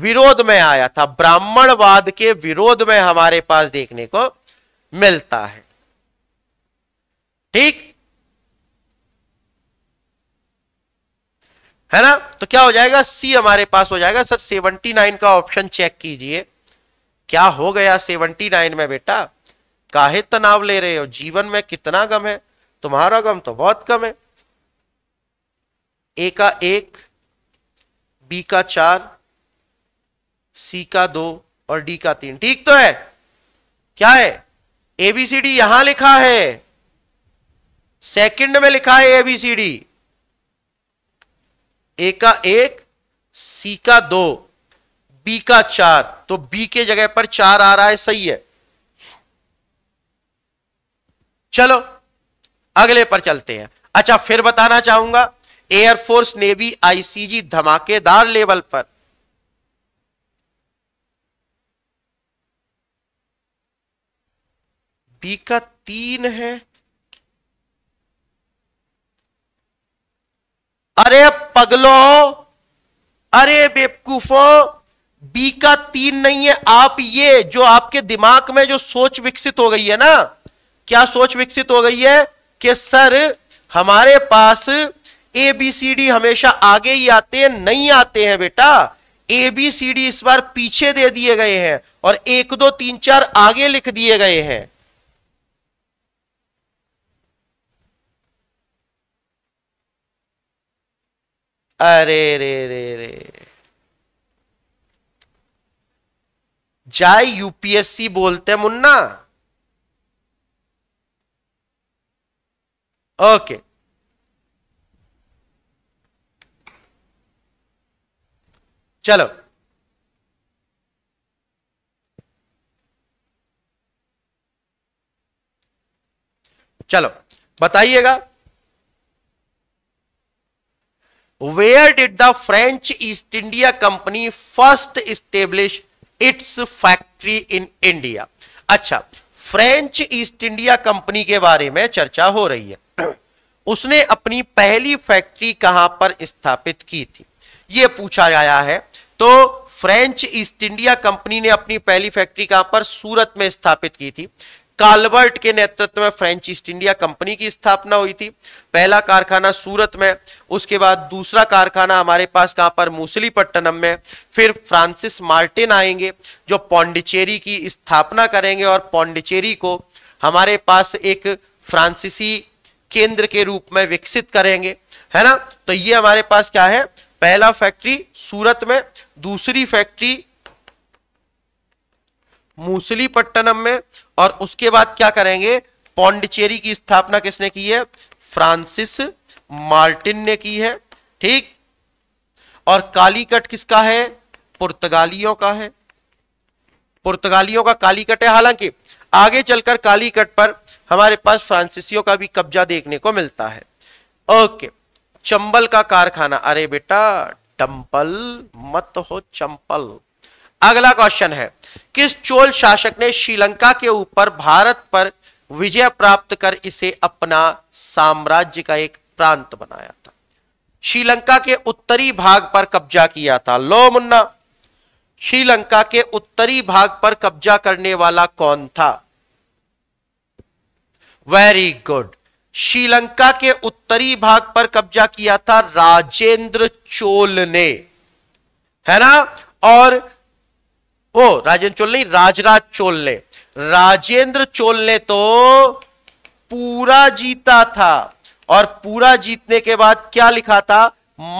विरोध में आया था ब्राह्मणवाद के विरोध में हमारे पास देखने को मिलता है ठीक है ना तो क्या हो जाएगा सी हमारे पास हो जाएगा सर सेवनटी नाइन का ऑप्शन चेक कीजिए क्या हो गया सेवनटी नाइन में बेटा काहे तनाव ले रहे हो जीवन में कितना गम है तुम्हारा गम तो बहुत कम है ए का एक बी का चार सी का दो और डी का तीन ठीक तो है क्या है एबीसीडी यहां लिखा है सेकंड में लिखा है एबीसीडी ए का एक सी का दो बी का चार तो बी के जगह पर चार आ रहा है सही है चलो अगले पर चलते हैं अच्छा फिर बताना चाहूंगा एयरफोर्स नेवी आईसीजी धमाकेदार लेवल पर बी का तीन है अरे पगलो अरे बेवकूफो बी का तीन नहीं है आप ये जो आपके दिमाग में जो सोच विकसित हो गई है ना क्या सोच विकसित हो गई है कि सर हमारे पास ए बी सी डी हमेशा आगे ही आते हैं नहीं आते हैं बेटा ए बी सी डी इस बार पीछे दे दिए गए हैं और एक दो तीन चार आगे लिख दिए गए हैं अरे रे रे रे जाए यूपीएससी बोलते मुन्ना ओके चलो चलो बताइएगा where did the French East India company first establish its factory in India अच्छा फ्रेंच ईस्ट इंडिया कंपनी के बारे में चर्चा हो रही है उसने अपनी पहली फैक्ट्री कहां पर स्थापित की थी यह पूछा गया है तो फ्रेंच ईस्ट इंडिया कंपनी ने अपनी पहली फैक्ट्री कहां पर सूरत में स्थापित की थी कालबर्ट के नेतृत्व में फ्रेंच ईस्ट इंडिया कंपनी की स्थापना हुई थी पहला कारखाना सूरत में उसके बाद दूसरा कारखाना हमारे पास कहां पर मूसलीपट्टनम में फिर फ्रांसिस मार्टिन आएंगे जो पौंडिचेरी की स्थापना करेंगे और पौंडिचेरी को हमारे पास एक फ्रांसीसी केंद्र के रूप में विकसित करेंगे है ना तो ये हमारे पास क्या है पहला फैक्ट्री सूरत में दूसरी फैक्ट्री मूसलीपट्टनम में और उसके बाद क्या करेंगे पौंडिचेरी की स्थापना किसने की है फ्रांसिस मार्टिन ने की है ठीक और कालीकट किसका है पुर्तगालियों का है पुर्तगालियों का कालीकट है हालांकि आगे चलकर कालीकट पर हमारे पास फ्रांसिसियों का भी कब्जा देखने को मिलता है ओके चंबल का कारखाना अरे बेटा टंपल मत हो चंपल अगला क्वेश्चन है किस चोल शासक ने श्रीलंका के ऊपर भारत पर विजय प्राप्त कर इसे अपना साम्राज्य का एक प्रांत बनाया था श्रीलंका के उत्तरी भाग पर कब्जा किया था लो मुन्ना श्रीलंका के उत्तरी भाग पर कब्जा करने वाला कौन था वेरी गुड श्रीलंका के उत्तरी भाग पर कब्जा किया था राजेंद्र चोल ने है ना और ओ राजेंद्र चोल नहीं राजराज चोल ने राजेंद्र चोल ने तो पूरा जीता था और पूरा जीतने के बाद क्या लिखा था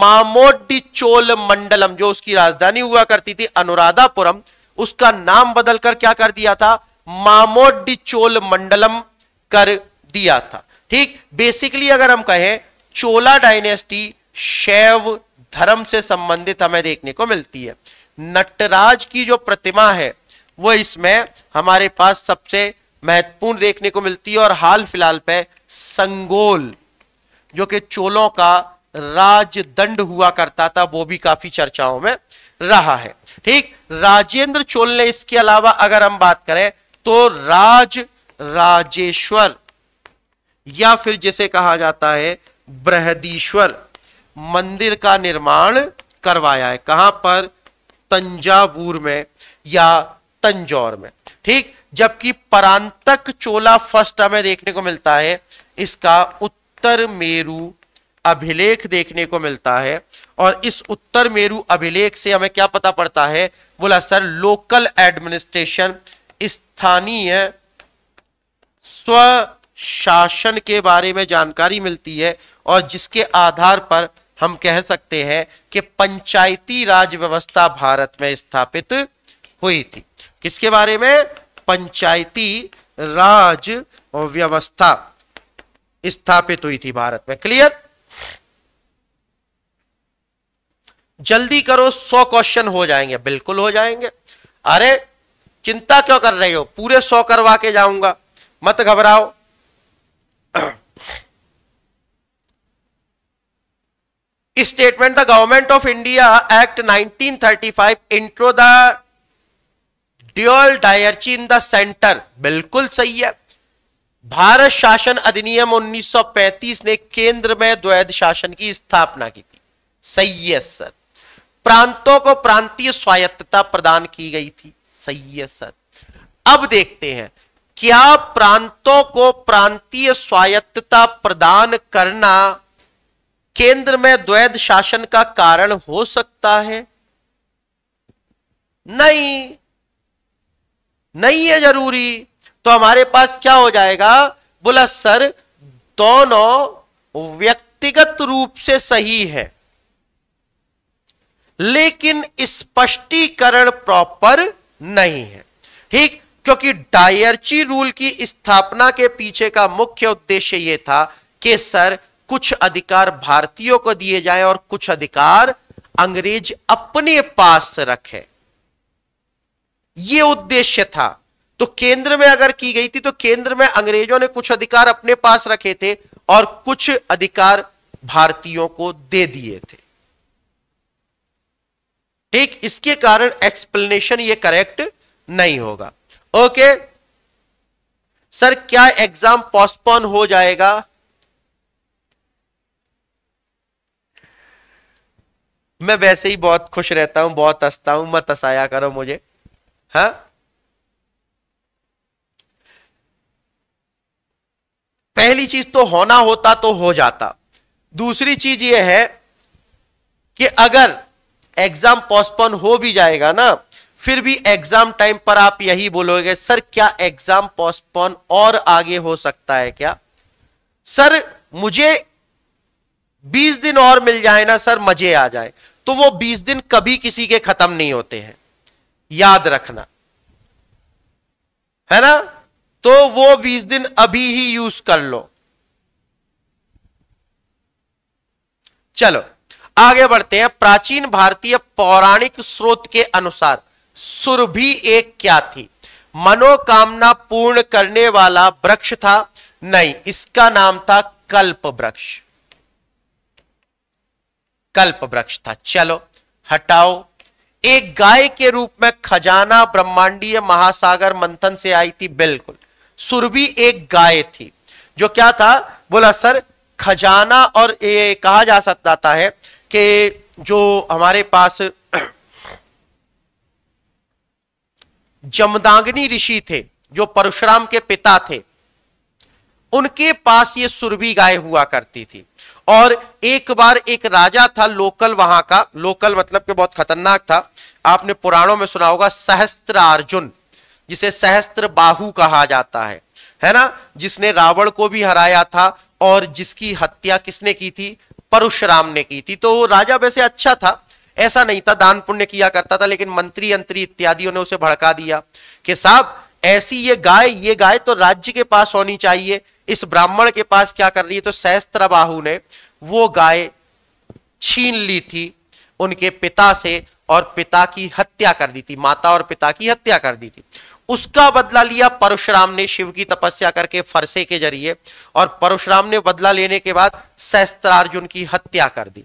मामोडी चोल मंडलम जो उसकी राजधानी हुआ करती थी अनुराधापुरम उसका नाम बदलकर क्या कर दिया था मामोडी चोल मंडलम कर दिया था ठीक बेसिकली अगर हम कहें चोला डायनेस्टी शैव धर्म से संबंधित हमें देखने को मिलती है नटराज की जो प्रतिमा है वो इसमें हमारे पास सबसे महत्वपूर्ण देखने को मिलती है और हाल फिलहाल पे संगोल जो कि चोलों का राजदंड हुआ करता था वो भी काफी चर्चाओं में रहा है ठीक राजेंद्र चोल ने इसके अलावा अगर हम बात करें तो राज राजेश्वर या फिर जिसे कहा जाता है बृहदीश्वर मंदिर का निर्माण करवाया है कहां पर तंजावूर में या तंजौर में ठीक जबकि परांतक चोला फर्स्ट हमें देखने को मिलता है इसका उत्तर मेरु अभिलेख देखने को मिलता है और इस उत्तर मेरु अभिलेख से हमें क्या पता पड़ता है बोला सर लोकल एडमिनिस्ट्रेशन स्थानीय स्वशासन के बारे में जानकारी मिलती है और जिसके आधार पर हम कह सकते हैं कि पंचायती राज व्यवस्था भारत में स्थापित हुई थी किसके बारे में पंचायती राज व्यवस्था स्थापित हुई थी भारत में क्लियर जल्दी करो सौ क्वेश्चन हो जाएंगे बिल्कुल हो जाएंगे अरे चिंता क्यों कर रहे हो पूरे सौ करवा के जाऊंगा मत घबराओ statement the government of India act 1935 intro the dual diarchy in the centre बिल्कुल सही है भारत शासन अधिनियम 1935 ने केंद्र में द्वैध शासन की स्थापना की थी सही है सर प्रांतों को प्रांतीय स्वायत्तता प्रदान की गई थी सही है सर अब देखते हैं क्या प्रांतों को प्रांतीय स्वायत्तता प्रदान करना केंद्र में द्वैध शासन का कारण हो सकता है नहीं नहीं है जरूरी तो हमारे पास क्या हो जाएगा बोला सर दोनों व्यक्तिगत रूप से सही है लेकिन स्पष्टीकरण प्रॉपर नहीं है ठीक क्योंकि डायर्ची रूल की स्थापना के पीछे का मुख्य उद्देश्य यह था कि सर कुछ अधिकार भारतीयों को दिए जाए और कुछ अधिकार अंग्रेज अपने पास रखे यह उद्देश्य था तो केंद्र में अगर की गई थी तो केंद्र में अंग्रेजों ने कुछ अधिकार अपने पास रखे थे और कुछ अधिकार भारतीयों को दे दिए थे ठीक इसके कारण एक्सप्लेनेशन ये करेक्ट नहीं होगा ओके सर क्या एग्जाम पोस्टपोन हो जाएगा मैं वैसे ही बहुत खुश रहता हूं बहुत हंसता हूं मत हसाया करो मुझे हा पहली चीज तो होना होता तो हो जाता दूसरी चीज यह है कि अगर एग्जाम पोस्टपोन हो भी जाएगा ना फिर भी एग्जाम टाइम पर आप यही बोलोगे सर क्या एग्जाम पोस्टपोन और आगे हो सकता है क्या सर मुझे बीस दिन और मिल जाए ना सर मजे आ जाए तो वो बीस दिन कभी किसी के खत्म नहीं होते हैं याद रखना है ना तो वो बीस दिन अभी ही यूज कर लो चलो आगे बढ़ते हैं प्राचीन भारतीय पौराणिक स्रोत के अनुसार सुरभि एक क्या थी मनोकामना पूर्ण करने वाला वृक्ष था नहीं इसका नाम था कल्प वृक्ष कल्प वृक्ष था चलो हटाओ एक गाय के रूप में खजाना ब्रह्मांडीय महासागर मंथन से आई थी बिल्कुल सुरभि एक गाय थी जो क्या था बोला सर खजाना और ये कहा जा सकता है कि जो हमारे पास जमदांगनी ऋषि थे जो परशुराम के पिता थे उनके पास ये सुरभि गाय हुआ करती थी और एक बार एक राजा था लोकल वहां का लोकल मतलब के बहुत खतरनाक था आपने पुराणों में सुना होगा सहस्त्र अर्जुन जिसे सहस्त्र बाहु कहा जाता है है ना जिसने रावण को भी हराया था और जिसकी हत्या किसने की थी परशुराम ने की थी तो राजा वैसे अच्छा था ऐसा नहीं था दान पुण्य किया करता था लेकिन मंत्री अंतरी इत्यादियों ने उसे भड़का दिया कि साहब ऐसी ये गाय ये गाय तो राज्य के पास होनी चाहिए इस ब्राह्मण के पास क्या कर रही है तो सहस्त्र ने वो गाय छीन ली थी उनके पिता से और पिता की हत्या कर दी थी माता और पिता की हत्या कर दी थी उसका बदला लिया परशुराम ने शिव की तपस्या करके फरसे के जरिए और परशुराम ने बदला लेने के बाद सहस्त्रार्जुन की हत्या कर दी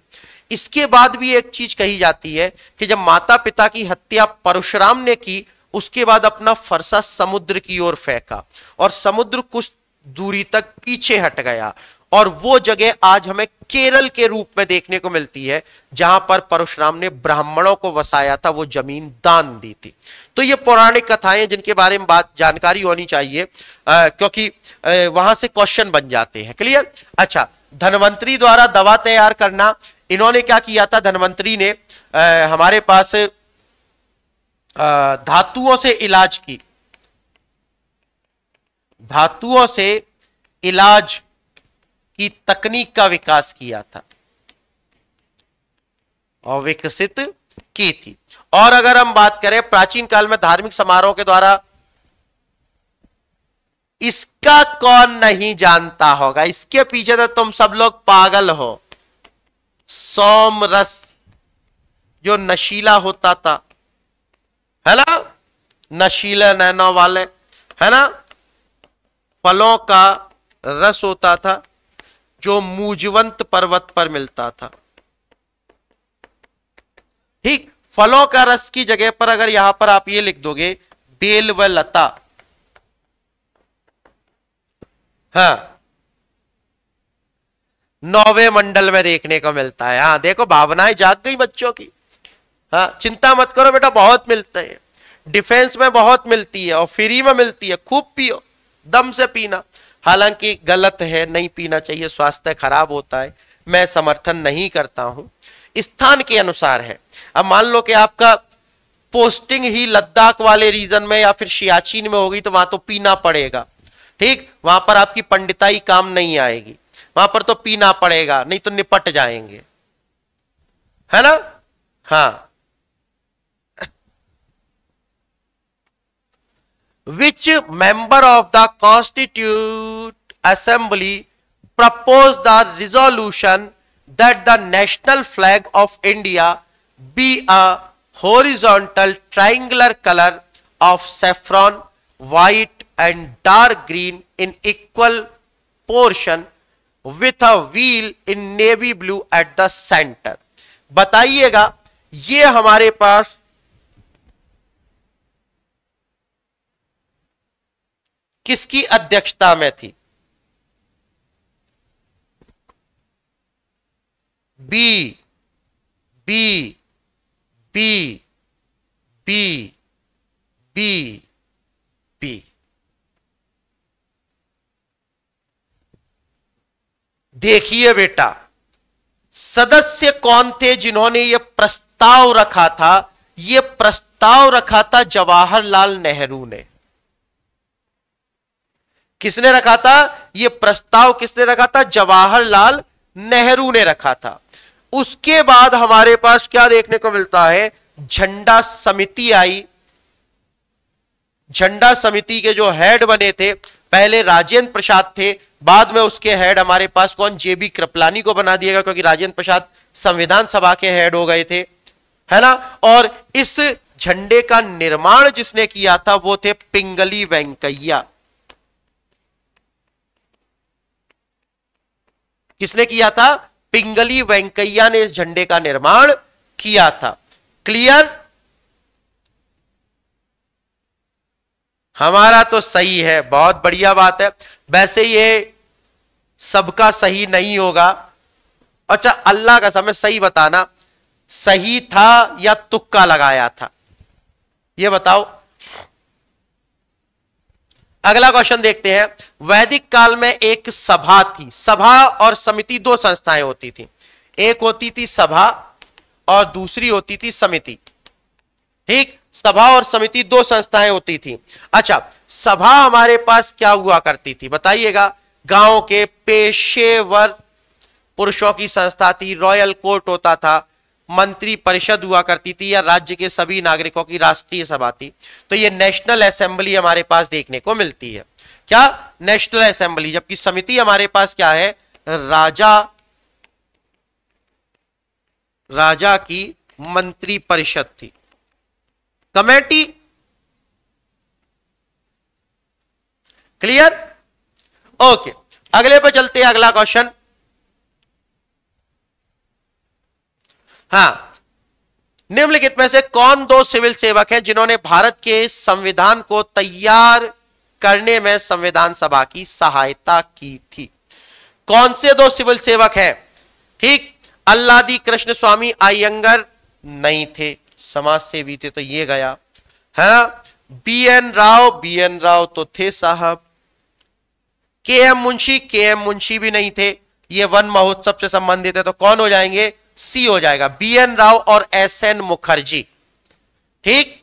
इसके बाद भी एक चीज कही जाती है कि जब माता पिता की हत्या परशुराम ने की उसके बाद अपना फरसा समुद्र की ओर फेंका और समुद्र कुछ दूरी तक पीछे हट गया और वो जगह आज हमें केरल के रूप में देखने को मिलती है जहां पर परशुराम ने ब्राह्मणों को वसाया था वो जमीन दान दी थी तो ये पौराणिक कथाएं जिनके बारे में बात जानकारी होनी चाहिए आ, क्योंकि आ, वहां से क्वेश्चन बन जाते हैं क्लियर अच्छा धनवंतरी द्वारा दवा तैयार करना इन्होंने क्या किया था धनवंतरी ने आ, हमारे पास आ, धातुओं से इलाज की धातुओं से इलाज की तकनीक का विकास किया था और विकसित की थी और अगर हम बात करें प्राचीन काल में धार्मिक समारोह के द्वारा इसका कौन नहीं जानता होगा इसके पीछे तो तुम सब लोग पागल हो सोम रस जो नशीला होता था है ना नशीला नैनो वाले है ना फलों का रस होता था जो मूजवंत पर्वत पर मिलता था ठीक फलों का रस की जगह पर अगर यहां पर आप ये लिख दोगे बेल व लता हाँ नौवे मंडल में देखने को मिलता है हाँ देखो भावनाएं जाग गई बच्चों की हाँ चिंता मत करो बेटा बहुत मिलते हैं डिफेंस में बहुत मिलती है और फ्री में मिलती है खूब पियो दम से पीना हालांकि गलत है नहीं पीना चाहिए स्वास्थ्य खराब होता है मैं समर्थन नहीं करता हूं स्थान के अनुसार है अब मान लो कि आपका पोस्टिंग ही लद्दाख वाले रीजन में या फिर सियाचिन में होगी तो वहां तो पीना पड़ेगा ठीक वहां पर आपकी पंडिताई काम नहीं आएगी वहां पर तो पीना पड़ेगा नहीं तो निपट जाएंगे है ना हाँ which member of the constitute assembly proposed the resolution that the national flag of India be a horizontal triangular color of saffron, white and dark green in equal portion with a wheel in navy blue at the center. बताइएगा ये हमारे पास किसकी अध्यक्षता में थी B B B B B B देखिए बेटा सदस्य कौन थे जिन्होंने यह प्रस्ताव रखा था यह प्रस्ताव रखा था जवाहरलाल नेहरू ने किसने रखा था यह प्रस्ताव किसने रखा था जवाहरलाल नेहरू ने रखा था उसके बाद हमारे पास क्या देखने को मिलता है झंडा समिति आई झंडा समिति के जो हेड बने थे पहले राजेंद्र प्रसाद थे बाद में उसके हेड हमारे पास कौन जेबी कृपलानी को बना दिया गया क्योंकि राजेंद्र प्रसाद संविधान सभा के हेड हो गए थे है ना और इस झंडे का निर्माण जिसने किया था वो थे पिंगली वेंकैया किसने किया था पिंगली वेंकैया ने इस झंडे का निर्माण किया था क्लियर हमारा तो सही है बहुत बढ़िया बात है वैसे ये सबका सही नहीं होगा अच्छा अल्लाह का समय सही बताना सही था या तुक्का लगाया था ये बताओ अगला क्वेश्चन देखते हैं वैदिक काल में एक सभा थी सभा और समिति दो संस्थाएं होती थी एक होती थी सभा और दूसरी होती थी समिति ठीक सभा और समिति दो संस्थाएं होती थी अच्छा सभा हमारे पास क्या हुआ करती थी बताइएगा गांव के पेशेवर पुरुषों की संस्था थी रॉयल कोर्ट होता था मंत्री परिषद हुआ करती थी या राज्य के सभी नागरिकों की राष्ट्रीय सभा थी तो ये नेशनल असेंबली हमारे पास देखने को मिलती है क्या नेशनल असेंबली जबकि समिति हमारे पास क्या है राजा राजा की मंत्री परिषद थी कमेटी क्लियर ओके अगले पर चलते हैं अगला क्वेश्चन हाँ निम्नलिखित में से कौन दो सिविल सेवक हैं जिन्होंने भारत के संविधान को तैयार करने में संविधान सभा की सहायता की थी कौन से दो सिविल सेवक हैं ठीक अल्लादी कृष्ण स्वामी अयंगर नहीं थे समाज सेवी थे तो ये गया है ना B N Rao B N Rao तो थे साहब के एम मुंशी के एम मुंशी भी नहीं थे ये वन महोत्सव से संबंधित है तो कौन हो जाएंगे सी हो जाएगा बी एन राव और एस एन मुखर्जी ठीक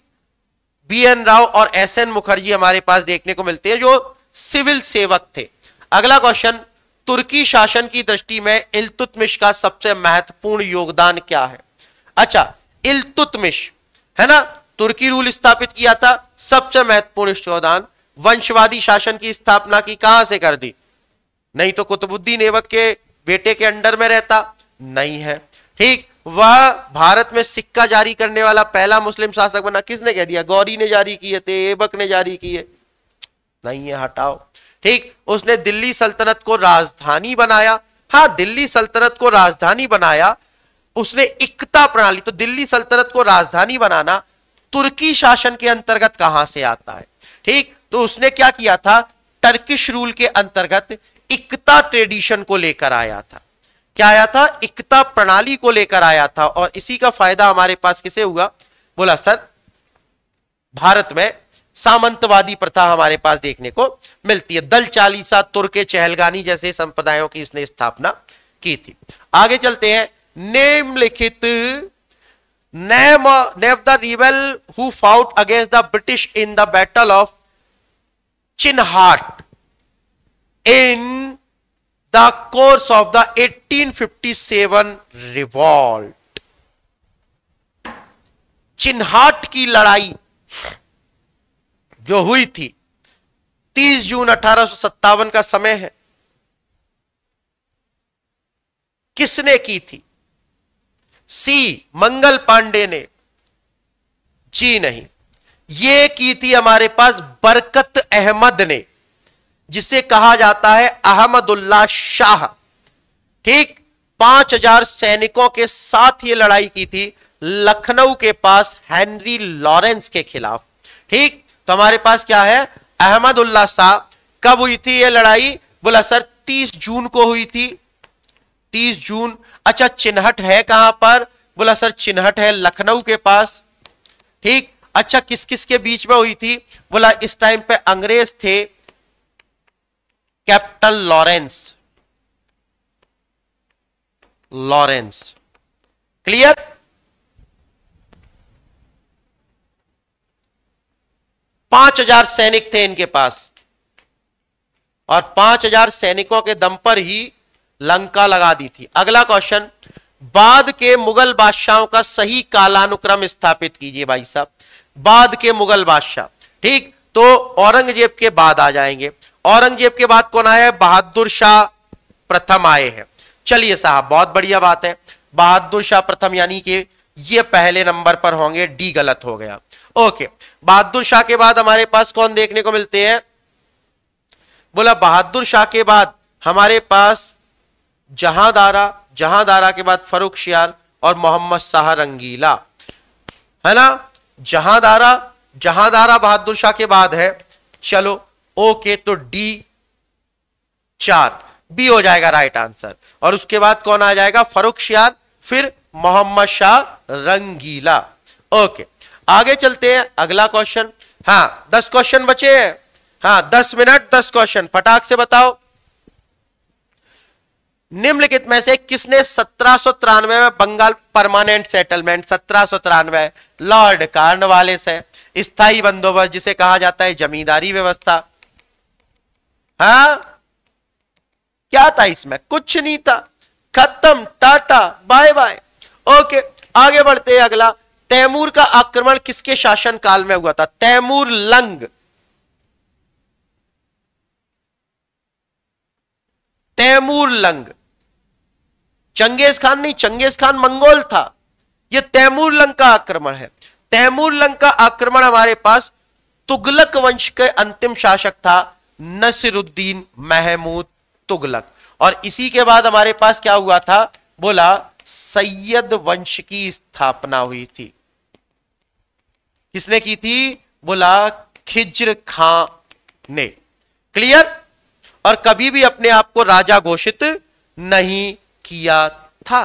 बी एन राव और एस एन मुखर्जी हमारे पास देखने को मिलते हैं जो सिविल सेवक थे अगला क्वेश्चन तुर्की शासन की दृष्टि में इलतुतमिश का सबसे महत्वपूर्ण योगदान क्या है अच्छा इलतुतमिश है ना तुर्की रूल स्थापित किया था सबसे महत्वपूर्ण योगदान वंशवादी शासन की स्थापना की कहां से कर दी नहीं तो कुतुबुद्दीन एवक के बेटे के अंडर में रहता नहीं है ठीक वह भारत में सिक्का जारी करने वाला पहला मुस्लिम शासक बना किसने कह दिया गौरी ने जारी किए थे एबक ने जारी किए नहीं है हटाओ ठीक उसने दिल्ली सल्तनत को राजधानी बनाया हाँ दिल्ली सल्तनत को राजधानी बनाया उसने एकता प्रणाली तो दिल्ली सल्तनत को राजधानी बनाना तुर्की शासन के अंतर्गत कहां से आता है ठीक तो उसने क्या किया था टर्किश रूल के अंतर्गत इकता ट्रेडिशन को लेकर आया था क्या आया था एकता प्रणाली को लेकर आया था और इसी का फायदा हमारे पास किसे हुआ बोला सर भारत में सामंतवादी प्रथा हमारे पास देखने को मिलती है दल चालीसा तुर्के चहलगानी जैसे संप्रदायों की इसने स्थापना की थी आगे चलते हैं निम्नलिखित रिवेल who fought against the British in the battle of Chinhat in the course of the 1857 revolt Chinhat की लड़ाई जो हुई थी 30 जून अठारह का समय है किसने की थी सी मंगल पांडे ने जी नहीं ये की थी हमारे पास बरकत अहमद ने जिसे कहा जाता है अहमदुल्ला शाह ठीक पांच हजार सैनिकों के साथ ये लड़ाई की थी लखनऊ के पास हेनरी लॉरेंस के खिलाफ ठीक तो हमारे पास क्या है अहमदुल्ला शाह कब हुई थी ये लड़ाई बोला सर 30 जून को हुई थी 30 जून अच्छा चिन्हट है कहां पर बोला सर चिन्हट है लखनऊ के पास ठीक अच्छा किस किस के बीच में हुई थी बोला इस टाइम पे अंग्रेज थे कैपिटल लॉरेंस लॉरेंस क्लियर पांच हजार सैनिक थे इनके पास और पांच हजार सैनिकों के दम पर ही लंका लगा दी थी अगला क्वेश्चन बाद के मुगल बादशाहों का सही कालानुक्रम स्थापित कीजिए भाई साहब बाद के मुगल बादशाह ठीक तो औरंगजेब के बाद आ जाएंगे औरंगजेब के बाद कौन आया है बहादुर शाह प्रथम आए हैं चलिए साहब बहुत बढ़िया बात है बहादुर शाह प्रथम यानी कि ये पहले नंबर पर होंगे डी गलत हो गया ओके बहादुर शाह के बाद हमारे पास कौन देखने को मिलते हैं बोला बहादुर शाह के बाद हमारे पास जहां दारा के बाद फरूख शियाल और मोहम्मद शाह रंगीला है ना जहां दारा बहादुर शाह के बाद है चलो ओके तो डी चार बी हो जाएगा राइट आंसर और उसके बाद कौन आ जाएगा फरुख याद फिर मोहम्मद शाह रंगीला ओके आगे चलते हैं अगला क्वेश्चन हाँ दस क्वेश्चन बचे हैं हाँ दस मिनट दस क्वेश्चन फटाक से बताओ निम्नलिखित में से किसने सत्रह में बंगाल परमानेंट सेटलमेंट सत्रह लॉर्ड कार्नवालिस है स्थायी बंदोबस्त जिसे कहा जाता है जमींदारी व्यवस्था हाँ क्या था इसमें कुछ नहीं था खत्म टाटा बाय बाय ओके आगे बढ़ते हैं अगला तैमूर का आक्रमण किसके शासन काल में हुआ था Timur Lang Timur Lang Genghis Khan नहीं चंगेज खान मंगोल था यह तैमूर लंग का आक्रमण है तैमूर लंग का आक्रमण हमारे पास तुगलक वंश के अंतिम शासक था नसरुद्दीन महमूद तुगलक और इसी के बाद हमारे पास क्या हुआ था बोला सैयद वंश की स्थापना हुई थी किसने की थी बोला खिज्र खां ने क्लियर और कभी भी अपने आप को राजा घोषित नहीं किया था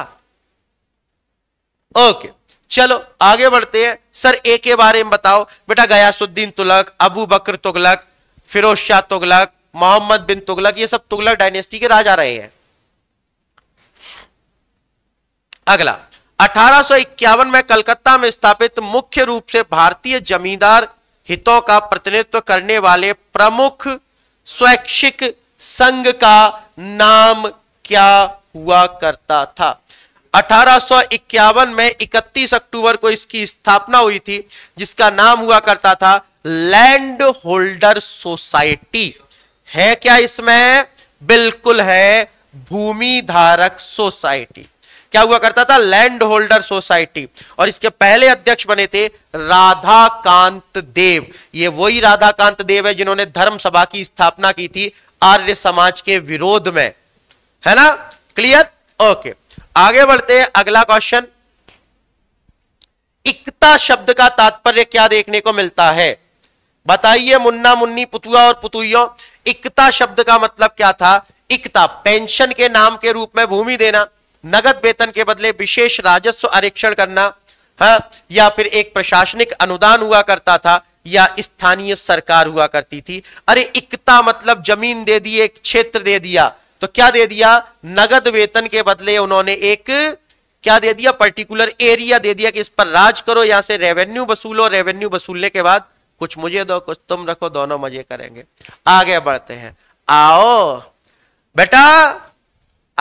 ओके चलो आगे बढ़ते हैं सर ए के बारे में बताओ बेटा गयासुद्दीन तुलक अबू बकर तुगलक फिरोज शाह तुगलक मोहम्मद बिन तुगलक ये सब तुगलक डायनेस्टी के राजा रहे हैं अगला अठारह में कलकत्ता में स्थापित मुख्य रूप से भारतीय जमींदार हितों का प्रतिनिधित्व करने वाले प्रमुख स्वैच्छिक संघ का नाम क्या हुआ करता था 1851 में 31 अक्टूबर को इसकी स्थापना हुई थी जिसका नाम हुआ करता था लैंड होल्डर सोसाइटी है क्या इसमें बिल्कुल है भूमि धारक सोसाइटी क्या हुआ करता था लैंड होल्डर सोसाइटी और इसके पहले अध्यक्ष बने थे राधाकांत देव ये वही राधाकांत देव है जिन्होंने धर्म सभा की स्थापना की थी आर्य समाज के विरोध में है ना क्लियर ओके आगे बढ़ते हैं अगला क्वेश्चन इकता शब्द का तात्पर्य क्या देखने को मिलता है बताइए मुन्ना मुन्नी पुतुआ और पुतुइयों इकता शब्द का मतलब क्या था इकता पेंशन के नाम के रूप में भूमि देना नगद वेतन के बदले विशेष राजस्व आरक्षण करना है हाँ, या फिर एक प्रशासनिक अनुदान हुआ करता था या स्थानीय सरकार हुआ करती थी अरे इकता मतलब जमीन दे दी एक क्षेत्र दे दिया तो क्या दे दिया नगद वेतन के बदले उन्होंने एक क्या दे दिया पर्टिकुलर एरिया दे दिया कि इस पर राज करो यहां से रेवेन्यू वसूलो रेवेन्यू वसूलने के बाद कुछ मुझे दो कुछ तुम रखो दोनों मजे करेंगे आगे बढ़ते हैं आओ बेटा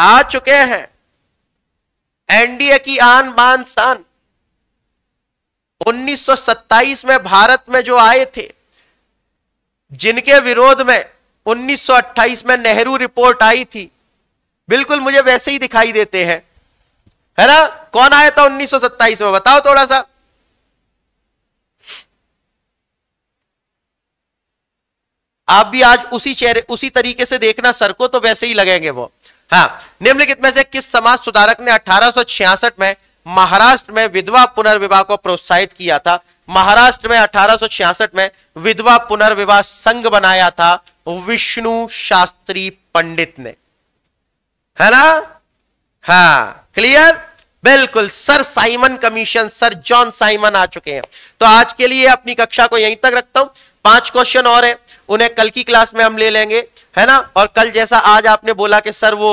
आ चुके हैं एनडीए की आन बान शान 1927 में भारत में जो आए थे जिनके विरोध में 1928 में नेहरू रिपोर्ट आई थी बिल्कुल मुझे वैसे ही दिखाई देते हैं है ना कौन आया था 1927 में बताओ थोड़ा सा आप भी आज उसी चेहरे उसी तरीके से देखना सर को तो वैसे ही लगेंगे वो हाँ निम्नलिखित में से किस समाज सुधारक ने अठारह में महाराष्ट्र में विधवा पुनर्विवाह को प्रोत्साहित किया था महाराष्ट्र में अठारह में विधवा पुनर्विवाह संघ बनाया था विष्णु शास्त्री पंडित ने है ना हाँ क्लियर बिल्कुल sir Simon commission sir John Simon आ चुके हैं तो आज के लिए अपनी कक्षा को यहीं तक रखता हूं पांच क्वेश्चन और है उन्हें कल की क्लास में हम ले लेंगे है ना और कल जैसा आज आपने बोला कि सर वो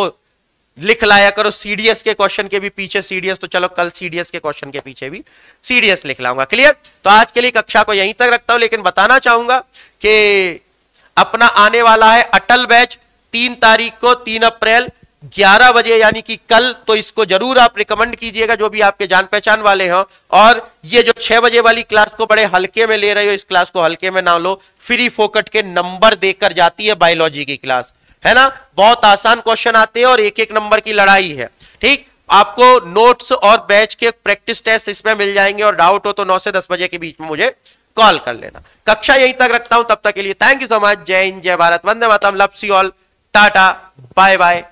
लिख लाया करो सीडीएस के क्वेश्चन के भी पीछे सीडीएस तो चलो कल सीडीएस के क्वेश्चन के पीछे भी सीडीएस लिख लाऊंगा क्लियर तो आज के लिए कक्षा को यहीं तक रखता हूं लेकिन बताना चाहूंगा कि अपना आने वाला है अटल बैच तीन तारीख को तीन अप्रैल 11 बजे यानी कि कल तो इसको जरूर आप रिकमेंड कीजिएगा जो भी आपके जान पहचान वाले हो और ये जो 6 बजे वाली क्लास को बड़े हल्के में ले रहे हो इस क्लास को हल्के में ना लो फ्री फोकट के नंबर देकर जाती है बायोलॉजी की क्लास है ना बहुत आसान क्वेश्चन आते हैं और एक एक नंबर की लड़ाई है ठीक आपको नोट्स और बैच के प्रैक्टिस टेस्ट इसमें मिल जाएंगे और डाउट हो तो नौ से दस बजे के बीच में मुझे कॉल कर लेना कक्षा यहीं तक रखता हूं तब तक के लिए थैंक यू सो मच जय हिंद जय भारत वंदे मातम love see all tata bye bye